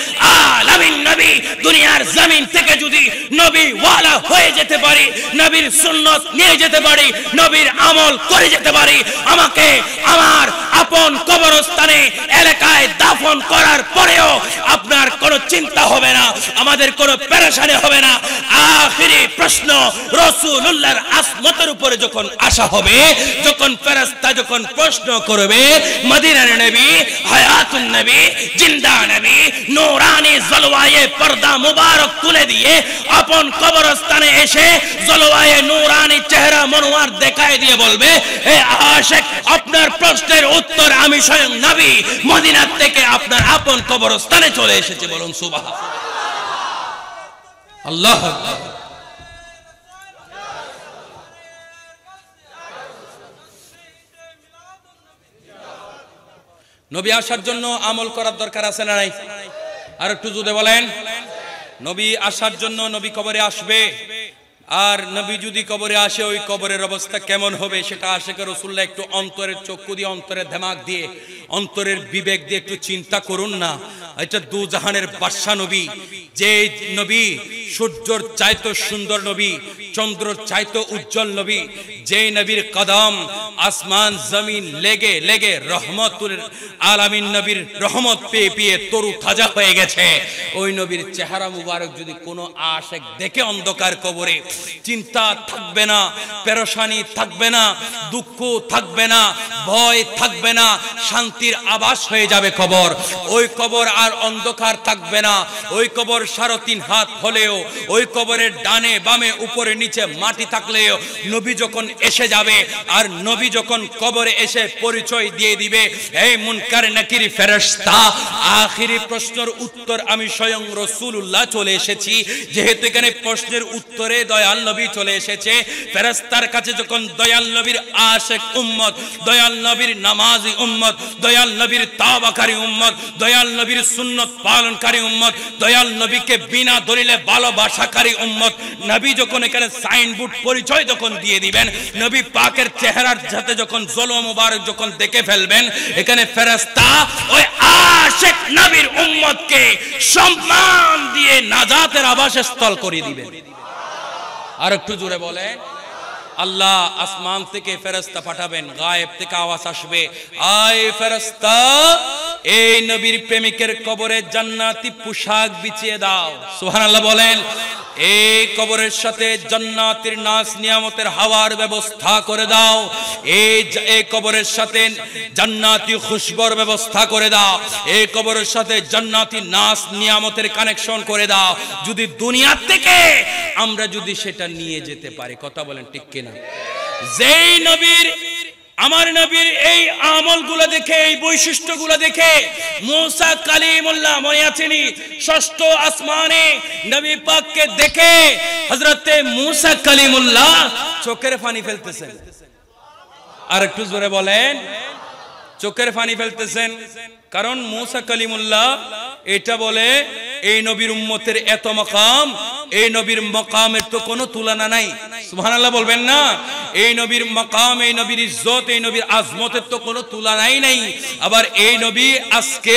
আলামিন নবী দুনিয়ার জমিন থেকে যদি নবী ওয়ালা হয়ে যেতে পারি নবী নবীর সুন্নত নিয়ে যেতে পারি নবীর আমল করে যেতে পারি আমাকে আমার আপন কবরস্থানে এলাকায় দাফন করার পরেও আপনার কোনো চিন্তা হবে না আমাদের কোনো পেরেশানি হবে না আখিরি প্রশ্ন রসুল্লাহর আসমতের উপরে যখন আসা হবে যখন ফেরাস্তা যখন প্রশ্ন করবে মদিনার নবী হায়াতুল নবী জিন্দা নবী নোরানি জলওয়ায়ে পর্দা মুবারক তুলে দিয়ে আপন কবরস্থানে এসে জলওয়ায়ে নুরানি চেহারা মনোয়ার দেখায় দিয়ে বলবে এ আপনার প্রশ্নের উত্তর আমি স্বয়ং নবী মদিনার থেকে আপনার আপন কবরস্থানে চলে এসেছে বলুন সুবাহ আল্লাহ নবী আসার জন্য আমল করার দরকার আছে না নাই আর একটু জুদে বলেন নবী আসার জন্য নবী কবরে আসবে আর নবী যদি কবরে আসে ওই কবরের অবস্থা কেমন হবে সেটা আশেকে রসুল্লাহ একটু অন্তরের চক্ষু দিয়ে অন্তরের ধেমাক দিয়ে অন্তরের বিবেক দিয়ে একটু চিন্তা করুন না এটা দু জাহানের বাদশা নবী যে নবী সূর্যর চাইতো সুন্দর নবী চন্দ্র চাইতো উজ্জ্বল নবী যে নবীর কদম আসমান জমিন লেগে লেগে রহমতুল আলামিন নবীর রহমত পেয়ে পেয়ে তরু তাজা হয়ে গেছে ওই নবীর চেহারা মুবারক যদি কোনো আশেক দেখে অন্ধকার কবরে চিন্তা থাকবে না পেরেশানি থাকবে না দুঃখ থাকবে না ভয় থাকবে না শান্তি শান্তির আবাস হয়ে যাবে কবর ওই কবর আর অন্ধকার থাকবে না ওই কবর সারো তিন হাত হলেও ওই কবরের ডানে বামে উপরে নিচে মাটি থাকলেও নবী যখন এসে যাবে আর নবী যখন কবরে এসে পরিচয় দিয়ে দিবে এই মুনকার নাকির ফেরস্তা আখিরি প্রশ্নের উত্তর আমি স্বয়ং রসুল্লাহ চলে এসেছি যেহেতু এখানে প্রশ্নের উত্তরে দয়াল নবী চলে এসেছে ফেরস্তার কাছে যখন দয়াল নবীর আশেক উম্মত দয়াল নবীর নামাজি উম্মত দয়াল নবীর তাবাকারী উম্মত দয়াল নবীর সুন্নত পালনকারী উম্মত দয়াল নবীকে বিনা দলিলে ভালোবাসাকারী উম্মত নবী যখন এখানে সাইনবোর্ড পরিচয় যখন দিয়ে দিবেন নবী পাকের চেহারার সাথে যখন জল মুবারক যখন দেখে ফেলবেন এখানে ফেরেশতা ওই আশেক নবীর উম্মতকে সম্মান দিয়ে নাজাতের আবাসস্থল করে দিবেন আর একটু জোরে বলেন আল্লাহ আসমান থেকে ফেরস্তা পাঠাবেন গায়েব থেকে আওয়াজ আসবে আয় ফেরস্তা এই নবীর প্রেমিকের কবরে জান্নাতি পোশাক বিছিয়ে দাও সুবহানাল্লাহ বলেন এই কবরের সাথে জান্নাতের নাচ নিয়ামতের হাওয়ার ব্যবস্থা করে দাও এই এই কবরের সাথে জান্নাতি খুশবর ব্যবস্থা করে দাও এই কবরের সাথে জান্নাতি নাচ নিয়ামতের কানেকশন করে দাও যদি দুনিয়া থেকে আমরা যদি সেটা নিয়ে যেতে পারি কথা বলেন ঠিক কিনা যেই নবীর আমার নবীর এই আমলগুলো দেখে এই বৈশিষ্ট্যগুলো দেখে মৌসা কালিমুল্লাহ মনে আছেনি ষষ্ঠ আসমানে নবী পাককে দেখে হজরতে মূসা কালিমুল্লাহ চোখের পানি ফেলতেছেন আর একটু জোরে বলেন চোখের পানি ফেলতেছেন কারণ মূসা কালিমুল্লাহ এটা বলে এই নবীর উম্মতের এত মকাম এই নবীর মকামের তো কোনো তুলনা নাই সুবহানাল্লাহ বলবেন না এই নবীর মকাম এই নবীর ইজ্জত এই নবীর আজমতের তো কোনো তুলনাই নাই আবার এই নবী আজকে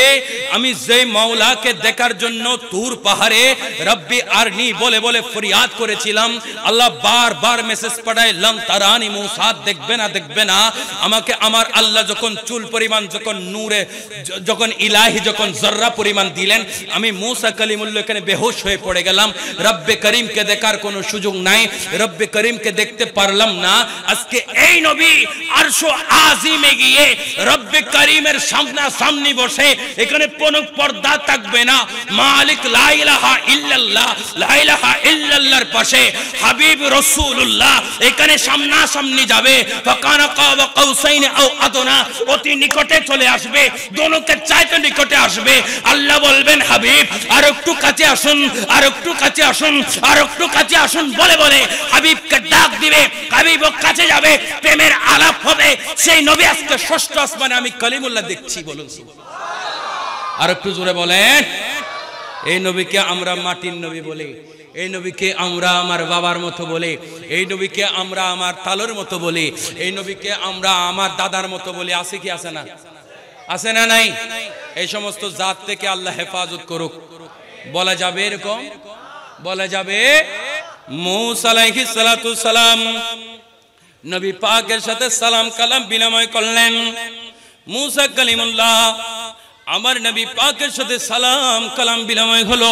আমি যে মাওলাকে দেখার জন্য তুর পাহাড়ে রব্বি আরনি বলে বলে ফরিয়াদ করেছিলাম আল্লাহ বারবার মেসেজ পাঠায় লম তারানি মুসাদ দেখবে না দেখবে না আমাকে আমার আল্লাহ যখন চুল পরিমাণ যখন নূরে যখন ইলাহি যখন জর্রা পরিমাণ দিলেন আমি মুসা কালিমুল্লা এখানে বেহোশ হয়ে পড়ে গেলাম রব্বে করিমকে দেখার কোনো সুযোগ নাই রব্বে করিমকে দেখতে পারলাম না আজকে এই নবী আরশো আজিমে গিয়ে রব্বে করিমের সামনা সামনি বসে এখানে কোনো পর্দা থাকবে না মালিক লাইলাহা ইল্লাল্লাহ লাইলাহা ইল্লাল্লাহর পাশে হাবিব রসুল্লাহ এখানে সামনা সামনি যাবে ফাকানা কাওয়া কাউসাইন আও আদনা অতি নিকটে চলে আসবে দোনোকে চাইতে নিকটে আসবে আল্লাহ বলবেন হাবিব আর আর একটু কাছে আসুন আর একটু কাছে আসুন আর একটু কাছে আসুন বলে বলে হাবিবকে ডাক দিবে হাবিব কাছে যাবে প্রেমের আলাপ হবে সেই নবী আজকে ষষ্ঠ আসমানে আমি কলিমুল্লাহ দেখছি বলুন আর একটু জোরে বলেন এই নবীকে আমরা মাটির নবী বলি এই নবীকে আমরা আমার বাবার মতো বলি এই নবীকে আমরা আমার তালোর মতো বলি এই নবীকে আমরা আমার দাদার মতো বলি আছে কি আছে না আছে না নাই এই সমস্ত জাত থেকে আল্লাহ হেফাজত করুক বলা যাবে এরকম বলা যাবে সালাম নবী পাকের সাথে সালাম কালাম বিনিময় করলেন মুসা কালিমুল্লাহ আমার নবী পাকের সাথে সালাম কালাম বিনিময় হলো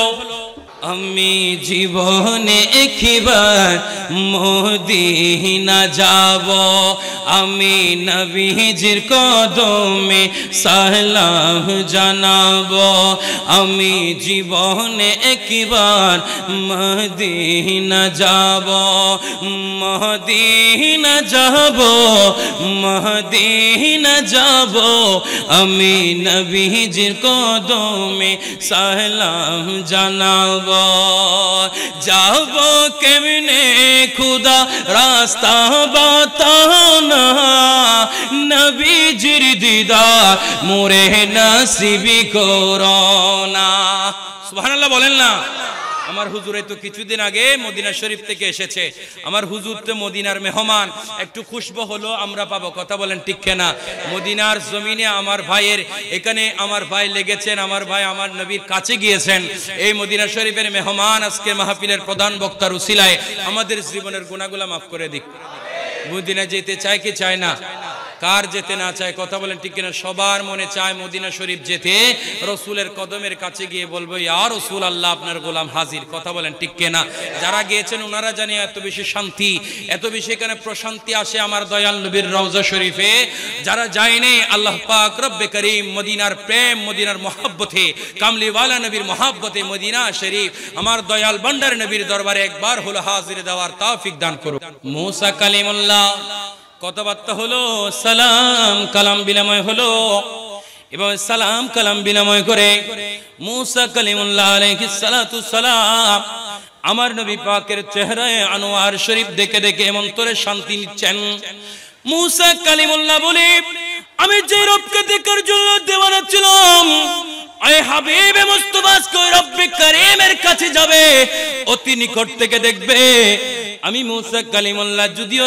আমি জীবনে একবার না যাব আমি নবীজির কদমে সালাম জানাব আমি জীবনে একবার মদিনা যাব মদিনা যাব মদিনা যাব আমি নবীজির কদমে সালাম জানাব যাব কেমনে খুদা রাস্তা বাতাও না নবীজির দিদার মোরে নাসিবি করোনা সুবহানাল্লাহ বলেন না আমার হুজুরে তো কিছুদিন আগে মদিনা শরীফ থেকে এসেছে আমার হুজুর তো মদিনার মেহমান একটু খুশব হলো আমরা পাবো কথা বলেন ঠিক কেনা মদিনার জমিনে আমার ভাইয়ের এখানে আমার ভাই লেগেছেন আমার ভাই আমার নবীর কাছে গিয়েছেন এই মদিনা শরীফের মেহমান আজকে মাহফিলের প্রধান বক্তার উসিলায় আমাদের জীবনের গুণাগুলা মাফ করে দিক মদিনা যেতে চায় কি চায় না কার যেতে না চায় কথা বলেন ঠিক কিনা সবার মনে চায় মদিনা শরীফ যেতে রসুলের কদমের কাছে গিয়ে বলবো ইয়া রসুল আল্লাহ আপনার গোলাম হাজির কথা বলেন ঠিক কিনা যারা গিয়েছেন ওনারা জানে এত বেশি শান্তি এত বেশি এখানে প্রশান্তি আসে আমার দয়াল নবীর রওজা শরীফে যারা যায়নি আল্লাহ পাক রব্বে করিম মদিনার প্রেম মদিনার মহাব্বতে কামলিওয়ালা নবীর মহাব্বতে মদিনা শরীফ আমার দয়াল ভান্ডার নবীর দরবারে একবার হলো হাজির দেওয়ার তাফিক দান করুন মোসা কালিমুল্লাহ কথাবার্তা হলো সালাম কালাম বিনিময় হলো এভাবে সালাম কালাম বিনিময় করে মুসা কালিমুল্লাহ সালাম আমার নবী পাকের চেহারায় আনোয়ার শরীফ দেখে দেখে এমন তোরে শান্তি নিচ্ছেন মুসা কালিমুল্লাহ বলে আমি যে রবকে দেখার জন্য দেওয়ানা ছিলাম হাবিবে কই কাছে যাবে অতি নিকট থেকে দেখবে আমি মুসা কালিমুল্লাহ যদিও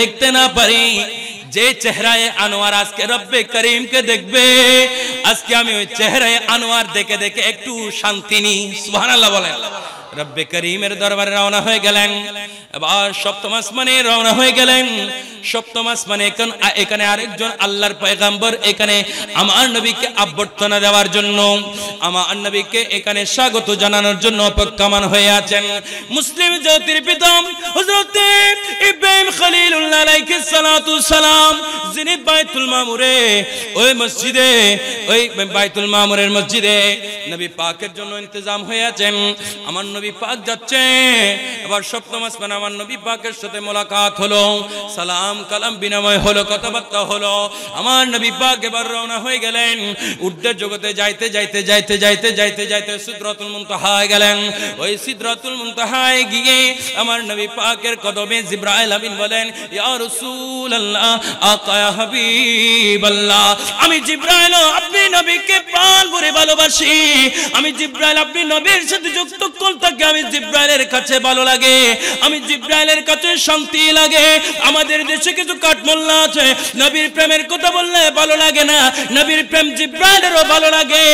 দেখতে না পারি যে চেহারায় আনোয়ার আজকে রব্বে কে দেখবে আজকে আমি ওই চেহারায় আনোয়ার দেখে দেখে একটু শান্তি নি সুবহানাল্লাহ বলেন রব্বে করিমের দরবারে রওনা হয়ে গেলেন এবার সপ্তম আসমানে রওনা হয়ে গেলেন সপ্তম আসমানে এখন এখানে আরেকজন আল্লাহর পয়গাম্বর এখানে আমার নবীকে অভ্যর্থনা দেওয়ার জন্য আমার নবীকে এখানে স্বাগত জানানোর জন্য অপেক্ষমান হয়ে আছেন মুসলিম জাতির পিতাম হযরত ইব্রাহিম খলিলুল্লাহ আলাইহিস সালাতু সালাম যিনি বাইতুল মামুরে ওই মসজিদে ওই বাইতুল মামুরের মসজিদে নবী পাকের জন্য ইন্তজাম হয়ে আছেন আমার নবী পাক যাচ্ছে এবার সপ্তম আসমান আমার নবী পাকের সাথে মোলাকাত হলো সালাম কালাম বিনিময় হলো কথাবার্তা হলো আমার নবী পাক এবার রওনা হয়ে গেলেন উর্ধ্বের জগতে যাইতে যাইতে যাইতে যাইতে যাইতে যাইতে সিদ্রাতুল মুনতাহায় গেলেন ওই সিদ্রাতুল মুনতাহায় গিয়ে আমার নবী পাকের কদমে জিব্রাইল আমিন বলেন ইয়া রাসূলুল্লাহ আকা হাবিবাল্লাহ আমি জিব্রাইল আপনি নবীকে প্রাণ ভরে ভালোবাসি আমি জিব্রাইল আপনি নবীর সাথে যুক্ত করতে আমাকে আমি জিব্রাইলের কাছে ভালো লাগে আমি জিব্রাইলের কাছে শান্তি লাগে আমাদের দেশে কিছু কাঠমোল্লা আছে নবীর প্রেমের কথা বললে ভালো লাগে না নবীর প্রেম জিব্রাইলেরও ভালো লাগে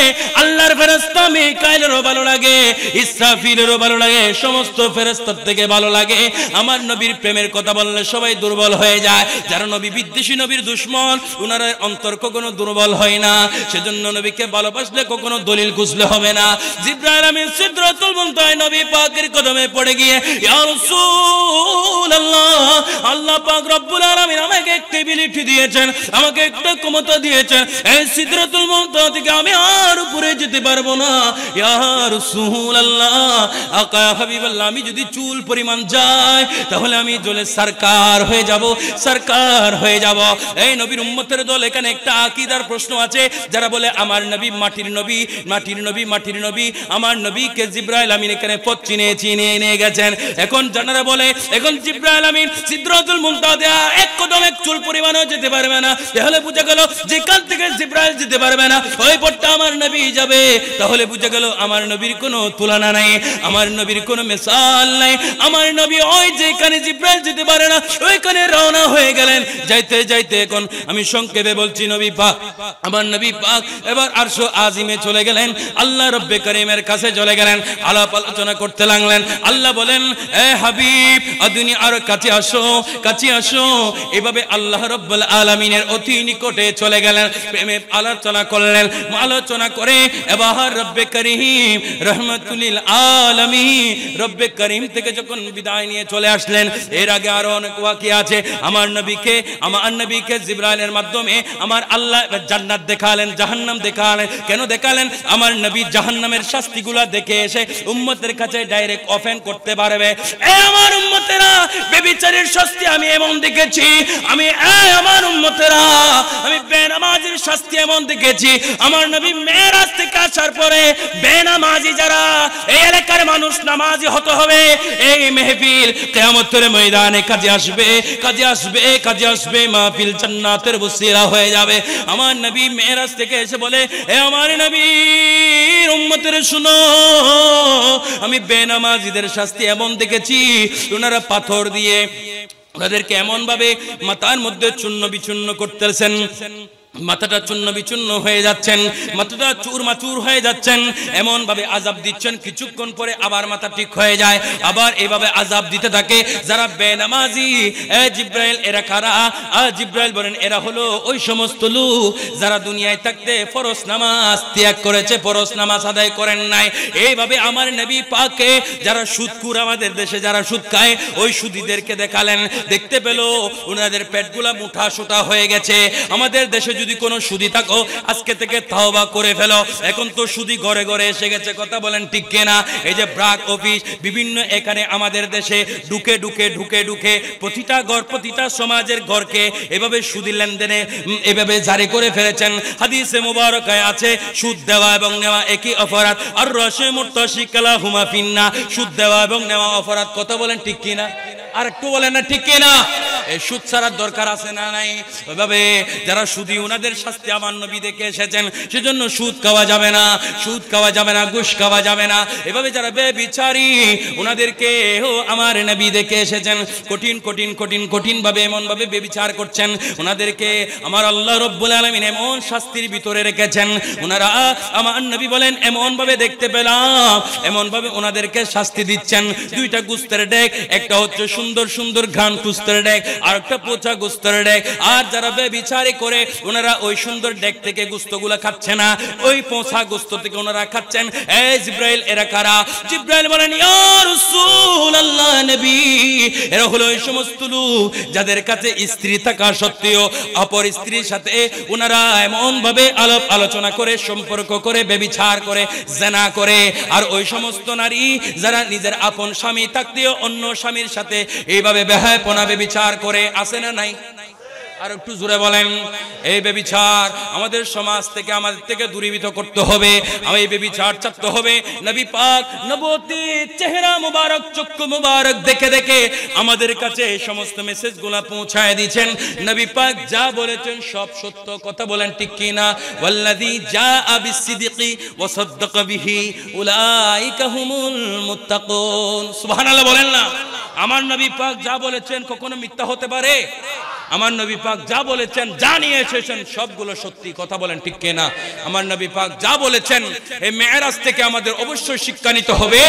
আল্লাহর ফেরেশতা মিকাইলেরও ভালো লাগে ইসরাফিলেরও ভালো লাগে সমস্ত ফেরেশতার থেকে ভালো লাগে আমার নবীর প্রেমের কথা বললে সবাই দুর্বল হয়ে যায় যারা নবী বিদ্বেষী নবীর দুশ্মন ওনারা অন্তর কখনো দুর্বল হয় না সেজন্য নবীকে ভালোবাসলে কখনো দলিল খুঁজলে হবে না জিব্রাইল আমি সিদ্রাতুল মুনতাহা নবী পাকের কদমে পড়ে গিয়ে ইয়া রাসূলুল্লাহ আল্লাহ পাক রব্বুল আলামিন আমাকে একটা এবিলিটি দিয়েছেন আমাকে একটা ক্ষমতা দিয়েছেন এই সিদরাতুল মুনতাহা থেকে আমি আর উপরে যেতে পারবো না ইয়া রাসূলুল্লাহ আকা হাবিবাল্লাহ আমি যদি চুল পরিমাণ যাই তাহলে আমি জলে সরকার হয়ে যাব সরকার হয়ে যাব এই নবীর উম্মতের দল এখানে একটা আকীদার প্রশ্ন আছে যারা বলে আমার নবী মাটির নবী মাটির নবী মাটির নবী আমার নবী কে জিব্রাইল আমিন এখানে পশ্চিমে চিনে গেছেন এখন জানারা বলে এখন দেয়া এক কদম এক চুল পরিমাণও যেতে পারবে না তাহলে বুঝে গেল যেখান থেকে যেতে পারবে না ওই পথটা আমার নবী যাবে তাহলে বুঝে গেল আমার নবীর কোনো তুলনা নাই আমার নবীর কোনো নাই আমার নবী ওই যেখানে যেতে পারে না ওইখানে রওনা হয়ে গেলেন যাইতে যাইতে এখন আমি সংক্ষেপে বলছি নবী পাক আমার নবী পাক এবার আরশো আজিমে চলে গেলেন আল্লাহ রব্বে করিমের কাছে চলে গেলেন আলাপ আলোচনা আলোচনা করতে লাগলেন আল্লাহ বলেন এ হাবিব আদুনি আর কাছে আসো কাছে আসো এভাবে আল্লাহ রব্বুল আলমিনের অতি নিকটে চলে গেলেন প্রেমে আলোচনা করলেন আলোচনা করে এবার রব্বে করিম রহমতুলিল আলমী রব্বে করিম থেকে যখন বিদায় নিয়ে চলে আসলেন এর আগে আরো অনেক ওয়াকি আছে আমার নবীকে আমার নবীকে জিব্রাইলের মাধ্যমে আমার আল্লাহ জান্নাত দেখালেন জাহান্নাম দেখালেন কেন দেখালেন আমার নবী জাহান্নামের শাস্তিগুলা দেখে এসে উম্মতের কাছে ডাইরেক্ট অফেন করতে পারবে এ আমার উম্মতেরা বেবিচারের শাস্তি আমি এমন দেখেছি আমি এ আমার উম্মতেরা আমি বেনামাজির শাস্তি এমন দেখেছি আমার নবী মেরাজ থেকে আসার পরে বেনামাজি যারা এই এলাকার মানুষ নামাজি হতে হবে এই মেহফিল কিয়ামতের ময়দানে কাজে আসবে কাজে আসবে কাজে আসবে মাহফিল জান্নাতের বসিরা হয়ে যাবে আমার নবী মেরাজ থেকে এসে বলে এ আমার নবী নবীর উম্মতের শুনো আমি বেনামাজিদের শাস্তি এমন দেখেছি ওনারা পাথর দিয়ে ওনাদেরকে এমন ভাবে মাতার মধ্যে চূন্য বিচূর্ণ করতেছেন মাথাটা চূর্ণ বিচূর্ণ হয়ে যাচ্ছেন মাথাটা চুর মাচুর হয়ে যাচ্ছেন এমন ভাবে আজাব দিচ্ছেন কিছুক্ষণ পরে আবার মাথা ঠিক হয়ে যায় আবার এভাবে আজাব দিতে থাকে যারা বেনামাজি এ জিব্রাইল এরা কারা আ জিব্রাইল বলেন এরা হলো ওই সমস্ত লোক যারা দুনিয়ায় থাকতে ফরস নামাজ ত্যাগ করেছে ফরস নামাজ আদায় করেন নাই এইভাবে আমার নবী পাকে যারা সুদকুর আমাদের দেশে যারা সুদ খায় ওই সুদীদেরকে দেখালেন দেখতে পেল ওনাদের পেটগুলা মুঠা সুতা হয়ে গেছে আমাদের দেশে যদি কোনো সুদি থাকো আজকে থেকে তাওবা করে ফেলো এখন তো সুদি ঘরে ঘরে এসে গেছে কথা বলেন ঠিক কেনা এই যে ব্রাক অফিস বিভিন্ন এখানে আমাদের দেশে ঢুকে ঢুকে ঢুকে ঢুকে প্রতিটা ঘর প্রতিটা সমাজের ঘরকে এভাবে সুদি লেনদেনে এভাবে জারি করে ফেলেছেন হাদিসে মুবারকায় আছে সুদ দেওয়া এবং নেওয়া একই অপরাধ আর রসে মূর্ত শিকলা হুমা ফিন্না সুদ দেওয়া এবং নেওয়া অপরাধ কথা বলেন ঠিক কিনা আর একটু বলেন না ঠিক কিনা সুদ ছাড়ার দরকার আছে না নাই ওইভাবে যারা সুদিও না তাদের শাস্তি আমার নবী দেখে এসেছেন সেজন্য সুদ খাওয়া যাবে না সুদ খাওয়া যাবে না ঘুষ খাওয়া যাবে না এভাবে যারা বেবিচারি ওনাদেরকে ও আমার নবী দেখে এসেছেন কঠিন কঠিন কঠিন কঠিনভাবে এমনভাবে বেবিচার করছেন ওনাদেরকে আমার আল্লাহ রব্বুল আলমিন এমন শাস্তির ভিতরে রেখেছেন ওনারা আমার নবী বলেন এমনভাবে দেখতে পেলাম এমনভাবে ওনাদেরকে শাস্তি দিচ্ছেন দুইটা গুস্তের ডেক একটা হচ্ছে সুন্দর সুন্দর ঘান কুস্তের ডেক আর একটা পোচা গুস্তের ডেক আর যারা বেবিচারি করে ওনারা ওই সুন্দর ডেক থেকে গুস্তগুলা খাচ্ছে না ওই পোঁছা গুস্ত থেকে ওনারা খাচ্ছেন এ জিব্রাইল এরা কারা জিব্রাইল বলেন রাসূলুল্লাহ নবী এরা হলো ওই সমস্ত লোক যাদের কাছে স্ত্রী থাকা সত্ত্বেও অপর স্ত্রীর সাথে ওনারা এমন ভাবে আলাপ আলোচনা করে সম্পর্ক করে বেবিচার করে জেনা করে আর ওই সমস্ত নারী যারা নিজের আপন স্বামী থাকতেও অন্য স্বামীর সাথে এইভাবে বেহায়পনা বেবিচার করে আসে না নাই আর একটু জোরে বলেন এই বেবিচার আমাদের সমাজ থেকে আমাদের থেকে দূরীভূত করতে হবে আমি এই বেবিচার চাকতে হবে নবী পাক নবতী চেহারা মুবারক চক্ষু মুবারক দেখে দেখে আমাদের কাছে এই সমস্ত মেসেজগুলো পৌঁছায় দিয়েছেন নবী পাক যা বলেছেন সব সত্য কথা বলেন ঠিক কি না ওয়াল্লাযী জাআ বিসসিদিকি ওয়া সাদদাক বিহি উলাইকা হুমুল মুত্তাকুন সুবহানাল্লাহ বলেন না আমার নবী পাক যা বলেছেন কখনো মিথ্যা হতে পারে আমার নবী পাক যা বলেছেন যা নিয়ে এসেছেন সবগুলো সত্যি কথা বলেন ঠিক না আমার নবী পাক যা বলেছেন এই মেয়েরাজ থেকে আমাদের অবশ্যই শিক্ষা নিতে হবে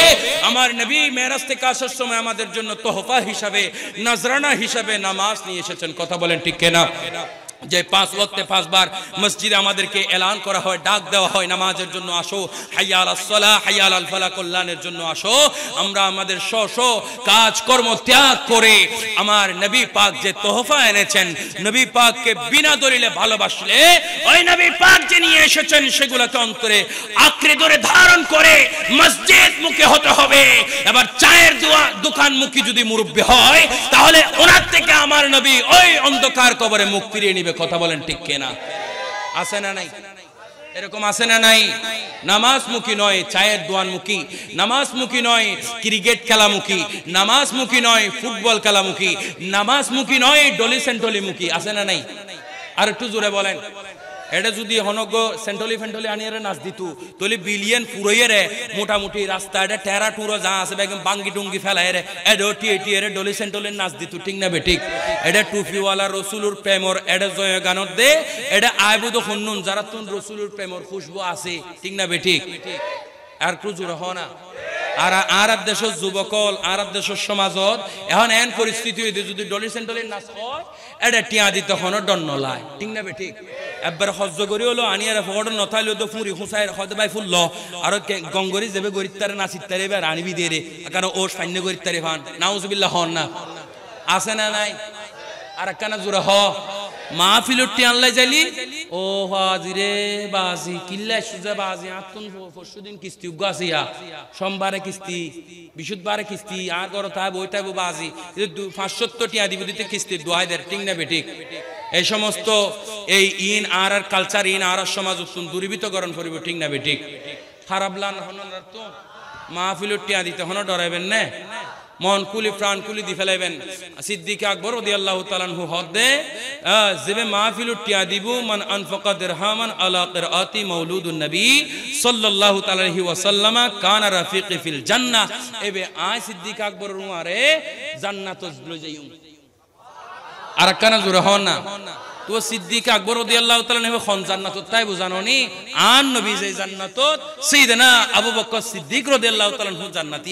আমার নবী মেয়েরাজ থেকে আসার সময় আমাদের জন্য তোহফা হিসাবে নাজরানা হিসাবে নামাজ নিয়ে এসেছেন কথা বলেন ঠিক না যে পাঁচ লক্তে পাঁচবার মসজিদে আমাদেরকে এলান করা হয় ডাক দেওয়া হয় নামাজের জন্য আসো হাইয়াল আসলা হাইয়াল আল ফলা কল্যাণের জন্য আসো আমরা আমাদের স্ব স্ব কাজকর্ম ত্যাগ করে আমার নবী পাক যে তোহফা এনেছেন নবী পাককে বিনা দলিলে ভালোবাসলে ওই নবী পাক যে নিয়ে এসেছেন সেগুলোকে অন্তরে আঁকড়ে ধরে ধারণ করে মসজিদ মুখে হতে হবে এবার চায়ের দোয়া দোকান মুখী যদি মুরব্বী হয় তাহলে ওনার থেকে আমার নবী ওই অন্ধকার কবরে মুখ ফিরিয়ে নিবে দিবে কথা বলেন ঠিক কেনা আছে না নাই এরকম আছে না নাই মুখী নয় চায়ের নামাজ মুখী নয় ক্রিকেট খেলামুখী মুখী নয় ফুটবল খেলামুখী মুখী নয় ডলি মুখী আছে না নাই আর একটু জোরে বলেন এটা যদি হনগ সেন্টলি ফেন্টলি আনিয়ে নাচ দিত তলি বিলিয়ন পুরোইয়ে রে মোটামুটি রাস্তা এটা টেরা টুরো যা আছে বেগম বাঙ্গি টুঙ্গি ফেলায় রে এটা টি টিয়ে রে ডলি সেন্টলি নাচ দিত ঠিক না বেঠিক এটা টুপিওয়ালা রসুলুর প্রেমর এটা জয় গানত দে এটা আয়বুদ হন্নুন যারা তুন রসুলুর প্রেমর খুশবু আছে ঠিক না বেঠিক আর কুজুর হ না আর আর দেশের যুবকল আর আর দেশের সমাজত এখন এন পরিস্থিতি হইতে যদি ডলি সেন্টলি নাচ হয় এটা টিয়া দিতে হনো ডন্ন লাই ঠিক না ঠিক একবার সহ্য করি হলো আনি আর ফগট নথাইলো তো ফুঁড়ি হুঁসাই হতে ভাই ফুলল আর গঙ্গরি যাবে গরিব তারে নাচিত তারে এবার আনিবি দিয়ে রে কারণ ও সান্য গরিব তারে ফান নাউজবিল্লা হন না আছে না নাই আর একখানা জোরে হ মা ফিলটি আনলাই যাইলি ও হাজি বাজি কিল্লা সুজা বাজি আত্মন পরশু কিস্তি উগা আসিয়া সোমবারে কিস্তি বিশুধবারে কিস্তি আর গর তাই বাজি তাইব বাজি পাঁচশোত্তরটি আদিবদিতে কিস্তি দোহাই দেয় ঠিক না বেঠিক এই সমস্ত এই ইন আর আর কালচার ইন আর আর সমাজ দুর্বৃতকরণ করিব টিং না বেঠিক খারাপ লান হন তো মাহফিলটি আদিতে হন ডরাইবেন না মন কুলি প্রাণ কুলি দি ফেলাইবেন সিদ্দিক আকবর ওদি আল্লাহ তালানহু হদে জিবে মাহফিল টিয়া দিবু মান আনফাকা দিরহামান আলা কিরাতি মাউলুদুন নবী সাল্লাল্লাহু তাআলাহি ওয়াসাল্লামা কানা রাফিকি ফিল জান্নাহ এবে আ সিদ্দিক আকবর রুয়ারে জান্নাতজ লজাইউ আর কানা জুরে হন না তো সিদ্দিক আকবর রদি আল্লাহ তালানহু খন জান্নাতত তাই বুঝানো নি আন নবী যে জান্নাতত সাইয়েদনা আবু বকর সিদ্দিক রদি আল্লাহ তালানহু জান্নাতি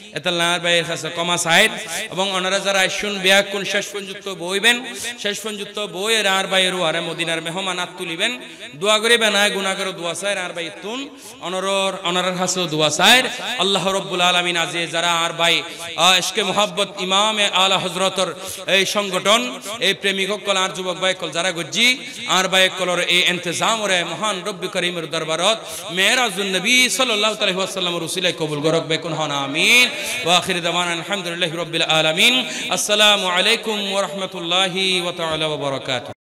এতাল্লাহার কাছে কমা এবং ওনারা যারা আসুন কোন শেষ পর্যন্ত বইবেন শেষ পর্যন্ত বইয়ের আর ভাইয়ের আরে মদিনার মেহমান আত তুলিবেন দোয়া করে বেনায় গুণা করে দোয়া সাহের আর ভাই তুন অনরর অনারার কাছেও দোয়া সাহের আল্লাহ রব্বুল যারা আর মোহাব্বত ইমাম আলা হজরতর এই সংগঠন এই প্রেমিক সকল আর যুবক ভাই কল যারা গজ্জি আর কলর এই ইন্তজাম রে মহান রব্বি করিমের দরবারত মেরাজুল নবী সাল্লাল্লাহু আলাইহি ওয়াসাল্লামের কবুল গরক বেকুন হন আমিন واخر دوانا الحمد لله رب العالمين السلام عليكم ورحمه الله وتعالى وبركاته